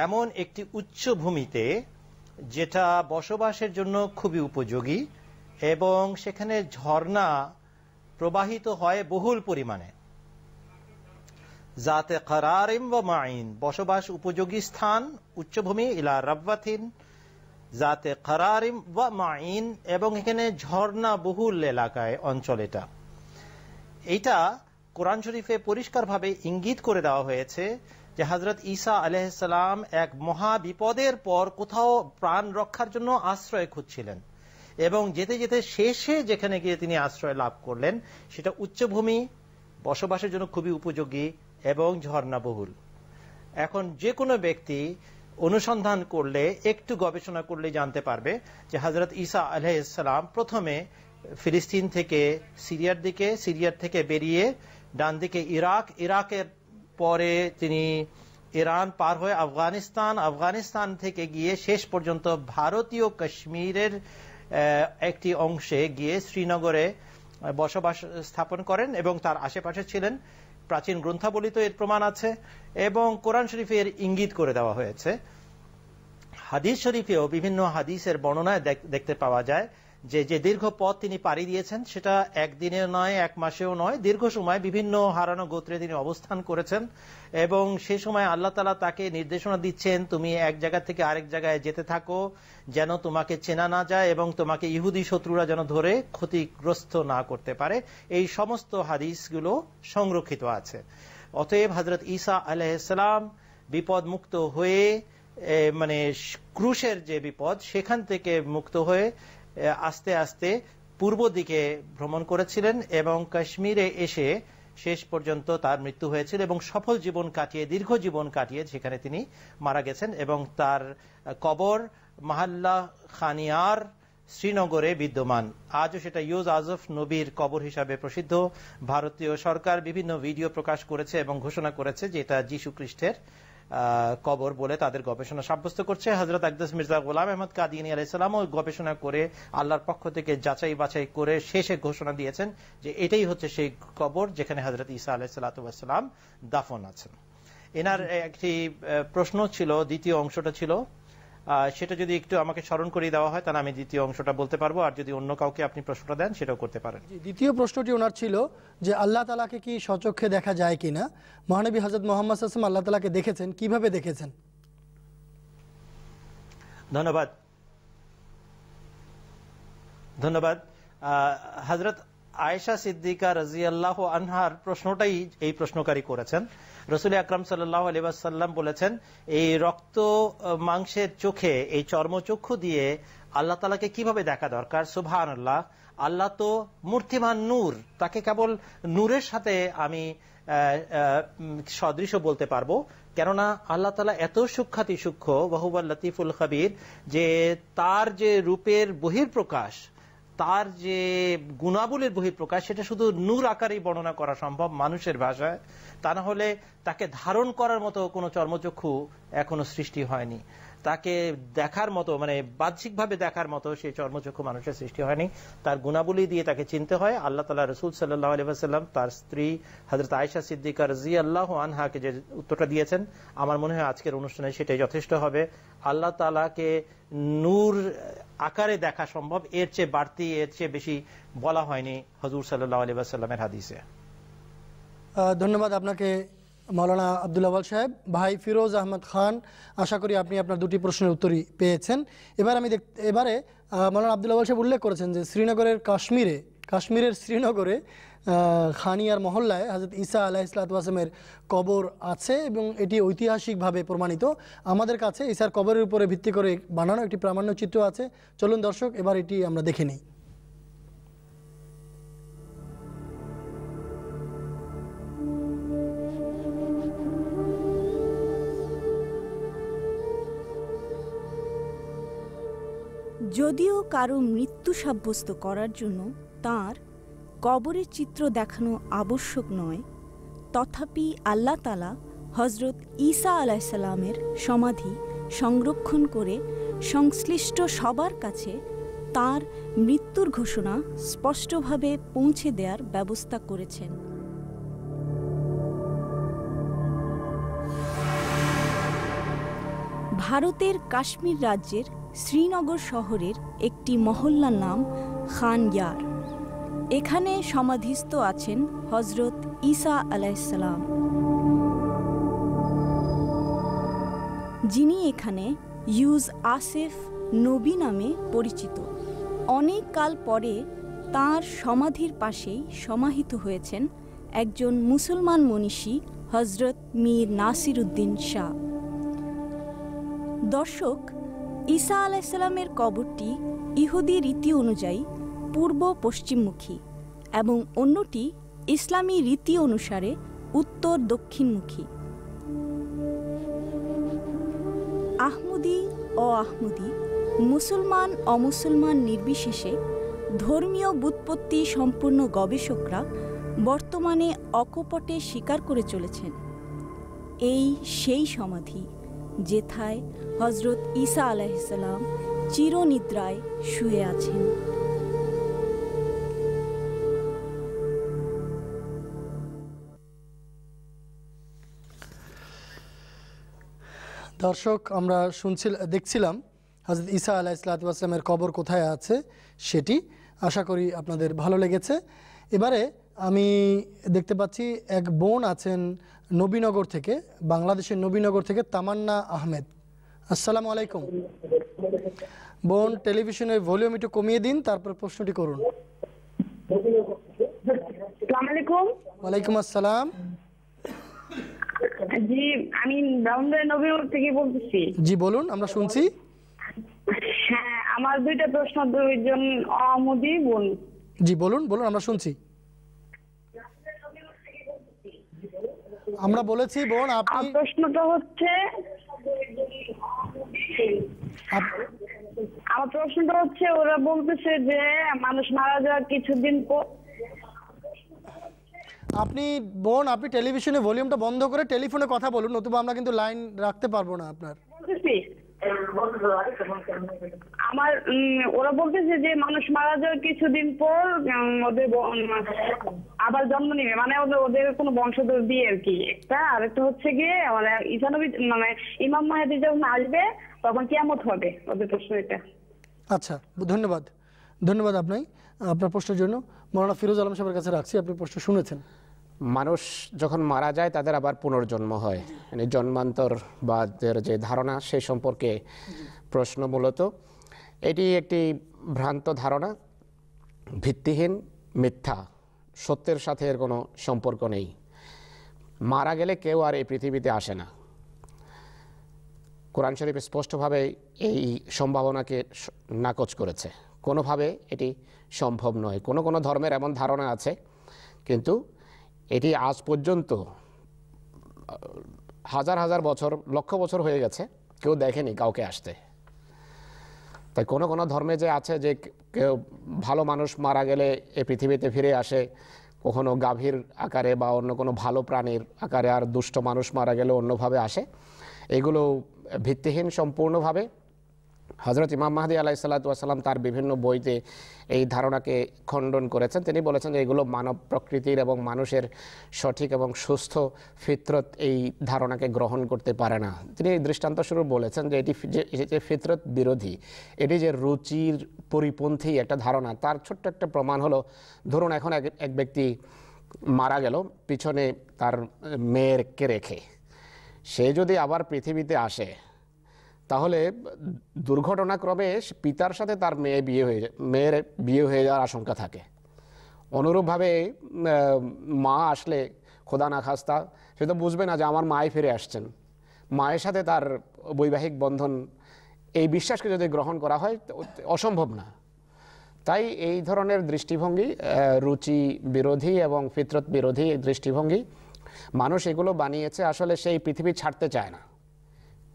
এমন একটি উচ্চভূমিতে যেটা বসবাসের জন্য খুবই উপযোগী এবং সেখানে ঝর্ণা প্রবাহিত হয় বহুল পরিমাণে যাতে খারারিম বা মাইন বসবাস উপযোগী স্থান উচ্চভূমি ইলা রাব্বাথিন যাতে খারারিম বা মাইন এবং এখানে ঝর্ণা বহুল এলাকায় অঞ্চল এটা এইটা কোরআন শরীফে পরিষ্কারভাবে ইঙ্গিত করে দেওয়া হয়েছে যে হজরত ঈসা আলহাম এক মহা বিপদের পর কোথাও প্রাণ রক্ষার জন্য আশ্রয় খুঁজছিলেন এবং যেতে যেতে শেষে যেখানে গিয়ে তিনি আশ্রয় লাভ করলেন সেটা উচ্চভূমি বসবাসের জন্য খুবই উপযোগী এবং ঝর্ণাবহুল এখন যে কোনো ব্যক্তি অনুসন্ধান করলে একটু গবেষণা করলে জানতে পারবে যে হজরত ঈসা আলহাম প্রথমে ফিলিস্তিন থেকে সিরিয়ার দিকে সিরিয়ার থেকে বেরিয়ে ডান দিকে ইরাক ইরাকের পরে তিনি ইরান পার হয়ে আফগানিস্তান আফগানিস্তান থেকে গিয়ে শেষ পর্যন্ত ভারতীয় কাশ্মীরের একটি অংশে গিয়ে শ্রীনগরে বসবাস স্থাপন করেন এবং তার আশেপাশে ছিলেন প্রাচীন তো এর প্রমাণ আছে এবং কোরআন শরীফের এর ইঙ্গিত করে দেওয়া হয়েছে হাদিস শরীফেও বিভিন্ন হাদিসের বর্ণনায় দেখতে পাওয়া যায় যে যে দীর্ঘ পথ তিনি পাড়ি দিয়েছেন সেটা একদিনে নয় এক মাসেও নয় দীর্ঘ সময় বিভিন্ন হারানো গোত্রে তিনি অবস্থান করেছেন এবং সে সময় আল্লাহ তালা তাকে নির্দেশনা দিচ্ছেন তুমি এক জায়গা থেকে আরেক জায়গায় যেতে থাকো যেন তোমাকে চেনা না যায় এবং তোমাকে ইহুদি শত্রুরা যেন ধরে ক্ষতিগ্রস্ত না করতে পারে এই সমস্ত হাদিসগুলো সংরক্ষিত আছে অতএব হজরত ঈসা আলাইসালাম মুক্ত হয়ে মানে ক্রুশের যে বিপদ সেখান থেকে মুক্ত হয়ে আস্তে আস্তে পূর্ব দিকে ভ্রমণ করেছিলেন এবং কাশ্মীরে এসে শেষ পর্যন্ত তার মৃত্যু হয়েছিল এবং সফল জীবন কাটিয়ে দীর্ঘ জীবন কাটিয়ে সেখানে তিনি মারা গেছেন এবং তার কবর মাহাল্লা খানিয়ার শ্রীনগরে বিদ্যমান আজও সেটা ইউজ আজফ নবীর কবর হিসাবে প্রসিদ্ধ ভারতীয় সরকার বিভিন্ন ভিডিও প্রকাশ করেছে এবং ঘোষণা করেছে যে এটা যীশু খ্রিস্টের কবর বলে তাদের গবেষণা সাব্যস্ত করছে হজরত আকদাস মির্জা গোলাম আহমদ কাদিনী ওই গবেষণা করে আল্লাহর পক্ষ থেকে যাচাই বাছাই করে শেষে ঘোষণা দিয়েছেন যে এটাই হচ্ছে সেই কবর যেখানে হজরত ইসা আলাইসালাম দাফন আছেন এনার একটি প্রশ্ন ছিল দ্বিতীয় অংশটা ছিল সেটা যদি একটু আমাকে স্মরণ করিয়ে দেওয়া হয় তাহলে আমি দ্বিতীয় অংশটা বলতে পারবো আর যদি অন্য কাউকে আপনি প্রশ্নটা দেন সেটাও করতে পারেন দ্বিতীয় প্রশ্নটি ওনার ছিল যে আল্লাহ তালাকে কি সচক্ষে দেখা যায় কিনা মহানবী হজরত মোহাম্মদ আসলাম আল্লাহ তালাকে দেখেছেন কিভাবে দেখেছেন ধন্যবাদ ধন্যবাদ হজরত আয়েশা সিদ্দিকা রাজিয়াল্লাহ আনহার প্রশ্নটাই এই প্রশ্নকারী করেছেন রসুল আকরাম সাল্লাম বলেছেন এই রক্ত মাংসের চোখে এই চর্মচক্ষু দিয়ে আল্লাহ তালাকে কিভাবে দেখা দরকার সুভান আল্লাহ আল্লাহ তো মূর্তিমান নূর তাকে কেবল নূরের সাথে আমি সদৃশ বলতে পারবো কেননা আল্লাহ তালা এত সুখ্যাতি সূক্ষ্ম বহুবাল লতিফুল খাবির যে তার যে রূপের বহির প্রকাশ তার যে গুণাবলীর বহিঃপ্রকাশ সেটা শুধু নূর আকারেই বর্ণনা করা সম্ভব মানুষের ভাষায় তা না হলে তাকে ধারণ করার মতো কোনো চর্মচক্ষু এখনো সৃষ্টি হয়নি তাকে দেখার মতো মানে বাহ্যিকভাবে দেখার মতো সেই চর্মচক্ষু মানুষের সৃষ্টি হয়নি তার গুণাবলী দিয়ে তাকে চিনতে হয় আল্লাহ তালা রসুল সাল্লাহ আলিবাসাল্লাম তার স্ত্রী হজরত আয়সা সিদ্দিকার জি আল্লাহ আনহাকে যে উত্তরটা দিয়েছেন আমার মনে হয় আজকের অনুষ্ঠানে সেটাই যথেষ্ট হবে আল্লাহ তালাকে নূর আকারে দেখা সম্ভব এর চেয়ে বাড়তি এর চেয়ে বেশি বলা হয়নি হজুর সাল্লাহ আলিবাসাল্লামের হাদিসে ধন্যবাদ আপনাকে মৌলানা আবদুল্লাওয়াল সাহেব ভাই ফিরোজ আহমদ খান আশা করি আপনি আপনার দুটি প্রশ্নের উত্তরই পেয়েছেন এবার আমি দেখ এবারে মৌলানা আবদুল্লাওয়াল সাহেব উল্লেখ করেছেন যে শ্রীনগরের কাশ্মীরে কাশ্মীরের শ্রীনগরে খানিয়ার মহল্লায় হাজরত ইসা আলাহ ইসলাতামের কবর আছে এবং এটি ঐতিহাসিকভাবে প্রমাণিত আমাদের কাছে ইসার কবরের উপরে ভিত্তি করে বানানো একটি প্রামাণ্য চিত্র আছে চলুন দর্শক এবার এটি আমরা দেখে নিই যদিও কারো মৃত্যু সাব্যস্ত করার জন্য তার কবরের চিত্র দেখানো আবশ্যক নয় তথাপি আল্লাহ তালা হজরত ঈসা আলাইসাল্লামের সমাধি সংরক্ষণ করে সংশ্লিষ্ট সবার কাছে তার মৃত্যুর ঘোষণা স্পষ্টভাবে পৌঁছে দেওয়ার ব্যবস্থা করেছেন ভারতের কাশ্মীর রাজ্যের শ্রীনগর শহরের একটি মহল্লার নাম খান ইয়ার এখানে সমাধিস্থ আছেন হজরত ঈসা আলাইসালাম যিনি এখানে ইউজ আসেফ নবী নামে পরিচিত অনেক কাল পরে তার সমাধির পাশেই সমাহিত হয়েছেন একজন মুসলমান মনীষী হজরত মীর নাসির উদ্দিন শাহ দর্শক ঈসা আলাইসাল্লামের কবরটি ইহুদি রীতি অনুযায়ী পূর্ব পশ্চিমমুখী এবং অন্যটি ইসলামী রীতি অনুসারে উত্তর দক্ষিণমুখী আহমদি ও আহমদি মুসলমান অমুসলমান নির্বিশেষে ধর্মীয় বুৎপত্তি সম্পূর্ণ গবেষকরা বর্তমানে অকপটে স্বীকার করে চলেছেন এই সেই সমাধি যেথায় হজরত ঈসা আলাইসালাম চিরনিদ্রায় শুয়ে আছেন দর্শক আমরা শুনছিল দেখছিলাম হজরত ঈসা আলাহ ইসলাতামের কবর কোথায় আছে সেটি আশা করি আপনাদের ভালো লেগেছে এবারে আমি দেখতে পাচ্ছি এক বোন আছেন নবীনগর থেকে বাংলাদেশের নবীনগর থেকে তামান্না আহমেদ আসসালামু আলাইকুম বোন টেলিভিশনের ভলিউম একটু কমিয়ে দিন তারপর প্রশ্নটি করুন ওয়ালাইকুম আসসালাম জি আমি বলতেছি জি বলুন আমরা শুনছি হ্যাঁ আমার দুইটা প্রশ্ন দুইজন অমদি বোন জি বলুন বলুন আমরা শুনছি আমরা বলেছি বোন আপনি প্রশ্নটা হচ্ছে আমার প্রশ্নটা হচ্ছে ওরা বলতেছে যে মানুষ মারা যাওয়ার কিছুদিন পর আপনি বোন আপনি টেলিভিশনে ভলিউমটা বন্ধ করে টেলিফোনে কথা বলুন নতুবা আমরা কিন্তু লাইন রাখতে পারবো না আপনার আমার ওরা বলতেছে যে মানুষ মারা যাওয়ার কিছুদিন পর ওদের আবার জন্ম নিবে মানে ওদের ওদের কোনো বংশধর দিয়ে আর কি একটা আর একটা হচ্ছে গিয়ে মানে ইসানবী মানে ইমাম মাহাদি যখন আসবে তখন কেমত হবে ওদের প্রশ্ন এটা আচ্ছা ধন্যবাদ ধন্যবাদ আপনাই আপনার প্রশ্নের জন্য মৌলানা ফিরোজ আলম সাহেবের কাছে রাখছি আপনি প্রশ্ন শুনেছেন মানুষ যখন মারা যায় তাদের আবার পুনর্জন্ম হয় মানে জন্মান্তরবাদের যে ধারণা সে সম্পর্কে প্রশ্ন মূলত এটি একটি ভ্রান্ত ধারণা ভিত্তিহীন মিথ্যা সত্যের সাথে এর কোনো সম্পর্ক নেই মারা গেলে কেউ আর এই পৃথিবীতে আসে না কোরআন শরীফ স্পষ্টভাবে এই সম্ভাবনাকে নাকচ করেছে কোনোভাবে এটি সম্ভব নয় কোনো কোনো ধর্মের এমন ধারণা আছে কিন্তু এটি আজ পর্যন্ত হাজার হাজার বছর লক্ষ বছর হয়ে গেছে কেউ দেখেনি কাউকে আসতে তাই কোনো কোনো ধর্মে যে আছে যে কেউ ভালো মানুষ মারা গেলে এ পৃথিবীতে ফিরে আসে কখনো গাভীর আকারে বা অন্য কোনো ভালো প্রাণীর আকারে আর দুষ্ট মানুষ মারা গেলে অন্যভাবে আসে এগুলো ভিত্তিহীন সম্পূর্ণভাবে হজরত ইমাম মাহাদি আলাহ সাল্লাতাম তার বিভিন্ন বইতে এই ধারণাকে খণ্ডন করেছেন তিনি বলেছেন যে এগুলো মানব প্রকৃতির এবং মানুষের সঠিক এবং সুস্থ ফিতরত এই ধারণাকে গ্রহণ করতে পারে না তিনি এই দৃষ্টান্ত স্বরূপ বলেছেন যে এটি যে ফিতরত বিরোধী এটি যে রুচির পরিপন্থী একটা ধারণা তার ছোট্ট একটা প্রমাণ হলো ধরুন এখন এক ব্যক্তি মারা গেল পিছনে তার মেয়েরকে রেখে সে যদি আবার পৃথিবীতে আসে তাহলে দুর্ঘটনাক্রমে পিতার সাথে তার মেয়ে বিয়ে হয়ে মেয়ের বিয়ে হয়ে যাওয়ার আশঙ্কা থাকে অনুরূপভাবে মা আসলে খোদা না খাস্তা সে তো বুঝবে না যে আমার মায়ে ফিরে আসছেন মায়ের সাথে তার বৈবাহিক বন্ধন এই বিশ্বাসকে যদি গ্রহণ করা হয় অসম্ভব না তাই এই ধরনের দৃষ্টিভঙ্গি রুচি বিরোধী এবং ফিতরত বিরোধী দৃষ্টিভঙ্গি মানুষ এগুলো বানিয়েছে আসলে সেই পৃথিবী ছাড়তে চায় না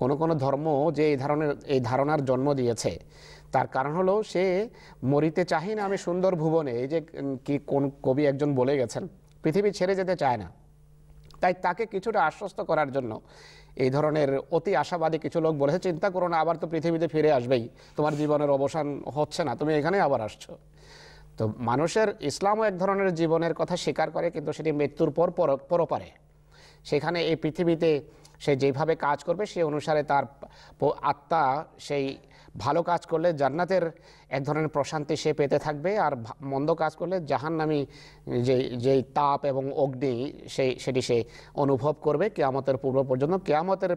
কোনো কোনো ধর্ম যে এই ধরনের এই ধারণার জন্ম দিয়েছে তার কারণ হলো সে মরিতে চাহি না আমি সুন্দর ভুবনে এই যে কি কোন কবি একজন বলে গেছেন পৃথিবী ছেড়ে যেতে চায় না তাই তাকে কিছুটা আশ্বস্ত করার জন্য এই ধরনের অতি আশাবাদী কিছু লোক বলেছে চিন্তা করো না আবার তো পৃথিবীতে ফিরে আসবেই তোমার জীবনের অবসান হচ্ছে না তুমি এখানে আবার আসছো তো মানুষের ইসলামও এক ধরনের জীবনের কথা স্বীকার করে কিন্তু সেটি মৃত্যুর পর পরপারে সেখানে এই পৃথিবীতে সে যেভাবে কাজ করবে সে অনুসারে তার আত্মা সেই ভালো কাজ করলে জান্নাতের এক ধরনের প্রশান্তি সে পেতে থাকবে আর মন্দ কাজ করলে জাহান নামি যে যেই তাপ এবং অগ্নি সেই সেটি সে অনুভব করবে কেয়ামতের পূর্ব পর্যন্ত কেয়ামতের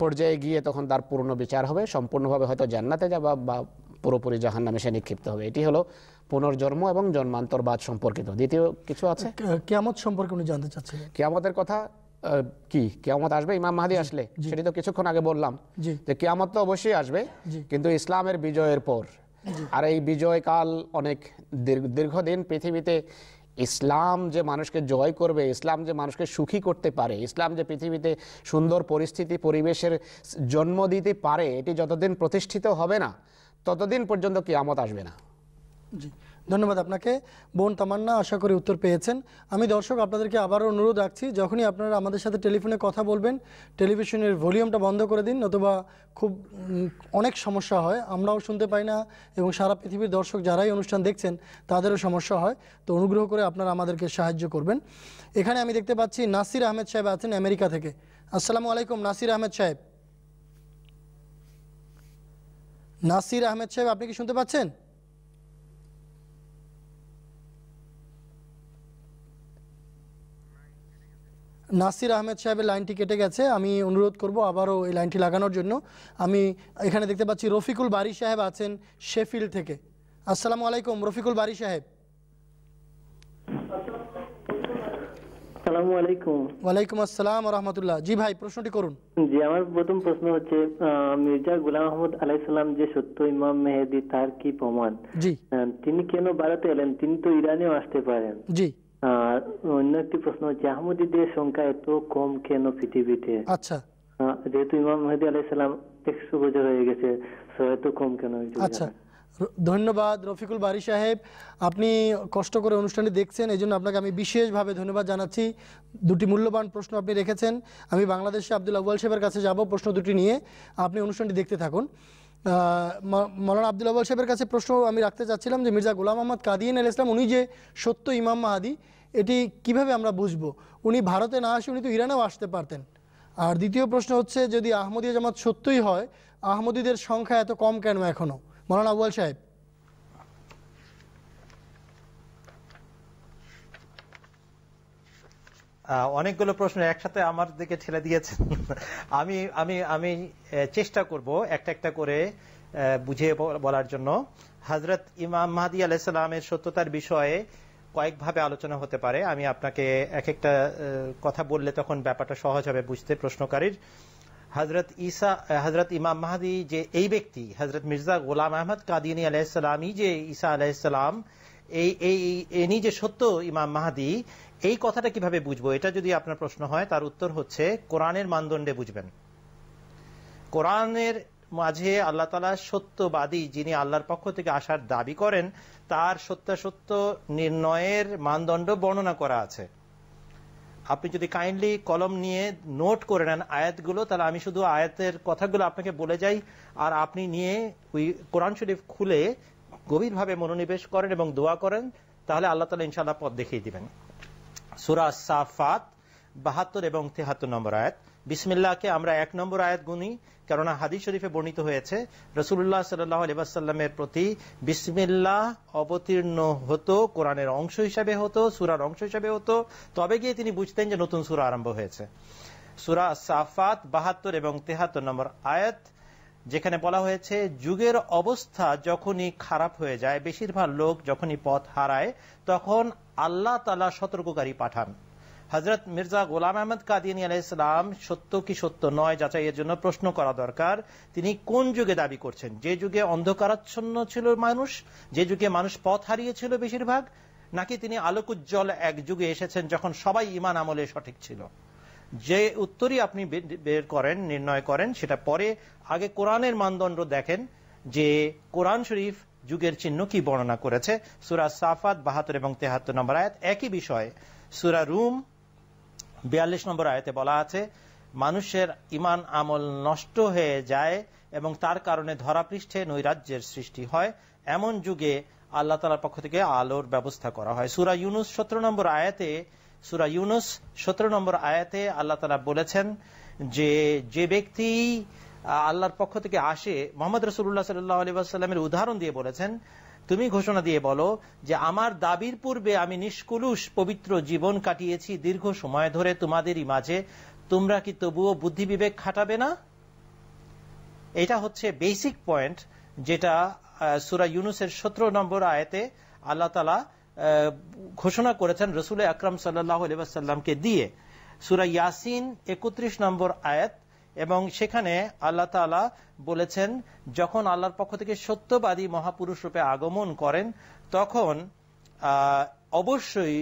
পর্যায়ে গিয়ে তখন তার পূর্ণ বিচার হবে সম্পূর্ণভাবে হয়তো জান্নাতে যাবা বা পুরোপুরি জাহান নামে সে নিক্ষিপ্ত হবে এটি হলো পুনর্জন্ম এবং জন্মান্তরবাদ সম্পর্কিত দ্বিতীয় কিছু আছে কেয়ামত সম্পর্কে উনি জানতে চাচ্ছেন কেয়ামতের কথা কি কেয়ামত আসবে ইমাম মাহাদি আসলে সেটি তো কিছুক্ষণ আগে বললাম যে কেয়ামত তো অবশ্যই আসবে কিন্তু ইসলামের বিজয়ের পর আর এই বিজয়কাল অনেক দীর্ঘদিন পৃথিবীতে ইসলাম যে মানুষকে জয় করবে ইসলাম যে মানুষকে সুখী করতে পারে ইসলাম যে পৃথিবীতে সুন্দর পরিস্থিতি পরিবেশের জন্ম দিতে পারে এটি যতদিন প্রতিষ্ঠিত হবে না ততদিন পর্যন্ত কেয়ামত আসবে না জি ধন্যবাদ আপনাকে বোন তামান্না আশা করি উত্তর পেয়েছেন আমি দর্শক আপনাদেরকে আবারও অনুরোধ রাখছি যখনই আপনারা আমাদের সাথে টেলিফোনে কথা বলবেন টেলিভিশনের ভলিউমটা বন্ধ করে দিন নতুবা খুব অনেক সমস্যা হয় আমরাও শুনতে পাই না এবং সারা পৃথিবীর দর্শক যারাই অনুষ্ঠান দেখছেন তাদেরও সমস্যা হয় তো অনুগ্রহ করে আপনারা আমাদেরকে সাহায্য করবেন এখানে আমি দেখতে পাচ্ছি নাসির আহমেদ সাহেব আছেন আমেরিকা থেকে আসসালামু আলাইকুম নাসির আহমেদ সাহেব নাসির আহমেদ সাহেব আপনি কি শুনতে পাচ্ছেন নাসির আহমেদ সাহেবের লাইনটি কেটে গেছে আমি অনুরোধ করব আবারও এই লাইনটি লাগানোর জন্য আমি এখানে দেখতে পাচ্ছি রফিকুল বাড়ি সাহেব আছেন শেফিল্ড থেকে আসসালামু আলাইকুম রফিকুল বাড়ি সাহেব ওয়ালাইকুম আসসালাম জি ভাই প্রশ্নটি করুন জি আমার প্রথম প্রশ্ন হচ্ছে মির্জা গুলাম আহমদ যে সত্য ইমাম মেহেদি তার কি প্রমাণ জি তিনি কেন ভারতে এলেন তিনি তো ইরানেও আসতে পারেন জি অন্য একটি প্রশ্ন হচ্ছে আহমদীদের সংখ্যা এত কম কেন পৃথিবীতে আচ্ছা যেহেতু ইমাম মেহেদি আলাইসালাম একশো বছর হয়ে গেছে এত কম কেন আচ্ছা ধন্যবাদ রফিকুল বারি সাহেব আপনি কষ্ট করে অনুষ্ঠানটি দেখছেন এই জন্য আপনাকে আমি বিশেষভাবে ধন্যবাদ জানাচ্ছি দুটি মূল্যবান প্রশ্ন আপনি রেখেছেন আমি বাংলাদেশে আব্দুল আবুয়াল সাহেবের কাছে যাব প্রশ্ন দুটি নিয়ে আপনি অনুষ্ঠানটি দেখতে থাকুন মৌলানা আবদুল্লাহ সাহেবের কাছে প্রশ্ন আমি রাখতে চাচ্ছিলাম যে মির্জা গোলাম আহমদ কাদিয়ান আল ইসলাম উনি যে সত্য ইমাম মাহাদি এটি কিভাবে আমরা বুঝব উনি ভারতে না আসে উনি তো ইরানেও আসতে পারতেন আর দ্বিতীয় প্রশ্ন হচ্ছে যদি আহমদীয় জামাত সত্যই হয় আহমদীদের সংখ্যা এত কম কেন এখনও মৌলানা আবুয়াল সাহেব অনেকগুলো প্রশ্ন একসাথে আমার দিকে ঠেলে দিয়েছেন আমি আমি আমি চেষ্টা করব একটা একটা করে বুঝিয়ে বলার জন্য হজরত ইমাম মাহাদি আলাইসালামের সত্যতার বিষয়ে কয়েকভাবে আলোচনা হতে পারে আমি আপনাকে এক একটা কথা বললে তখন ব্যাপারটা সহজ হবে বুঝতে প্রশ্নকারীর হজরত ইসা হজরত ইমাম মাহাদি যে এই ব্যক্তি হজরত মির্জা গোলাম আহমদ কাদিনী আলাইসালামই যে ইসা আলাইসালাম এই এই ইনি যে সত্য ইমাম মাহাদি এই কথাটা কিভাবে বুঝবো এটা যদি আপনার প্রশ্ন হয় তার উত্তর হচ্ছে কোরআনের মানদণ্ডে বুঝবেন কোরআনের মাঝে আল্লাহ তালা সত্যবাদী যিনি আল্লাহর পক্ষ থেকে আসার দাবি করেন তার সত্যাসত্য নির্ণয়ের মানদণ্ড বর্ণনা করা আছে আপনি যদি কাইন্ডলি কলম নিয়ে নোট করে নেন আয়াতগুলো তাহলে আমি শুধু আয়াতের কথাগুলো আপনাকে বলে যাই আর আপনি নিয়ে ওই কোরআন শরীফ খুলে গভীরভাবে মনোনিবেশ করেন এবং দোয়া করেন তাহলে আল্লাহ তালা ইনশাল্লাহ পথ দেখিয়ে দিবেন সুরা সাফাত বাহাত্তর এবং তেহাত্তর নম্বর আয়াত বিসমিল্লাহকে আমরা এক নম্বর আয়াত গুনি কেননা হাদিস শরীফে বর্ণিত হয়েছে রসুল্লাহ সাল্লাহামের প্রতি বিসমিল্লাহ অবতীর্ণ হতো কোরআনের অংশ হিসাবে হতো সুরার অংশ হিসাবে হতো তবে গিয়ে তিনি বুঝতেন যে নতুন সুরা আরম্ভ হয়েছে সুরা সাফাত বাহাত্তর এবং তেহাত্তর নম্বর আয়াত যেখানে বলা হয়েছে যুগের অবস্থা যখনই খারাপ হয়ে যায় বেশিরভাগ লোক যখনই পথ হারায় তখন আল্লাহ তালা সতর্ককারী পাঠান হজরত মির্জা গোলাম আহমদ কাদিনী ইসলাম সত্য কি সত্য নয় যাচাইয়ের জন্য প্রশ্ন করা দরকার তিনি কোন যুগে দাবি করছেন যে যুগে অন্ধকারাচ্ছন্ন ছিল মানুষ যে যুগে মানুষ পথ হারিয়েছিল বেশিরভাগ নাকি তিনি আলোকুজ্জ্বল এক যুগে এসেছেন যখন সবাই ইমান আমলে সঠিক ছিল যে উত্তরই আপনি বের করেন নির্ণয় করেন সেটা পরে আগে কোরআনের মানদণ্ড দেখেন যে কোরআন শরীফ যুগের চিহ্ন কি বর্ণনা করেছে সুরা সাফাত বাহাত্তর এবং তেহাত্তর নম্বর আয়াত একই বিষয়ে সুরা রুম বিয়াল্লিশ নম্বর আয়াতে বলা আছে মানুষের ইমান আমল নষ্ট হয়ে যায় এবং তার কারণে ধরাপৃষ্ঠে নৈরাজ্যের সৃষ্টি হয় এমন যুগে আল্লাহ তালার পক্ষ থেকে আলোর ব্যবস্থা করা হয় সুরা ইউনুস সতেরো নম্বর আয়াতে সুরা ইউনুস সতেরো নম্বর আয়াতে আল্লাহ তালা বলেছেন যে যে ব্যক্তি আল্লাহর পক্ষ থেকে আসে মোহাম্মদ রসুল্লাহ সাল্লাহ আলী উদাহরণ দিয়ে বলেছেন তুমি ঘোষণা দিয়ে বলো যে আমার দাবির পূর্বে আমি নিষ্কুলুষ পবিত্র জীবন কাটিয়েছি দীর্ঘ সময় ধরে তোমাদেরই মাঝে তোমরা কি তবুও বুদ্ধি বিবেক খাটাবে না এটা হচ্ছে বেসিক পয়েন্ট যেটা সুরা ইউনুসের সতেরো নম্বর আয়তে আল্লাহ তালা ঘোষণা করেছেন রসুল আকরাম সাল্লাহামকে দিয়ে সুরা ইয়াসিন একত্রিশ নম্বর আয়াত এবং সেখানে আল্লাহ তালা বলেছেন যখন আল্লাহর পক্ষ থেকে সত্যবাদী মহাপুরুষ রূপে আগমন করেন তখন অবশ্যই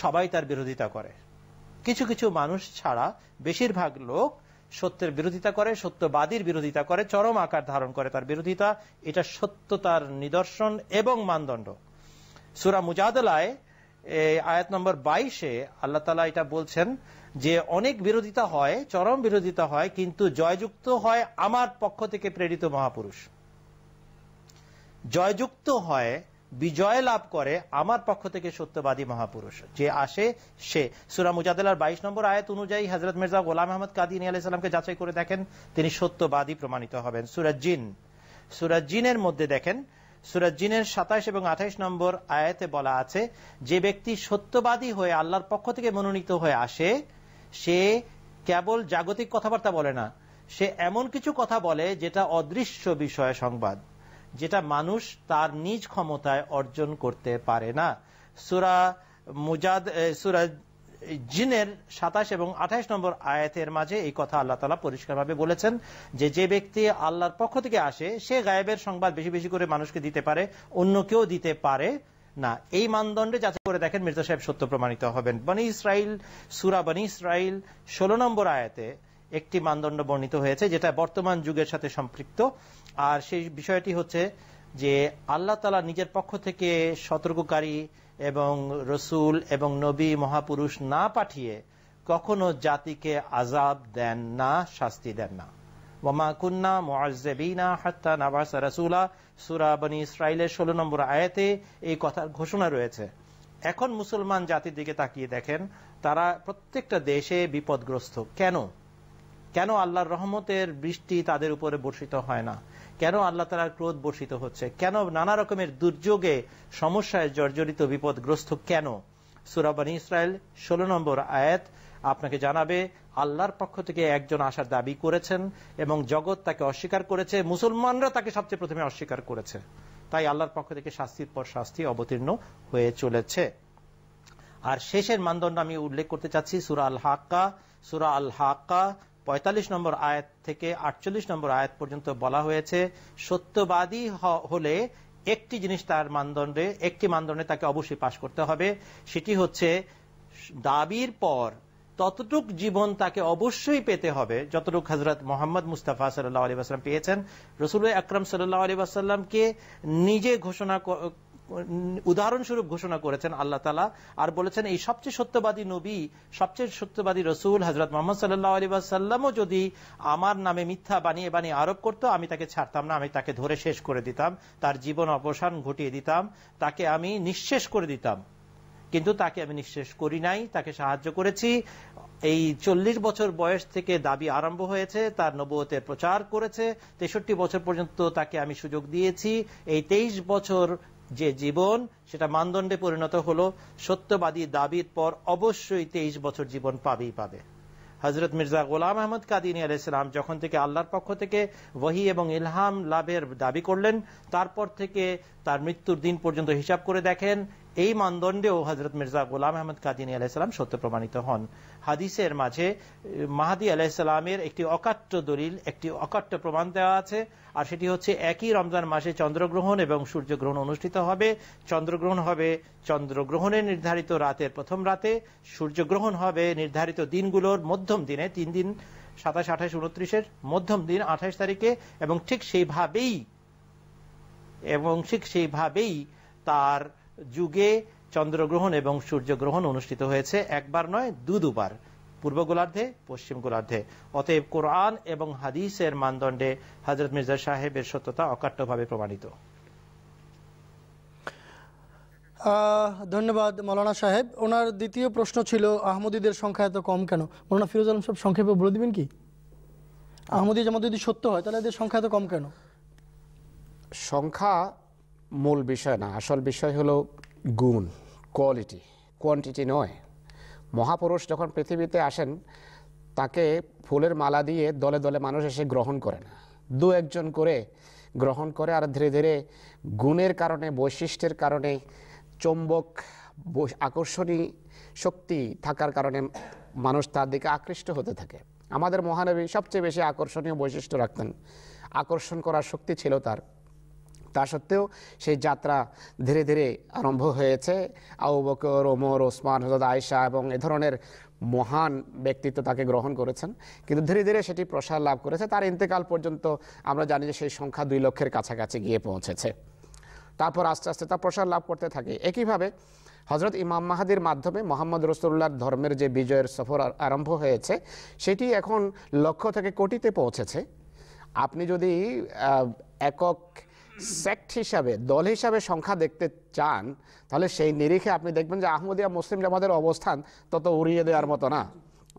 সবাই তার বিরোধিতা করে কিছু কিছু মানুষ ছাড়া বেশিরভাগ লোক সত্যের বিরোধিতা করে সত্যবাদীর বিরোধিতা করে চরম আকার ধারণ করে তার বিরোধিতা এটা সত্যতার নিদর্শন এবং মানদণ্ড সুরা মুজাদলায় আয়াত নম্বর বাইশে আল্লাহ তালা এটা বলছেন যে অনেক বিরোধিতা হয় চরম বিরোধিতা হয় কিন্তু জয়যুক্ত হয় আমার পক্ষ থেকে প্রেরিত মহাপুরুষ জয়যুক্ত হয় বিজয় লাভ করে আমার পক্ষ থেকে সত্যবাদী মহাপুরুষ যে আসে সে সুরা মুজাদার বাইশ নম্বর আয়াত অনুযায়ী হজরত মির্জা গোলাম আহমদ কাদিন আলাইসালামকে যাচাই করে দেখেন তিনি সত্যবাদী প্রমাণিত হবেন সুরাজিন সুরাজিনের মধ্যে দেখেন সুরাজ জিনের এবং আঠাইশ নম্বর আয়াতে বলা আছে যে ব্যক্তি সত্যবাদী হয়ে আল্লাহর পক্ষ থেকে মনোনীত হয়ে আসে সে কেবল জাগতিক কথাবার্তা বলে না সে এমন কিছু কথা বলে যেটা অদৃশ্য বিষয় সংবাদ যেটা মানুষ তার নিজ ক্ষমতায় অর্জন করতে পারে না সুরা মুজাদ সুরাজ জিনের সাতাশ এবং আঠাশ নম্বর আয়াতের মাঝে এই কথা আল্লাহ তালা ভাবে বলেছেন যে যে ব্যক্তি আল্লাহর পক্ষ থেকে আসে সে গায়েবের সংবাদ বেশি বেশি করে মানুষকে দিতে পারে অন্য কেউ দিতে পারে না এই মানদণ্ডে যাচাই করে দেখেন মির্জা সাহেব সত্য প্রমাণিত হবেন বনি ইসরাইল সুরা বনি ইসরাইল ষোলো নম্বর আয়াতে একটি মানদণ্ড বর্ণিত হয়েছে যেটা বর্তমান যুগের সাথে সম্পৃক্ত আর সেই বিষয়টি হচ্ছে যে আল্লাহ তালা নিজের পক্ষ থেকে সতর্ককারী এবং রসুল এবং নবী মহাপুরুষ না পাঠিয়ে কখনো জাতিকে আজাব দেন না শাস্তি দেন না ওমা কুন্না মোয়াজেবিনা হাত্তা নাবাস রাসুলা সুরাবনী ইসরায়েলের ষোলো নম্বর আয়াতে এই কথার ঘোষণা রয়েছে এখন মুসলমান জাতির দিকে তাকিয়ে দেখেন তারা প্রত্যেকটা দেশে বিপদগ্রস্ত কেন কেন আল্লাহর রহমতের বৃষ্টি তাদের উপরে বর্ষিত হয় না কেন আল্লাহ তালার ক্রোধ বর্ষিত হচ্ছে কেন নানা রকমের দুর্যোগে সমস্যায় জর্জরিত বিপদগ্রস্ত কেন সুরাবানি ইসরায়েল ষোলো নম্বর আয়াত আপনাকে জানাবে আল্লাহর পক্ষ থেকে একজন আসার দাবি করেছেন এবং জগৎ তাকে অস্বীকার করেছে মুসলমানরা তাকে সবচেয়ে প্রথমে অস্বীকার করেছে তাই আল্লাহর পক্ষ থেকে শাস্তির পর শাস্তি অবতীর্ণ হয়ে চলেছে আর শেষের মানদণ্ড আমি উল্লেখ করতে চাচ্ছি সুরা আল হাক্কা সুরা আল হাক্কা ৪৫ নম্বর আয়াত থেকে আটচল্লিশ নম্বর আয়াত পর্যন্ত বলা হয়েছে সত্যবাদী হলে একটি জিনিস তার মানদণ্ডে একটি মানদণ্ডে তাকে অবশ্যই পাশ করতে হবে সেটি হচ্ছে দাবির পর ততটুক জীবন তাকে অবশ্যই পেতে হবে যতটুক হজরত মোহাম্মদ মুস্তাফা সাল্লাহ আলী আসলাম পেয়েছেন রসুল আকরম সাল্লাহ আলী আসাল্লামকে নিজে ঘোষণা উদাহরণস্বরূপ ঘোষণা করেছেন আল্লাহ তালা আর বলেছেন এই সবচেয়ে সত্যবাদী নবী সবচেয়ে সত্যবাদী রসুল হজরত মোহাম্মদ সাল্লাহ আলী সাল্লামও যদি আমার নামে মিথ্যা বানিয়ে বানিয়ে আরোপ করতো আমি তাকে ছাড়তাম না আমি তাকে ধরে শেষ করে দিতাম তার জীবন অবসান ঘটিয়ে দিতাম তাকে আমি নিঃশেষ করে দিতাম কিন্তু তাকে আমি নিঃশেষ করি নাই তাকে সাহায্য করেছি এই চল্লিশ বছর বয়স থেকে দাবি আরম্ভ হয়েছে তার নবতের প্রচার করেছে তেষট্টি বছর পর্যন্ত তাকে আমি সুযোগ দিয়েছি এই তেইশ বছর যে জীবন সেটা মানদণ্ডে পরিণত হলো সত্যবাদী দাবির পর অবশ্যই তেইশ বছর জীবন পাবেই পাবে হজরত মির্জা গোলাম আহমদ কাদিনী আলাইসালাম যখন থেকে আল্লাহর পক্ষ থেকে ওহি এবং ইলহাম লাভের দাবি করলেন তারপর থেকে তার মৃত্যুর দিন পর্যন্ত হিসাব করে দেখেন এই মানদণ্ডেও হজরত মির্জা গোলাম আহমদ কাদিনী আলাহিসাম সত্য প্রমাণিত হন হাদিসের মাঝে মাহাদি আলাহিসামের একটি অকাট্য দলিল একটি অকাট্য প্রমাণ দেওয়া আছে আর সেটি হচ্ছে একই রমজান মাসে চন্দ্রগ্রহণ এবং সূর্যগ্রহণ অনুষ্ঠিত হবে চন্দ্রগ্রহণ হবে চন্দ্রগ্রহণের নির্ধারিত রাতের প্রথম রাতে সূর্যগ্রহণ হবে নির্ধারিত দিনগুলোর মধ্যম দিনে তিন দিন সাতাশ আঠাশ উনত্রিশের মধ্যম দিন আঠাশ তারিখে এবং ঠিক সেইভাবেই এবং ঠিক সেইভাবেই তার যুগে চন্দ্রগ্রহণ এবং সূর্যগ্রহণ অনুষ্ঠিত হয়েছে একবার নয় দু দুবার পূর্ব গোলার্ধে পশ্চিম গোলার্ধে অতএব কোরআন এবং হাদিসের মানদণ্ডে হজরত মির্জা সাহেবের সত্যতা অকাট্যভাবে প্রমাণিত ধন্যবাদ মৌলানা সাহেব ওনার দ্বিতীয় প্রশ্ন ছিল আহমদীদের সংখ্যা এত কম কেন মৌলানা ফিরোজ আলম সাহেব সংক্ষেপে বলে দেবেন কি আহমদী জামাত যদি সত্য হয় তাহলে এদের সংখ্যা এত কম কেন সংখ্যা মূল বিষয় না আসল বিষয় হলো গুণ কোয়ালিটি কোয়ান্টিটি নয় মহাপুরুষ যখন পৃথিবীতে আসেন তাকে ফুলের মালা দিয়ে দলে দলে মানুষ এসে গ্রহণ করে না দু একজন করে গ্রহণ করে আর ধীরে ধীরে গুণের কারণে বৈশিষ্ট্যের কারণে চম্বক আকর্ষণী শক্তি থাকার কারণে মানুষ তার দিকে আকৃষ্ট হতে থাকে আমাদের মহানবী সবচেয়ে বেশি আকর্ষণীয় বৈশিষ্ট্য রাখতেন আকর্ষণ করার শক্তি ছিল তার তা সত্ত্বেও সেই যাত্রা ধীরে ধীরে আরম্ভ হয়েছে আউ বকর ওমর ওসমান হজরত আয়সা এবং এ ধরনের মহান ব্যক্তিত্ব তাকে গ্রহণ করেছেন কিন্তু ধীরে ধীরে সেটি প্রসার লাভ করেছে তার ইন্তেকাল পর্যন্ত আমরা জানি যে সেই সংখ্যা দুই লক্ষের কাছাকাছি গিয়ে পৌঁছেছে তারপর আস্তে আস্তে তা প্রসার লাভ করতে থাকে একইভাবে হজরত ইমাম মাহাদির মাধ্যমে মোহাম্মদ রসুল্লাহর ধর্মের যে বিজয়ের সফর আরম্ভ হয়েছে সেটি এখন লক্ষ্য থেকে কোটিতে পৌঁছেছে আপনি যদি একক সেক্ট হিসাবে দল হিসাবে সংখ্যা দেখতে চান তাহলে সেই নিরিখে আপনি দেখবেন যে আহমদিয়া মুসলিম জামাতের অবস্থান তত উড়িয়ে দেওয়ার মতো না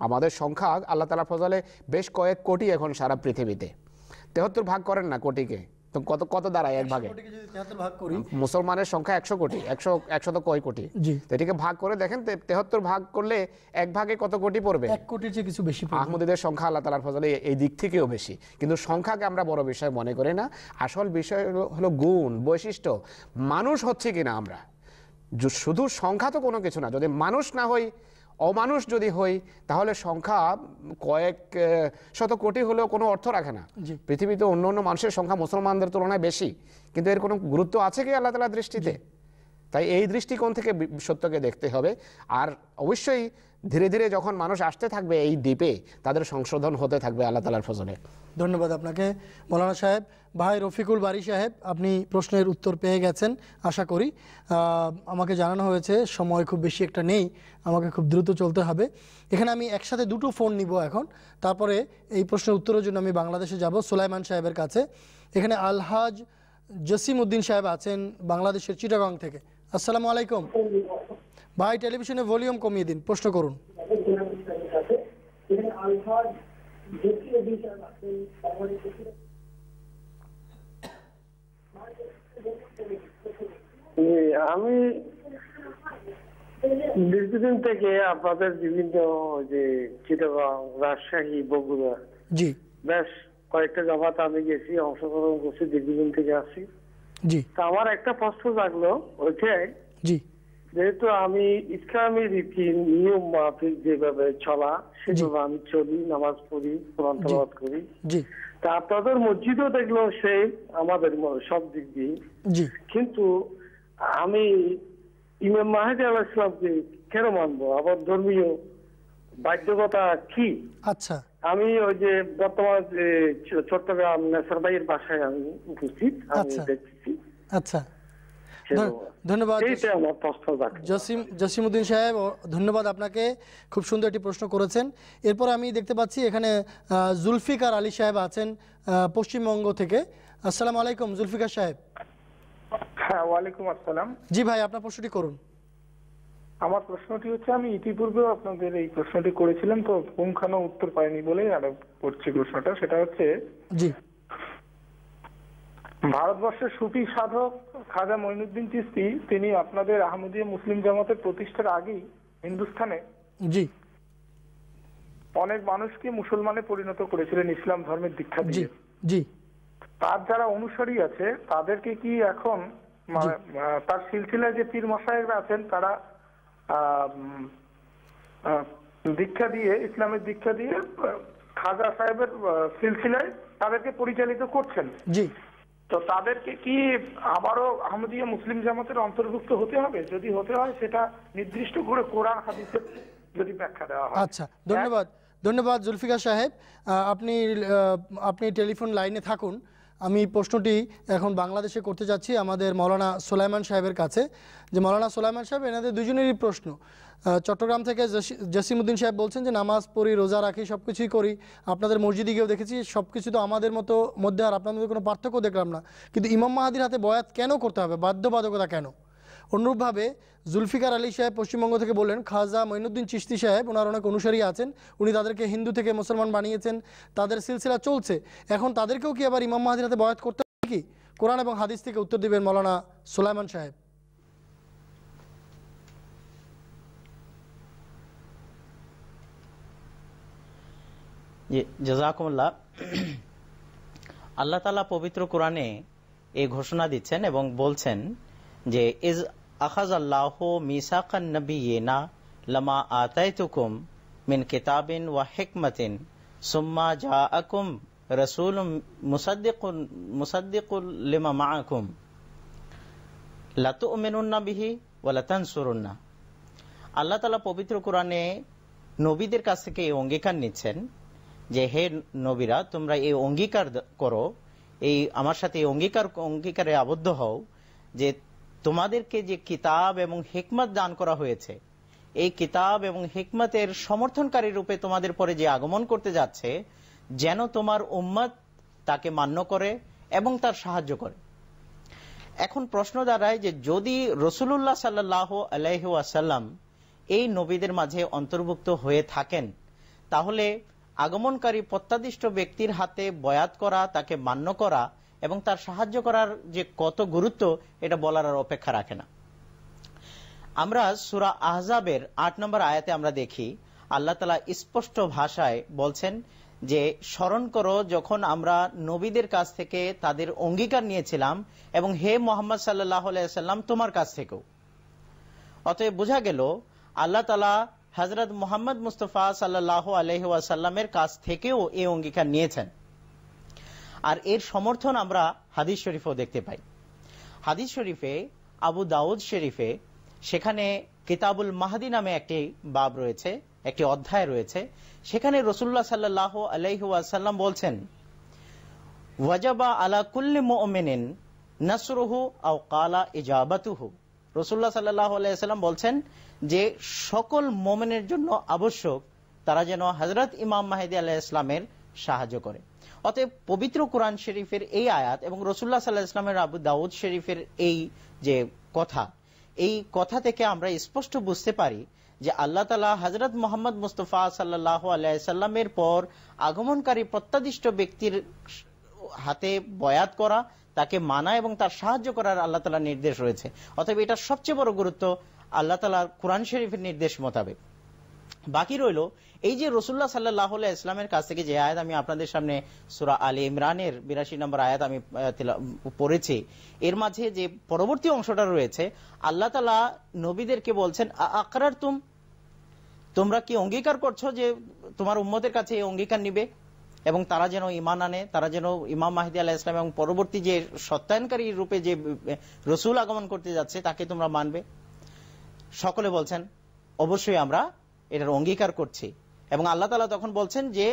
আমাদের সংখ্যা আল্লাহ তালা ফজলে বেশ কয়েক কোটি এখন সারা পৃথিবীতে তেহত্তর ভাগ করেন না কোটিকে তো কত কত দাঁড়ায় এক ভাগে মুসলমানের সংখ্যা একশো কোটি একশো একশো তো কয় কোটি তো ভাগ করে দেখেন তেহাত্তর ভাগ করলে এক ভাগে কত কোটি পড়বে এক কোটির চেয়ে কিছু বেশি আহমদীদের সংখ্যা আল্লাহ তালার ফজলে এই দিক থেকেও বেশি কিন্তু সংখ্যাকে আমরা বড় বিষয় মনে করি না আসল বিষয় হলো গুণ বৈশিষ্ট্য মানুষ হচ্ছে কিনা আমরা শুধু সংখ্যা তো কোনো কিছু না যদি মানুষ না হয় অমানুষ যদি হই তাহলে সংখ্যা কয়েক শত কোটি হলেও কোনো অর্থ রাখে না পৃথিবীতে অন্য অন্য মানুষের সংখ্যা মুসলমানদের তুলনায় বেশি কিন্তু এর কোনো গুরুত্ব আছে কি আল্লাহ তালার দৃষ্টিতে তাই এই দৃষ্টিকোণ থেকে সত্যকে দেখতে হবে আর অবশ্যই ধীরে ধীরে যখন মানুষ আসতে থাকবে এই দ্বীপে তাদের সংশোধন হতে থাকবে আল্লাহ তালার ফজলে ধন্যবাদ আপনাকে মৌলানা সাহেব ভাই রফিকুল বাড়ি সাহেব আপনি প্রশ্নের উত্তর পেয়ে গেছেন আশা করি আমাকে জানানো হয়েছে সময় খুব বেশি একটা নেই আমাকে খুব দ্রুত চলতে হবে এখানে আমি একসাথে দুটো ফোন নিব এখন তারপরে এই প্রশ্নের উত্তরের জন্য আমি বাংলাদেশে যাব সোলাইমান সাহেবের কাছে এখানে আলহাজ জসিম উদ্দিন সাহেব আছেন বাংলাদেশের চিটাগাং থেকে আসসালামু আলাইকুম ভাই টেলিভিশনে ভলিউম কমিয়ে দিন প্রশ্ন করুন আমি দীর্ঘদিন থেকে আপনাদের বিভিন্ন যে চিটাগাং রাজশাহী বগুড়া জি বেশ কয়েকটা জমাতে আমি গেছি অংশগ্রহণ করছি দীর্ঘদিন থেকে আসি জি আমার একটা প্রশ্ন জাগলো ওইটাই জি যেহেতু আমি ইসলামী রীতি নিয়ম মাফিক যেভাবে চলা সেভাবে আমি চলি নামাজ পড়ি কোরআন তালাবাদ করি তা আপনাদের মসজিদও দেখলো সে আমাদের সব দিক দিয়ে কিন্তু আমি ইমাম মাহেদ আল্লাহ ইসলামকে কেন মানবো আবার ধর্মীয় বাধ্যকতা কি আচ্ছা আমি ওই যে বর্তমান চট্টগ্রাম সরবাইয়ের বাসায় আমি উপস্থিত আমি দেখছি আচ্ছা, আচ্ছা। ধন্যবাদ জসিম জসিমউদ্দিন সাহেব ধন্যবাদ আপনাকে খুব সুন্দর একটি প্রশ্ন করেছেন এরপর আমি দেখতে পাচ্ছি এখানে জুলফিকার আলী সাহেব আছেন পশ্চিমবঙ্গ থেকে আসসালাম আলাইকুম জুলফিকার সাহেব হ্যাঁ ওয়ালাইকুম আসসালাম জি ভাই আপনার প্রশ্নটি করুন আমার প্রশ্নটি হচ্ছে আমি ইতিপূর্বে আপনাদের এই প্রশ্নটি করেছিলাম তো পুঙ্খানো উত্তর পাইনি বলে আর করছি প্রশ্নটা সেটা হচ্ছে জি ভারতবর্ষের সুফি সাধক খাজা মইনুদ্দিন চিস্তি তিনি আপনাদের আহমদীয় মুসলিম জামাতের প্রতিষ্ঠার আগেই হিন্দুস্থানে জি অনেক মানুষকে মুসলমানে পরিণত করেছিলেন ইসলাম ধর্মের দীক্ষা দিয়ে জি তার যারা অনুসারী আছে তাদেরকে কি এখন তার সিলসিলায় যে পীর মশাইরা আছেন তারা দীক্ষা দিয়ে ইসলামের দীক্ষা দিয়ে খাজা সাহেবের সিলসিলায় তাদেরকে পরিচালিত করছেন জি তো তাদেরকে কি আবারও আহমদীয় মুসলিম জামাতের অন্তর্ভুক্ত হতে হবে যদি হতে হয় সেটা নির্দিষ্ট করে কোরআন হাদিসের যদি ব্যাখ্যা দেওয়া হয় আচ্ছা ধন্যবাদ হ্যাঁ? ধন্যবাদ জুলফিকা সাহেব আপনি আপনি টেলিফোন লাইনে থাকুন আমি প্রশ্নটি এখন বাংলাদেশে করতে যাচ্ছি আমাদের মৌলানা সোলাইমান সাহেবের কাছে যে মৌলানা সোলাইমান সাহেব এনাদের দুজনেরই প্রশ্ন চট্টগ্রাম থেকে জসিমুদ্দিন সাহেব বলছেন যে নামাজ পড়ি রোজা রাখি সব কিছুই করি আপনাদের মসজিদে গিয়েও দেখেছি সব কিছু তো আমাদের মতো মধ্যে আর আপনাদের কোনো পার্থক্য দেখলাম না কিন্তু ইমাম মাহাদির হাতে বয়াত কেন করতে হবে বাধ্যবাধকতা কেন অনুরূপভাবে জুলফিকার আলী সাহেব পশ্চিমবঙ্গ থেকে বললেন খাজা মঈনুদ্দিন চিস্তি সাহেব ওনার অনেক অনুসারী আছেন উনি তাদেরকে হিন্দু থেকে মুসলমান বানিয়েছেন তাদের সিলসিলা চলছে এখন তাদেরকেও কি আবার ইমাম মাহাদির বয়াত করতে কি কোরআন এবং হাদিস থেকে উত্তর দেবেন মৌলানা সুলাইমান সাহেব জাজাকুমুল্লাহ আল্লাহ তালা পবিত্র কোরআনে এই ঘোষণা দিচ্ছেন এবং বলছেন যে ইজ আখাজ আল্লাহ মিসাকান নবীনা লমা আতায়তুকুম মিন কিতাবিন ওয়া হিকমতিন সুম্মা জা আকুম রসুল মুসাদ্দিকুল মুসাদ্দিকুল লিমা মা আকুম লাতু মেনুন্না বিহি ও লাতান সুরুন্না আল্লাহ তালা পবিত্র কোরআনে নবীদের কাছ থেকে এই অঙ্গীকার নিচ্ছেন যে হে নবীরা তোমরা এই অঙ্গীকার করো এই আমার সাথে এই অঙ্গীকার অঙ্গীকারে আবদ্ধ হও যে তোমাদেরকে যে কিতাব এবং হেকমত দান করা হয়েছে এই কিতাব এবং হেকমতের সমর্থনকারী রূপে তোমাদের পরে যে আগমন করতে যাচ্ছে যেন তোমার উম্মত তাকে মান্য করে এবং তার সাহায্য করে এখন প্রশ্ন দাঁড়ায় যে যদি রসুল্লাহ সাল্লাহ আলাইহাসাল্লাম এই নবীদের মাঝে অন্তর্ভুক্ত হয়ে থাকেন তাহলে আগমনকারী প্রত্যাদিষ্ট ব্যক্তির হাতে বয়াত করা তাকে মান্য করা এবং তার সাহায্য করার যে কত গুরুত্ব এটা বলার আর অপেক্ষা রাখে না আমরা সুরা আহজাবের আট নম্বর আয়াতে আমরা দেখি আল্লাহ তালা স্পষ্ট ভাষায় বলছেন যে স্মরণ করো যখন আমরা নবীদের কাছ থেকে তাদের অঙ্গীকার নিয়েছিলাম এবং হে মোহাম্মদ সাল্লাহ সাল্লাম তোমার কাছ থেকেও অতএব বোঝা গেল আল্লাহ তালা হজরত মোহাম্মদ মুস্তফা সাল্লাহ আলহাসাল্লামের কাছ থেকেও এই অঙ্গীকার নিয়েছেন আর এর সমর্থন আমরা হাদিস শরীফেও দেখতে পাই হাদিস শরীফে আবু দাউদ শরীফে সেখানে কিতাবুল মাহাদি নামে একটি বাব রয়েছে একটি অধ্যায় রয়েছে সেখানে রসুল্লাহ সাল্লাহ আলাইহাসাল্লাম বলছেন ওয়াজাবা আলা কুল্লি মোমেনিন নাসরুহু আও কালা ইজাবাতুহু রসুল্লাহ সাল্লাহ আলাইসাল্লাম বলছেন যে সকল মোমেনের জন্য আবশ্যক তারা যেন হজরত ইমাম মাহেদি আলাহ ইসলামের সাহায্য করে অতএব পবিত্র কোরআন শরীফের এই আয়াত এবং রসুল্লাহ সাল্লাহ ইসলামের আবু দাউদ শরীফের এই যে কথা এই কথা থেকে আমরা স্পষ্ট বুঝতে পারি যে আল্লাহ তালা হজরত মোহাম্মদ মুস্তফা সাল্লাহ আলাইসাল্লামের পর আগমনকারী প্রত্যাদিষ্ট ব্যক্তির হাতে বয়াত করা তাকে মানা এবং তার সাহায্য করার আল্লাহ তালা নির্দেশ রয়েছে অতএব এটা সবচেয়ে বড় গুরুত্ব আল্লাহ তালা কোরআন শরীফের নির্দেশ মোতাবেক বাকি রইল এই যে রসুল্লাহ সাল্লাহ ইসলামের কাছ থেকে যে আয়াত আমি আপনাদের সামনে সুরা আলী ইমরানের বিরাশি নম্বর আয়াত আমি পড়েছি এর মাঝে যে পরবর্তী অংশটা রয়েছে আল্লাহ তালা নবীদেরকে বলছেন আকরার তুম তোমরা কি অঙ্গীকার করছো যে তোমার উম্মতের কাছে এই অঙ্গীকার নিবে এবং তারা যেন ইমান আনে তারা যেন ইমাম মাহিদি আল্লাহ ইসলাম এবং পরবর্তী যে সত্যায়নকারী রূপে যে রসুল আগমন করতে যাচ্ছে তাকে তোমরা মানবে সকলে বলছেন অবশ্যই আমরা এটার অঙ্গীকার করছি এবং আল্লাহ তালা তখন বলছেন যে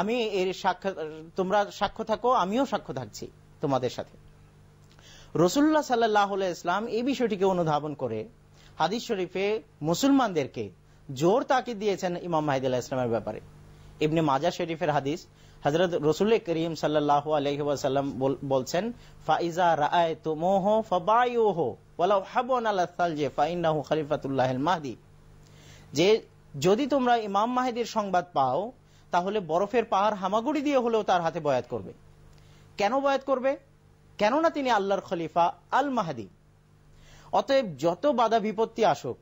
আমি এর সাক্ষ তোমরা সাক্ষ্য থাকো আমিও সাক্ষ্য থাকছি তোমাদের সাথে রসুল্লাহ সাল্লাহ ইসলাম এই বিষয়টিকে অনুধাবন করে হাদিস শরীফে মুসলমানদেরকে জোর তাকি দিয়েছেন ইমাম মাহিদুল্লাহ ইসলামের ব্যাপারে এমনি মাজা শরীফের হাদিস হজরত রসুল করিম সাল্লাহ আলহিম বলছেন ফাইজা রায় তুমোহ ফাবায়ুহ ওয়ালাউ হাবন আল্লাহ ফাইন্নাহু মাহদি যে যদি তোমরা ইমাম মাহেদির সংবাদ পাও তাহলে বরফের পাহাড় হামাগুড়ি দিয়ে হলেও তার হাতে বয়াত করবে কেন বয়াত করবে কেননা তিনি আল্লাহর খলিফা আল মাহাদি অতএব যত বাধা বিপত্তি আসুক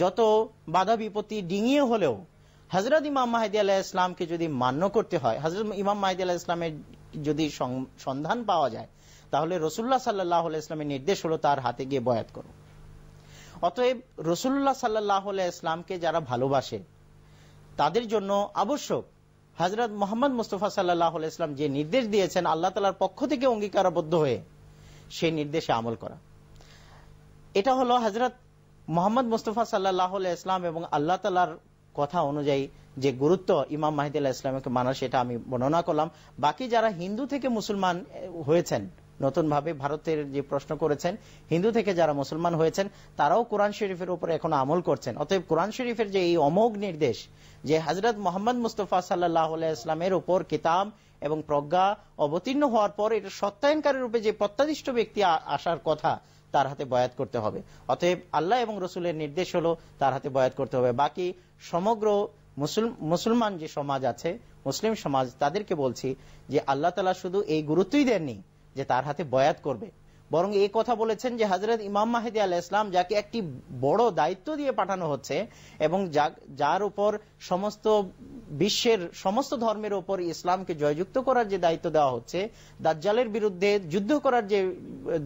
যত বাধা বিপত্তি ডিঙিয়ে হলেও হজরত ইমাম মাহেদি আলাহ ইসলামকে যদি মান্য করতে হয় হজরত ইমাম মাহেদি আল্লাহ ইসলামের যদি সন্ধান পাওয়া যায় তাহলে রসুল্লাহ সাল্লাহ ইসলামের নির্দেশ হলো তার হাতে গিয়ে বয়াত করো অতএব রসুল্লাহ সাল্লাহ ইসলামকে যারা ভালোবাসে তাদের জন্য আবশ্যক হজরত মোহাম্মদ মুস্তফা সাল্লাহ ইসলাম যে নির্দেশ দিয়েছেন আল্লাহ তালার পক্ষ থেকে অঙ্গীকারাবদ্ধ হয়ে সেই নির্দেশে আমল করা এটা হলো হজরত মোহাম্মদ মুস্তফা সাল্লাহ ইসলাম এবং আল্লাহ তালার কথা অনুযায়ী যে গুরুত্ব ইমাম মাহিদুল্লাহ ইসলামকে মানা সেটা আমি বর্ণনা করলাম বাকি যারা হিন্দু থেকে মুসলমান হয়েছেন নতুনভাবে ভারতের যে প্রশ্ন করেছেন হিন্দু থেকে যারা মুসলমান হয়েছেন তারাও কোরআন শরীফের উপরে এখন আমল করছেন অতএব কোরআন শরীফের যে এই অমোঘ নির্দেশ যে হজরত মোহাম্মদ মুস্তফা সাল্লাহ ইসলামের উপর কিতাব এবং প্রজ্ঞা অবতীর্ণ হওয়ার পর এটা সত্যায়নকারী রূপে যে প্রত্যাদিষ্ট ব্যক্তি আসার কথা তার হাতে বয়াত করতে হবে অতএব আল্লাহ এবং রসুলের নির্দেশ হলো তার হাতে বয়াত করতে হবে বাকি সমগ্র মুসলমান যে সমাজ আছে মুসলিম সমাজ তাদেরকে বলছি যে আল্লাহ তালা শুধু এই গুরুত্বই দেননি যে তার হাতে বয়াত করবে বরং এই কথা বলেছেন যে হজরত ইমাম মাহেদি আল ইসলাম যাকে একটি বড় দায়িত্ব দিয়ে পাঠানো হচ্ছে এবং যার উপর সমস্ত বিশ্বের সমস্ত ধর্মের উপর ইসলামকে জয়যুক্ত করার যে দায়িত্ব দেওয়া হচ্ছে দাজ্জালের বিরুদ্ধে যুদ্ধ করার যে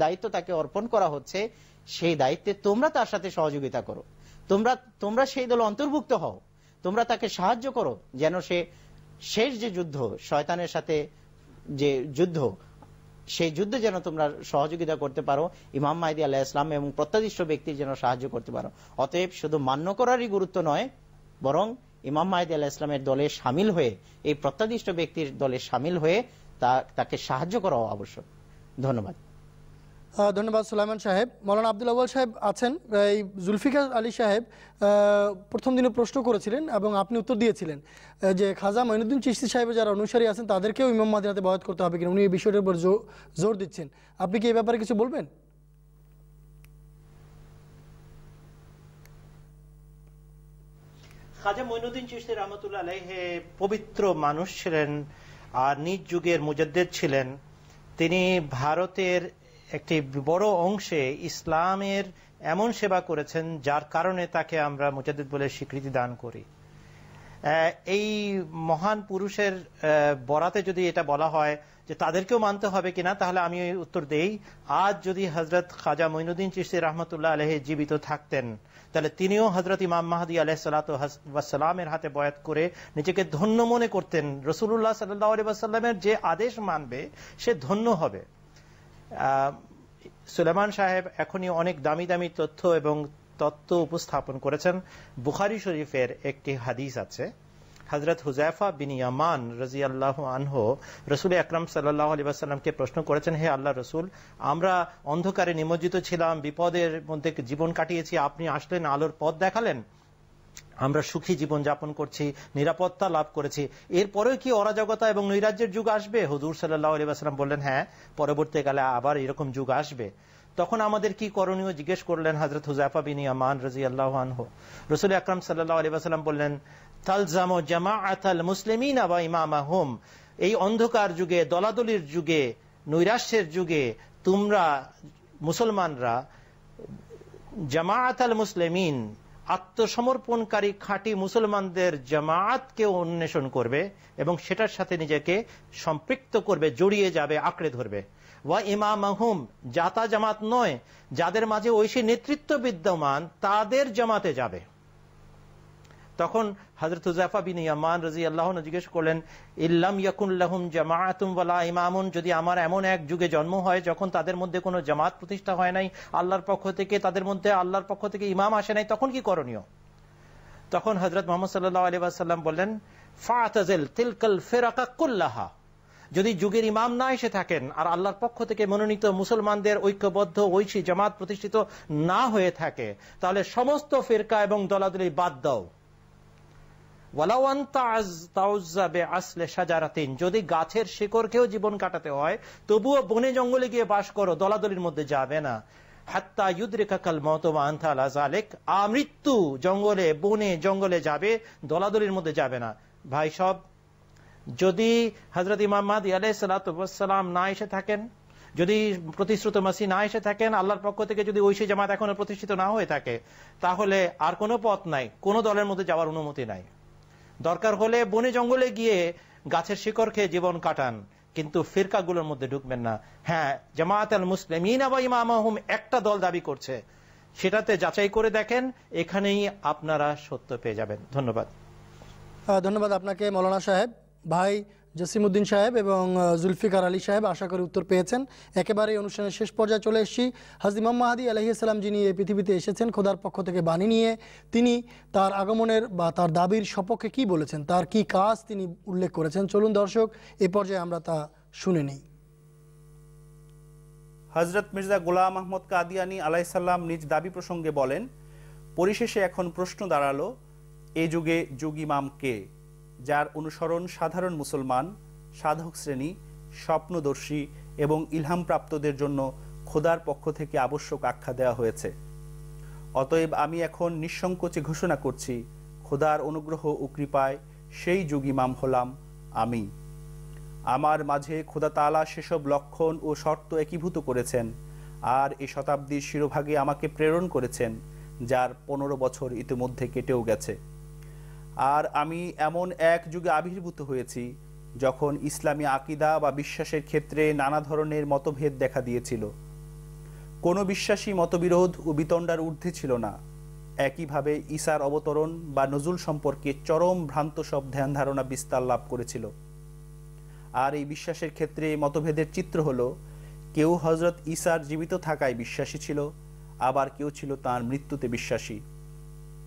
দায়িত্ব তাকে অর্পণ করা হচ্ছে সেই দায়িত্বে তোমরা তার সাথে সহযোগিতা করো তোমরা তোমরা সেই দল অন্তর্ভুক্ত হও তোমরা তাকে সাহায্য করো যেন সে শেষ যে যুদ্ধ শয়তানের সাথে যে যুদ্ধ সেই যুদ্ধে যেন তোমরা সহযোগিতা করতে পারো ইমাম মাহদি আল্লাহ ইসলাম এবং প্রত্যাদিষ্ট ব্যক্তির যেন সাহায্য করতে পারো অতএব শুধু মান্য করারই গুরুত্ব নয় বরং ইমাম মাহদি আল্লাহ ইসলামের দলে সামিল হয়ে এই প্রত্যাদিষ্ট ব্যক্তির দলে সামিল হয়ে তাকে সাহায্য করাও আবশ্যক ধন্যবাদ ধন্যবাদ সুলাইমান সাহেব মৌলানা আব্দুল আব্বাল সাহেব আছেন এই জুলফিকার আলী সাহেব প্রথম দিনে প্রশ্ন করেছিলেন এবং আপনি উত্তর দিয়েছিলেন যে খাজা মঈনুদ্দিন চিস্তি সাহেবের যারা অনুসারী আছেন তাদেরকেও ইমাম মাদিনাতে বয়াত করতে হবে কিনা উনি এই বিষয়টার উপর জোর দিচ্ছেন আপনি কি এই ব্যাপারে কিছু বলবেন খাজা মঈনুদ্দিন চিস্তি রহমতুল্লাহ আলহে পবিত্র মানুষ ছিলেন আর নিজ যুগের মুজাদ্দেদ ছিলেন তিনি ভারতের একটি বড় অংশে ইসলামের এমন সেবা করেছেন যার কারণে তাকে আমরা মুজাদ্দিদ বলে স্বীকৃতি দান করি এই মহান পুরুষের বরাতে যদি এটা বলা হয় যে তাদেরকেও মানতে হবে কিনা তাহলে আমি উত্তর দেই আজ যদি হজরত খাজা মইনুদ্দিন চিস্তি রহমতুল্লাহ আলহে জীবিত থাকতেন তাহলে তিনিও হজরত ইমাম মাহাদি আলহ সালাতামের হাতে বয়াত করে নিজেকে ধন্য মনে করতেন রসুল্লাহ সাল্লাহ আলী যে আদেশ মানবে সে ধন্য হবে সুলেমান সাহেব এখনই অনেক দামি দামি তথ্য এবং তত্ত্ব উপস্থাপন করেছেন বুখারি শরীফের একটি হাদিস আছে হজরত হুজাইফা বিন ইয়ামান রাজি আল্লাহ আনহ রসুল আকরম সাল্লাহ আলী প্রশ্ন করেছেন হে আল্লাহ রসুল আমরা অন্ধকারে নিমজ্জিত ছিলাম বিপদের মধ্যে জীবন কাটিয়েছি আপনি আসলেন আলোর পথ দেখালেন আমরা সুখী জীবন যাপন করছি নিরাপত্তা লাভ করেছি এরপরেও কি অরাজকতা এবং নৈরাজ্যের যুগ আসবে হুজুর সাল্লাহ আলিবাসাল্লাম বললেন হ্যাঁ পরবর্তীকালে আবার এরকম যুগ আসবে তখন আমাদের কি করণীয় জিজ্ঞেস করলেন হজরত হুজাফা বিন ইয়ামান রাজি আল্লাহ আনহু রসুল আকরম সাল্লাহ আলিবাসাল্লাম বললেন তালজাম জামা আতাল মুসলিমিন আবা ইমাম হোম এই অন্ধকার যুগে দলাদলির যুগে নৈরাশ্যের যুগে তোমরা মুসলমানরা জামাআত আল মুসলিমিন আত্মসমর্পণকারী খাঁটি মুসলমানদের জামায়াতকে অন্বেষণ করবে এবং সেটার সাথে নিজেকে সম্পৃক্ত করবে জড়িয়ে যাবে আঁকড়ে ধরবে ওয়া ইমাম আহম জাতা জামাত নয় যাদের মাঝে ঐশী নেতৃত্ব বিদ্যমান তাদের জামাতে যাবে তখন হজরত হুজাফা বিন ইয়ামান রাজি আল্লাহ জিজ্ঞেস করলেন ইল্লাম ইয়াকুল্লাহম জামায়াতুম ওয়ালা ইমামুন যদি আমার এমন এক যুগে জন্ম হয় যখন তাদের মধ্যে কোনো জামাত প্রতিষ্ঠা হয় নাই আল্লাহর পক্ষ থেকে তাদের মধ্যে আল্লাহর পক্ষ থেকে ইমাম আসে নাই তখন কি করণীয় তখন হজরত মোহাম্মদ সাল্লাহ আলী আসাল্লাম বললেন ফাতাজেল তিলকল ফেরাকাকুল্লাহা যদি যুগের ইমাম না এসে থাকেন আর আল্লাহর পক্ষ থেকে মনোনীত মুসলমানদের ঐক্যবদ্ধ ঐশী জামাত প্রতিষ্ঠিত না হয়ে থাকে তাহলে সমস্ত ফেরকা এবং দলাদলি বাদ দাও যদি গাছের শিকড় কেউ জীবন কাটাতে হয় তবুও বনে জঙ্গলে গিয়ে বাস করো দলাদলির মধ্যে যাবে না হাত্তা ইউদ্রিকাকাল মতমান্থালা জালেক আমৃত্যু জঙ্গলে বনে জঙ্গলে যাবে দলাদলির মধ্যে যাবে না ভাই সব যদি হজরত ইমাম মাহদি আলাইসালাম না এসে থাকেন যদি প্রতিশ্রুত মাসি না এসে থাকেন আল্লাহর পক্ষ থেকে যদি ঐশী জামাত এখনো প্রতিষ্ঠিত না হয়ে থাকে তাহলে আর কোনো পথ নাই কোনো দলের মধ্যে যাওয়ার অনুমতি নাই দরকার হলে বনে জঙ্গলে গিয়ে গাছের শিকড় খেয়ে জীবন কাটান কিন্তু ফিরকাগুলোর মধ্যে ঢুকবেন না হ্যাঁ জামায়াত আল মুসলিম ইনাবা একটা দল দাবি করছে সেটাতে যাচাই করে দেখেন এখানেই আপনারা সত্য পেয়ে যাবেন ধন্যবাদ ধন্যবাদ আপনাকে মৌলানা সাহেব ভাই জসিমুদ্দিন সাহেব এবং জুলফিকার আলী সাহেব আশা করি উত্তর পেয়েছেন একেবারে অনুষ্ঠানের শেষ পর্যায়ে চলে এসেছি হাজি মোহাম্মদ আদি আলহিসাল্লাম যিনি এই পৃথিবীতে এসেছেন খোদার পক্ষ থেকে বাণী নিয়ে তিনি তার আগমনের বা তার দাবির সপক্ষে কি বলেছেন তার কি কাজ তিনি উল্লেখ করেছেন চলুন দর্শক এ পর্যায়ে আমরা তা শুনে নিই হজরত মির্জা গোলাম আহমদ কাদিয়ানি আলাইসাল্লাম নিজ দাবি প্রসঙ্গে বলেন পরিশেষে এখন প্রশ্ন দাঁড়ালো এ যুগে যুগিমাম কে যার অনুসরণ সাধারণ মুসলমান সাধক শ্রেণী স্বপ্নদর্শী এবং ইলহামপ্রাপ্তদের জন্য খোদার পক্ষ থেকে আবশ্যক আখ্যা দেওয়া হয়েছে অতএব আমি এখন নিঃসংকোচে ঘোষণা করছি খোদার অনুগ্রহ ও কৃপায় সেই যুগী মাম হলাম আমি আমার মাঝে খোদা তালা সেসব লক্ষণ ও শর্ত একীভূত করেছেন আর এ শতাব্দীর শিরোভাগে আমাকে প্রেরণ করেছেন যার পনেরো বছর ইতিমধ্যে কেটেও গেছে আর আমি এমন এক যুগে আবির্ভূত হয়েছি যখন ইসলামী আকিদা বা বিশ্বাসের ক্ষেত্রে নানা ধরনের মতভেদ দেখা দিয়েছিল কোনো বিশ্বাসী মতবিরোধ ও বিতণ্ডার ঊর্ধ্বে ছিল না একইভাবে ইসার অবতরণ বা নজুল সম্পর্কে চরম ভ্রান্ত সব ধ্যান ধারণা বিস্তার লাভ করেছিল আর এই বিশ্বাসের ক্ষেত্রে মতভেদের চিত্র হল কেউ হজরত ইসার জীবিত থাকায় বিশ্বাসী ছিল আবার কেউ ছিল তার মৃত্যুতে বিশ্বাসী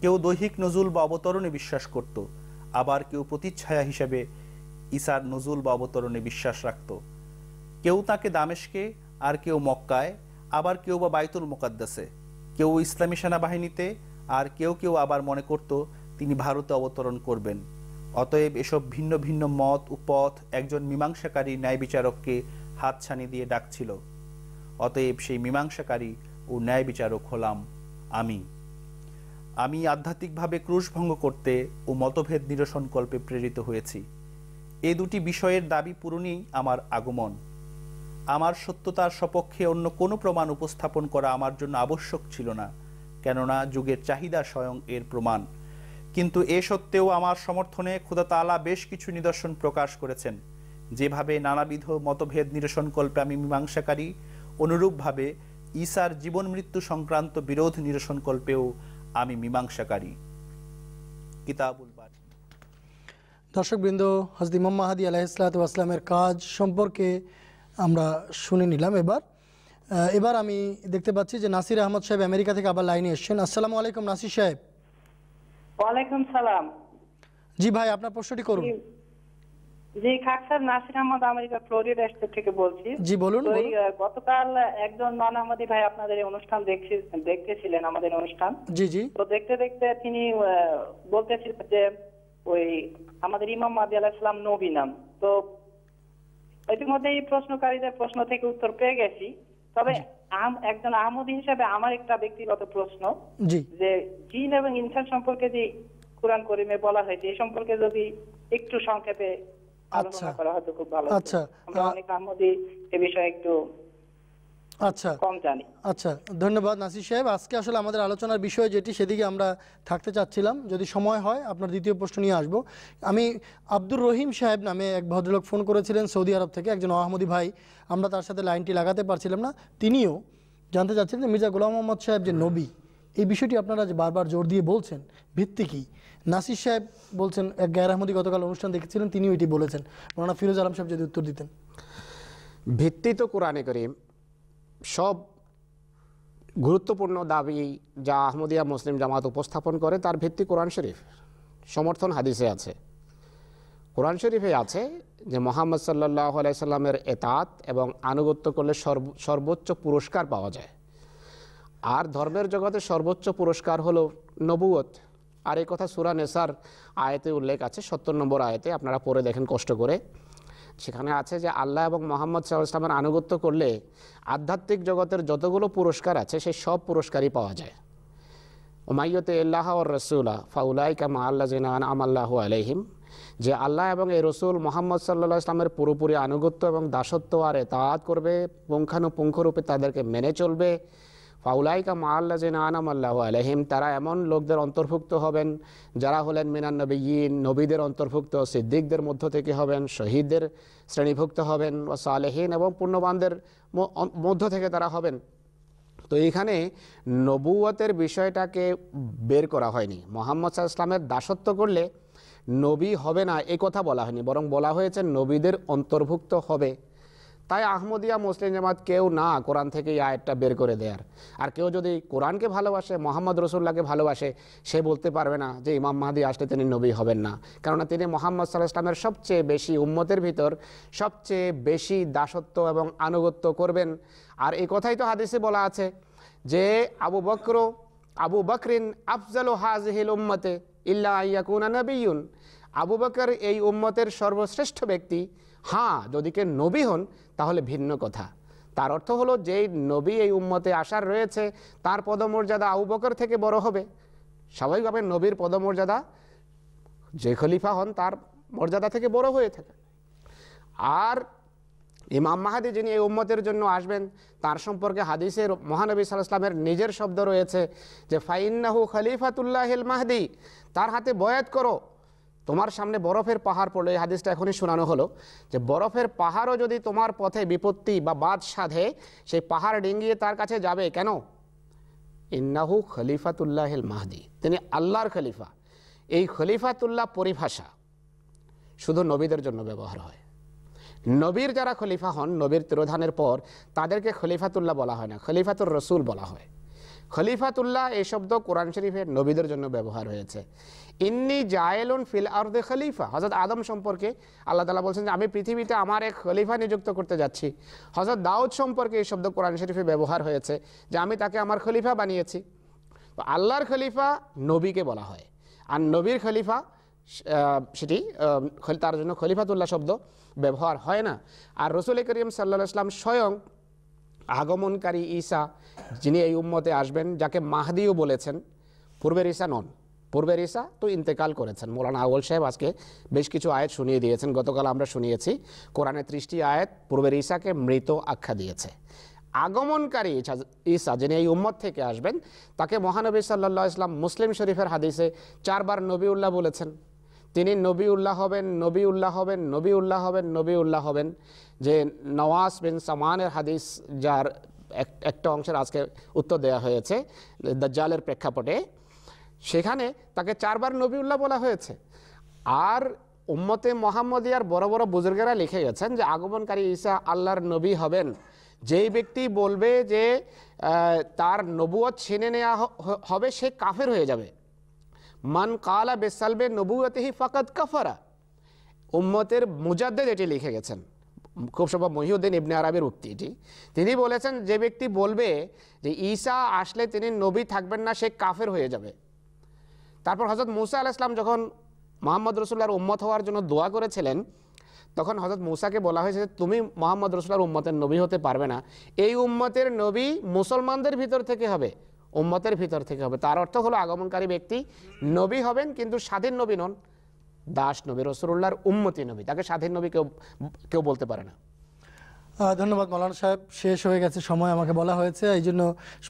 কেউ দৈহিক নজুল বা অবতরণে বিশ্বাস করত আবার কেউ প্রতিচ্ছায়া হিসেবে ইসার নজুল বা অবতরণে বিশ্বাস রাখত কেউ তাকে দামেশকে আর কেউ মক্কায় আবার কেউ বা বাইতুল মোকাদ্দাসে কেউ ইসলামী সেনাবাহিনীতে আর কেউ কেউ আবার মনে করত তিনি ভারতে অবতরণ করবেন অতএব এসব ভিন্ন ভিন্ন মত ও পথ একজন মীমাংসাকারী ন্যায় বিচারককে হাতছানি দিয়ে ডাকছিল অতএব সেই মীমাংসাকারী ও ন্যায় বিচারক হলাম আমি আমি আধ্যাত্মিকভাবে ক্রুশভঙ্গ করতে ও মতভেদ নিরসন কল্পে প্রেরিত হয়েছি এ দুটি বিষয়ের দাবি পূরণই আমার আগমন আমার সত্যতার সপক্ষে অন্য কোনো প্রমাণ উপস্থাপন করা আমার জন্য আবশ্যক ছিল না কেননা যুগের চাহিদা স্বয়ং এর প্রমাণ কিন্তু এ সত্ত্বেও আমার সমর্থনে খোদা তালা বেশ কিছু নিদর্শন প্রকাশ করেছেন যেভাবে নানাবিধ মতভেদ নিরসন কল্পে আমি মীমাংসাকারী অনুরূপভাবে ইসার জীবন মৃত্যু সংক্রান্ত বিরোধ নিরসন কল্পেও আমি মীমাংসাকারী কিতাবুল দর্শকবৃন্দ হজরত ইমাম মাহাদি আলাহিসামের কাজ সম্পর্কে আমরা শুনে নিলাম এবার এবার আমি দেখতে পাচ্ছি যে নাসির আহমদ সাহেব আমেরিকা থেকে আবার লাইনে এসছেন আসসালামু আলাইকুম নাসির সাহেব ওয়ালাইকুম সালাম জি ভাই আপনার প্রশ্নটি করুন জি খাক sir Nasir Ahmad America Florida state থেকে বলছি জি বলুন গতকাল একজন নন আহমদি ভাই আপনাদের অনুষ্ঠান দেখছি দেখতেছিলেন আমাদের অনুষ্ঠান জি জি তো দেখতে দেখতে তিনি বলতেছিলেন যে ওই আমাদের ইমাম মাদি আলাহ ইসলাম নবী নাম তো ইতিমধ্যে এই প্রশ্নকারীদের প্রশ্ন থেকে উত্তর পেয়ে গেছি তবে একজন আহমদি হিসাবে আমার একটা ব্যক্তিগত প্রশ্ন যে জিন এবং ইনসান সম্পর্কে যে কোরআন করিমে বলা হয়েছে এই সম্পর্কে যদি একটু সংক্ষেপে আচ্ছা। আলোচনা করা হতো খুব ভালো আচ্ছা আমরা অনেক আহমদি এ বিষয়ে একটু আচ্ছা আচ্ছা ধন্যবাদ নাসির সাহেব আজকে আসলে আমাদের আলোচনার বিষয় যেটি সেদিকে আমরা থাকতে চাচ্ছিলাম যদি সময় হয় আপনার দ্বিতীয় প্রশ্ন নিয়ে আসব আমি আব্দুর রহিম সাহেব নামে এক ভদ্রলোক ফোন করেছিলেন সৌদি আরব থেকে একজন আহমদি ভাই আমরা তার সাথে লাইনটি লাগাতে পারছিলাম না তিনিও জানতে চাচ্ছিলেন যে মির্জা গোলাম মোহাম্মদ সাহেব যে নবী এই বিষয়টি আপনারা যে বারবার জোর দিয়ে বলছেন ভিত্তি কী নাসির সাহেব বলছেন এক গায়ের আহমদি গতকাল অনুষ্ঠান দেখেছিলেন তিনি এটি বলেছেন মানা ফিরোজ আলম সাহেব যদি উত্তর দিতেন ভিত্তি তো কোরআনে করিম সব গুরুত্বপূর্ণ দাবি যা আহমদিয়া মুসলিম জামাত উপস্থাপন করে তার ভিত্তি কোরআন শরীফ সমর্থন হাদিসে আছে কোরআন শরীফে আছে যে মোহাম্মদ সাল্লাহ আলাইসাল্লামের এতাত এবং আনুগত্য করলে সর্বোচ্চ পুরস্কার পাওয়া যায় আর ধর্মের জগতে সর্বোচ্চ পুরস্কার হলো নবুয়ত আর এই কথা সুরা নেশার আয়তে উল্লেখ আছে সত্তর নম্বর আয়তে আপনারা পড়ে দেখেন কষ্ট করে সেখানে আছে যে আল্লাহ এবং মোহাম্মদ সাহা ইসলামের আনুগত্য করলে আধ্যাত্মিক জগতের যতগুলো পুরস্কার আছে সেই সব পুরস্কারই পাওয়া যায় ওমাইয়তে আল্লাহ ও রসুল্লাহ ফাউলাই মা আল্লাহ জিনান আমাল্লাহ আলহিম যে আল্লাহ এবং এই রসুল মোহাম্মদ সাল্লা ইসলামের পুরোপুরি আনুগত্য এবং দাসত্ব আর এতায়াত করবে পুঙ্খানুপুঙ্খরূপে তাদেরকে মেনে চলবে ফাউলাইকা মাল্লাজিন আনাম আল্লাহ আলহিম তারা এমন লোকদের অন্তর্ভুক্ত হবেন যারা হলেন মিনান্নবীন নবীদের অন্তর্ভুক্ত সিদ্দিকদের মধ্য থেকে হবেন শহীদদের শ্রেণীভুক্ত হবেন ও সালেহীন এবং পূর্ণবানদের মধ্য থেকে তারা হবেন তো এইখানে নবুয়তের বিষয়টাকে বের করা হয়নি মোহাম্মদ সাহা ইসলামের দাসত্ব করলে নবী হবে না এ কথা বলা হয়নি বরং বলা হয়েছে নবীদের অন্তর্ভুক্ত হবে তাই আহমদিয়া মুসলিম জামাত কেউ না কোরআন থেকে এই বের করে দেয়ার আর কেউ যদি কোরআনকে ভালোবাসে মোহাম্মদ রসুল্লাহকে ভালোবাসে সে বলতে পারবে না যে ইমাম মাহাদি আসলে তিনি নবী হবেন না কেননা তিনি মোহাম্মদ সাল্লাহ ইসলামের সবচেয়ে বেশি উম্মতের ভিতর সবচেয়ে বেশি দাসত্ব এবং আনুগত্য করবেন আর এই কথাই তো হাদিসে বলা আছে যে আবু বক্র আবু বকরিন আফজাল হাজহিল উম্মতে ইল্লা ইয়াকুনা নবীন আবু বকর এই উম্মতের সর্বশ্রেষ্ঠ ব্যক্তি হ্যাঁ যদি কে নবী হন তাহলে ভিন্ন কথা তার অর্থ হলো যেই নবী এই উম্মতে আসার রয়েছে তার পদমর্যাদা আউবকর বকর থেকে বড় হবে স্বাভাবিকভাবে নবীর পদমর্যাদা যে খলিফা হন তার মর্যাদা থেকে বড় হয়ে থাকে আর ইমাম মাহাদি যিনি এই উম্মতের জন্য আসবেন তার সম্পর্কে হাদিসের মহানবী সাল্লাহামের নিজের শব্দ রয়েছে যে ফাইন্নাহু খলিফাতুল্লাহ মাহাদি তার হাতে বয়াত করো তোমার সামনে বরফের পাহাড় পড়লো এই হাদিসটা এখনই শোনানো হলো যে বরফের পাহাড়ও যদি তোমার পথে বিপত্তি বা বাদ সাধে সেই পাহাড় ডিঙ্গিয়ে তার কাছে যাবে কেন ইন্নাহু খলিফাতুল্লাহিল মাহদি তিনি আল্লাহর খলিফা এই খলিফাতুল্লাহ পরিভাষা শুধু নবীদের জন্য ব্যবহার হয় নবীর যারা খলিফা হন নবীর তিরোধানের পর তাদেরকে খলিফাতুল্লাহ বলা হয় না খলিফাতুর রসুল বলা হয় খলিফাতুল্লাহ এই শব্দ কোরআন শরীফের নবীদের জন্য ব্যবহার হয়েছে ইন্নি জায়েলুন ফিল আর্দে খলিফা হজরত আদম সম্পর্কে আল্লাহ তালা বলছেন যে আমি পৃথিবীতে আমার এক খলিফা নিযুক্ত করতে যাচ্ছি হজরত দাউদ সম্পর্কে এই শব্দ কোরআন শরীফে ব্যবহার হয়েছে যে আমি তাকে আমার খলিফা বানিয়েছি তো আল্লাহর খলিফা নবীকে বলা হয় আর নবীর খলিফা সেটি তার জন্য খলিফাতুল্লাহ শব্দ ব্যবহার হয় না আর রসুল করিম সাল্লা ইসলাম স্বয়ং আগমনকারী ঈসা যিনি এই উম্মতে আসবেন যাকে মাহদিও বলেছেন পূর্বের ঈসা নন পূর্বের ঈসা তো ইন্তেকাল করেছেন মৌলানা আউল সাহেব আজকে বেশ কিছু আয়াত শুনিয়ে দিয়েছেন গতকাল আমরা শুনিয়েছি কোরআনে ত্রিশটি আয়াত পূর্বের ঈসাকে মৃত আখ্যা দিয়েছে আগমনকারী ঈসা যিনি এই উম্মত থেকে আসবেন তাকে মহানবী সাল্লা ইসলাম মুসলিম শরীফের হাদিসে চারবার নবীউল্লাহ বলেছেন তিনি নবী উল্লাহ হবেন নবী উল্লাহ হবেন নবী উল্লাহ হবেন নবী উল্লাহ হবেন যে নওয়াজ বিন সামানের হাদিস যার একটা অংশের আজকে উত্তর দেয়া হয়েছে দজ্জালের প্রেক্ষাপটে সেখানে তাকে চারবার নবীউল্লাহ বলা হয়েছে আর উম্মতে মোহাম্মদিয়ার বড় বড় বুজুর্গেরা লিখে গেছেন যে আগমনকারী ঈসা আল্লাহর নবী হবেন যেই ব্যক্তি বলবে যে তার নবুয়ত ছিনে নেওয়া হবে সে কাফের হয়ে যাবে মান কালা বেসালবে নবুয়তেহি ফাকাদ কাফারা উম্মতের মুজাদ্দেদ এটি লিখে গেছেন খুব সম্ভব মহিউদ্দিন ইবনে আরবের উক্তি এটি তিনি বলেছেন যে ব্যক্তি বলবে যে ঈসা আসলে তিনি নবী থাকবেন না সে কাফের হয়ে যাবে তারপর হজরত মুসা আল ইসলাম যখন মোহাম্মদ রসুল্লাহর উম্মত হওয়ার জন্য দোয়া করেছিলেন তখন হজরত মুসাকে বলা হয়েছে যে তুমি মোহাম্মদ রসুল্লাহর উম্মতের নবী হতে পারবে না এই উম্মতের নবী মুসলমানদের ভিতর থেকে হবে উম্মতের ভিতর থেকে হবে তার অর্থ হলো আগমনকারী ব্যক্তি নবী হবেন কিন্তু স্বাধীন নবী নন দাস নবী রসুল্লাহর উম্মতি নবী তাকে স্বাধীন নবী কেউ কেউ বলতে পারে না ধন্যবাদ মৌলানা সাহেব শেষ হয়ে গেছে সময় আমাকে বলা হয়েছে এই জন্য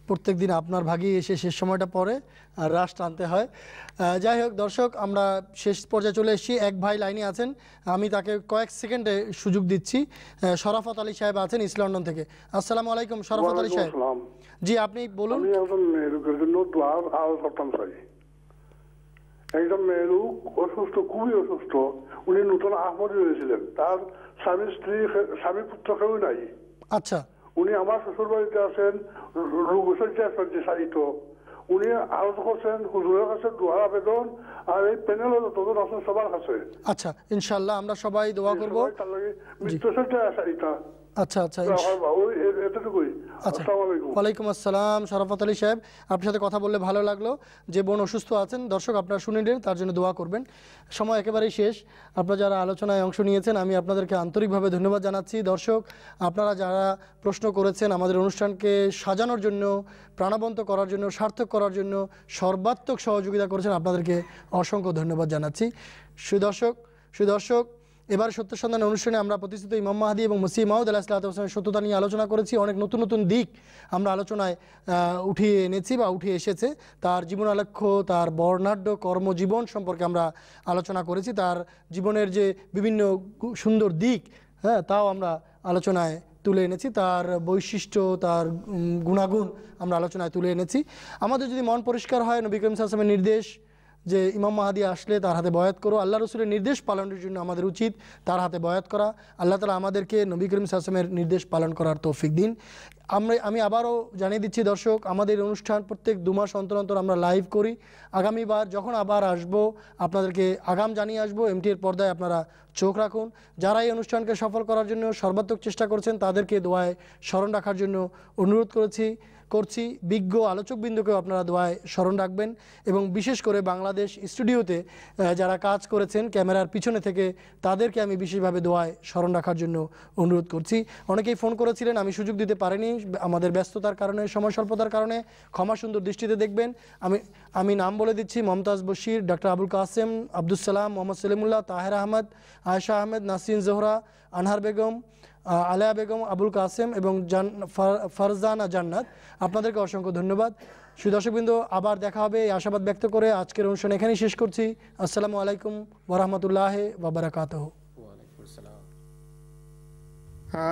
প্রত্যেক দিন আপনার ভাগেই এসে শেষ সময়টা পরে আর রাশ টানতে হয় যাই হোক দর্শক আমরা শেষ পর্যায়ে চলে এসেছি এক ভাই লাইনে আছেন আমি তাকে কয়েক সেকেন্ডে সুযোগ দিচ্ছি শরাফত আলী সাহেব আছেন ইসলন্ডন থেকে আসসালামু আলাইকুম শরাফত আলী সাহেব জি আপনি বলুন আমি একজন মেয়েরুকের জন্য দোয়া আর করতাম সাজি একদম মেরু অসুস্থ খুবই অসুস্থ উনি নতুন আহমদ হয়েছিলেন তার স্বামী স্ত্রী স্বামী পুত্র কেউ নাই আচ্ছা উনি আমার শ্বশুর বাড়িতে আছেন রোগশয্যায় সাজিত উনি আরো করছেন হুজুরের কাছে দোয়ার আবেদন আর এই প্যানেল যতজন আছে সবার কাছে আচ্ছা ইনশাল্লাহ আমরা সবাই দোয়া করবো মৃত্যুশয্যায় আসারিতা আচ্ছা আচ্ছা, আচ্ছা ওয়ালাইকুম আসসালাম শরাফত আলী সাহেব আপনার সাথে কথা বললে ভালো লাগলো যে বোন অসুস্থ আছেন দর্শক আপনারা শুনে নিন তার জন্য দোয়া করবেন সময় একেবারেই শেষ আপনারা যারা আলোচনায় অংশ নিয়েছেন আমি আপনাদেরকে আন্তরিকভাবে ধন্যবাদ জানাচ্ছি দর্শক আপনারা যারা প্রশ্ন করেছেন আমাদের অনুষ্ঠানকে সাজানোর জন্য প্রাণবন্ত করার জন্য সার্থক করার জন্য সর্বাত্মক সহযোগিতা করেছেন আপনাদেরকে অসংখ্য ধন্যবাদ জানাচ্ছি সুদর্শক সুদর্শক এবার সত্য সন্ধান অনুষ্ঠানে আমরা প্রতিষ্ঠিত ইমাম মাহাদি এবং মুসি মাহুদ আল্লাহ সত্যতা নিয়ে আলোচনা করেছি অনেক নতুন নতুন দিক আমরা আলোচনায় উঠিয়ে এনেছি বা উঠে এসেছে তার জীবনালক্ষ্য তার বর্ণাঢ্য কর্মজীবন সম্পর্কে আমরা আলোচনা করেছি তার জীবনের যে বিভিন্ন সুন্দর দিক হ্যাঁ তাও আমরা আলোচনায় তুলে এনেছি তার বৈশিষ্ট্য তার গুণাগুণ আমরা আলোচনায় তুলে এনেছি আমাদের যদি মন পরিষ্কার হয় নবিক্রমসামের নির্দেশ যে ইমাম মাহাদি আসলে তার হাতে বয়াত করো আল্লাহ রসুলের নির্দেশ পালনের জন্য আমাদের উচিত তার হাতে বয়াত করা আল্লাহ তালা আমাদেরকে নবী করিম সাসমের নির্দেশ পালন করার তৌফিক দিন আমরা আমি আবারও জানিয়ে দিচ্ছি দর্শক আমাদের অনুষ্ঠান প্রত্যেক দু মাস অন্তর অন্তর আমরা লাইভ করি আগামীবার যখন আবার আসব আপনাদেরকে আগাম জানিয়ে আসবো এমটির পর্দায় আপনারা চোখ রাখুন যারা এই অনুষ্ঠানকে সফল করার জন্য সর্বাত্মক চেষ্টা করছেন তাদেরকে দোয়ায় স্মরণ রাখার জন্য অনুরোধ করেছি করছি বিজ্ঞ আলোচকবৃন্দকেও আপনারা দোয়ায় স্মরণ রাখবেন এবং বিশেষ করে বাংলাদেশ স্টুডিওতে যারা কাজ করেছেন ক্যামেরার পিছনে থেকে তাদেরকে আমি বিশেষভাবে দোয়ায় স্মরণ রাখার জন্য অনুরোধ করছি অনেকেই ফোন করেছিলেন আমি সুযোগ দিতে পারিনি আমাদের ব্যস্ততার কারণে সময় স্বল্পতার কারণে ক্ষমা সুন্দর দৃষ্টিতে দেখবেন আমি আমি নাম বলে দিচ্ছি মমতাজ বশির ডক্টর আবুল কাসেম আব্দুল সালাম মোহাম্মদ সেলিমুল্লাহ তাহের আহমদ আয়েশা আহমেদ নাসিন জোহরা আনহার বেগম আলেয়া বেগম আবুল কাসেম এবং জান ফারজানা জান্নাত আপনাদেরকে অসংখ্য ধন্যবাদ সুদর্শকবৃন্দ আবার দেখা হবে এই আশাবাদ ব্যক্ত করে আজকের অনুষ্ঠান এখানেই শেষ করছি আসসালামু আলাইকুম বরহমতুল্লাহ বাবরাকাত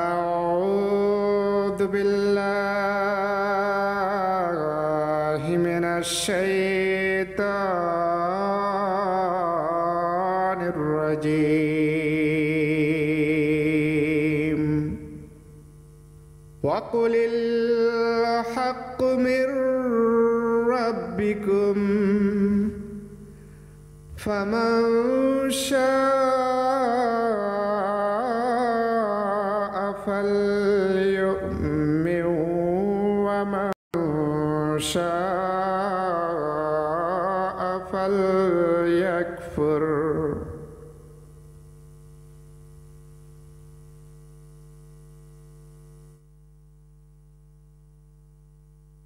أعوذ بالله من الشيطان الرجيم وقل الحق من ربكم فمن شاء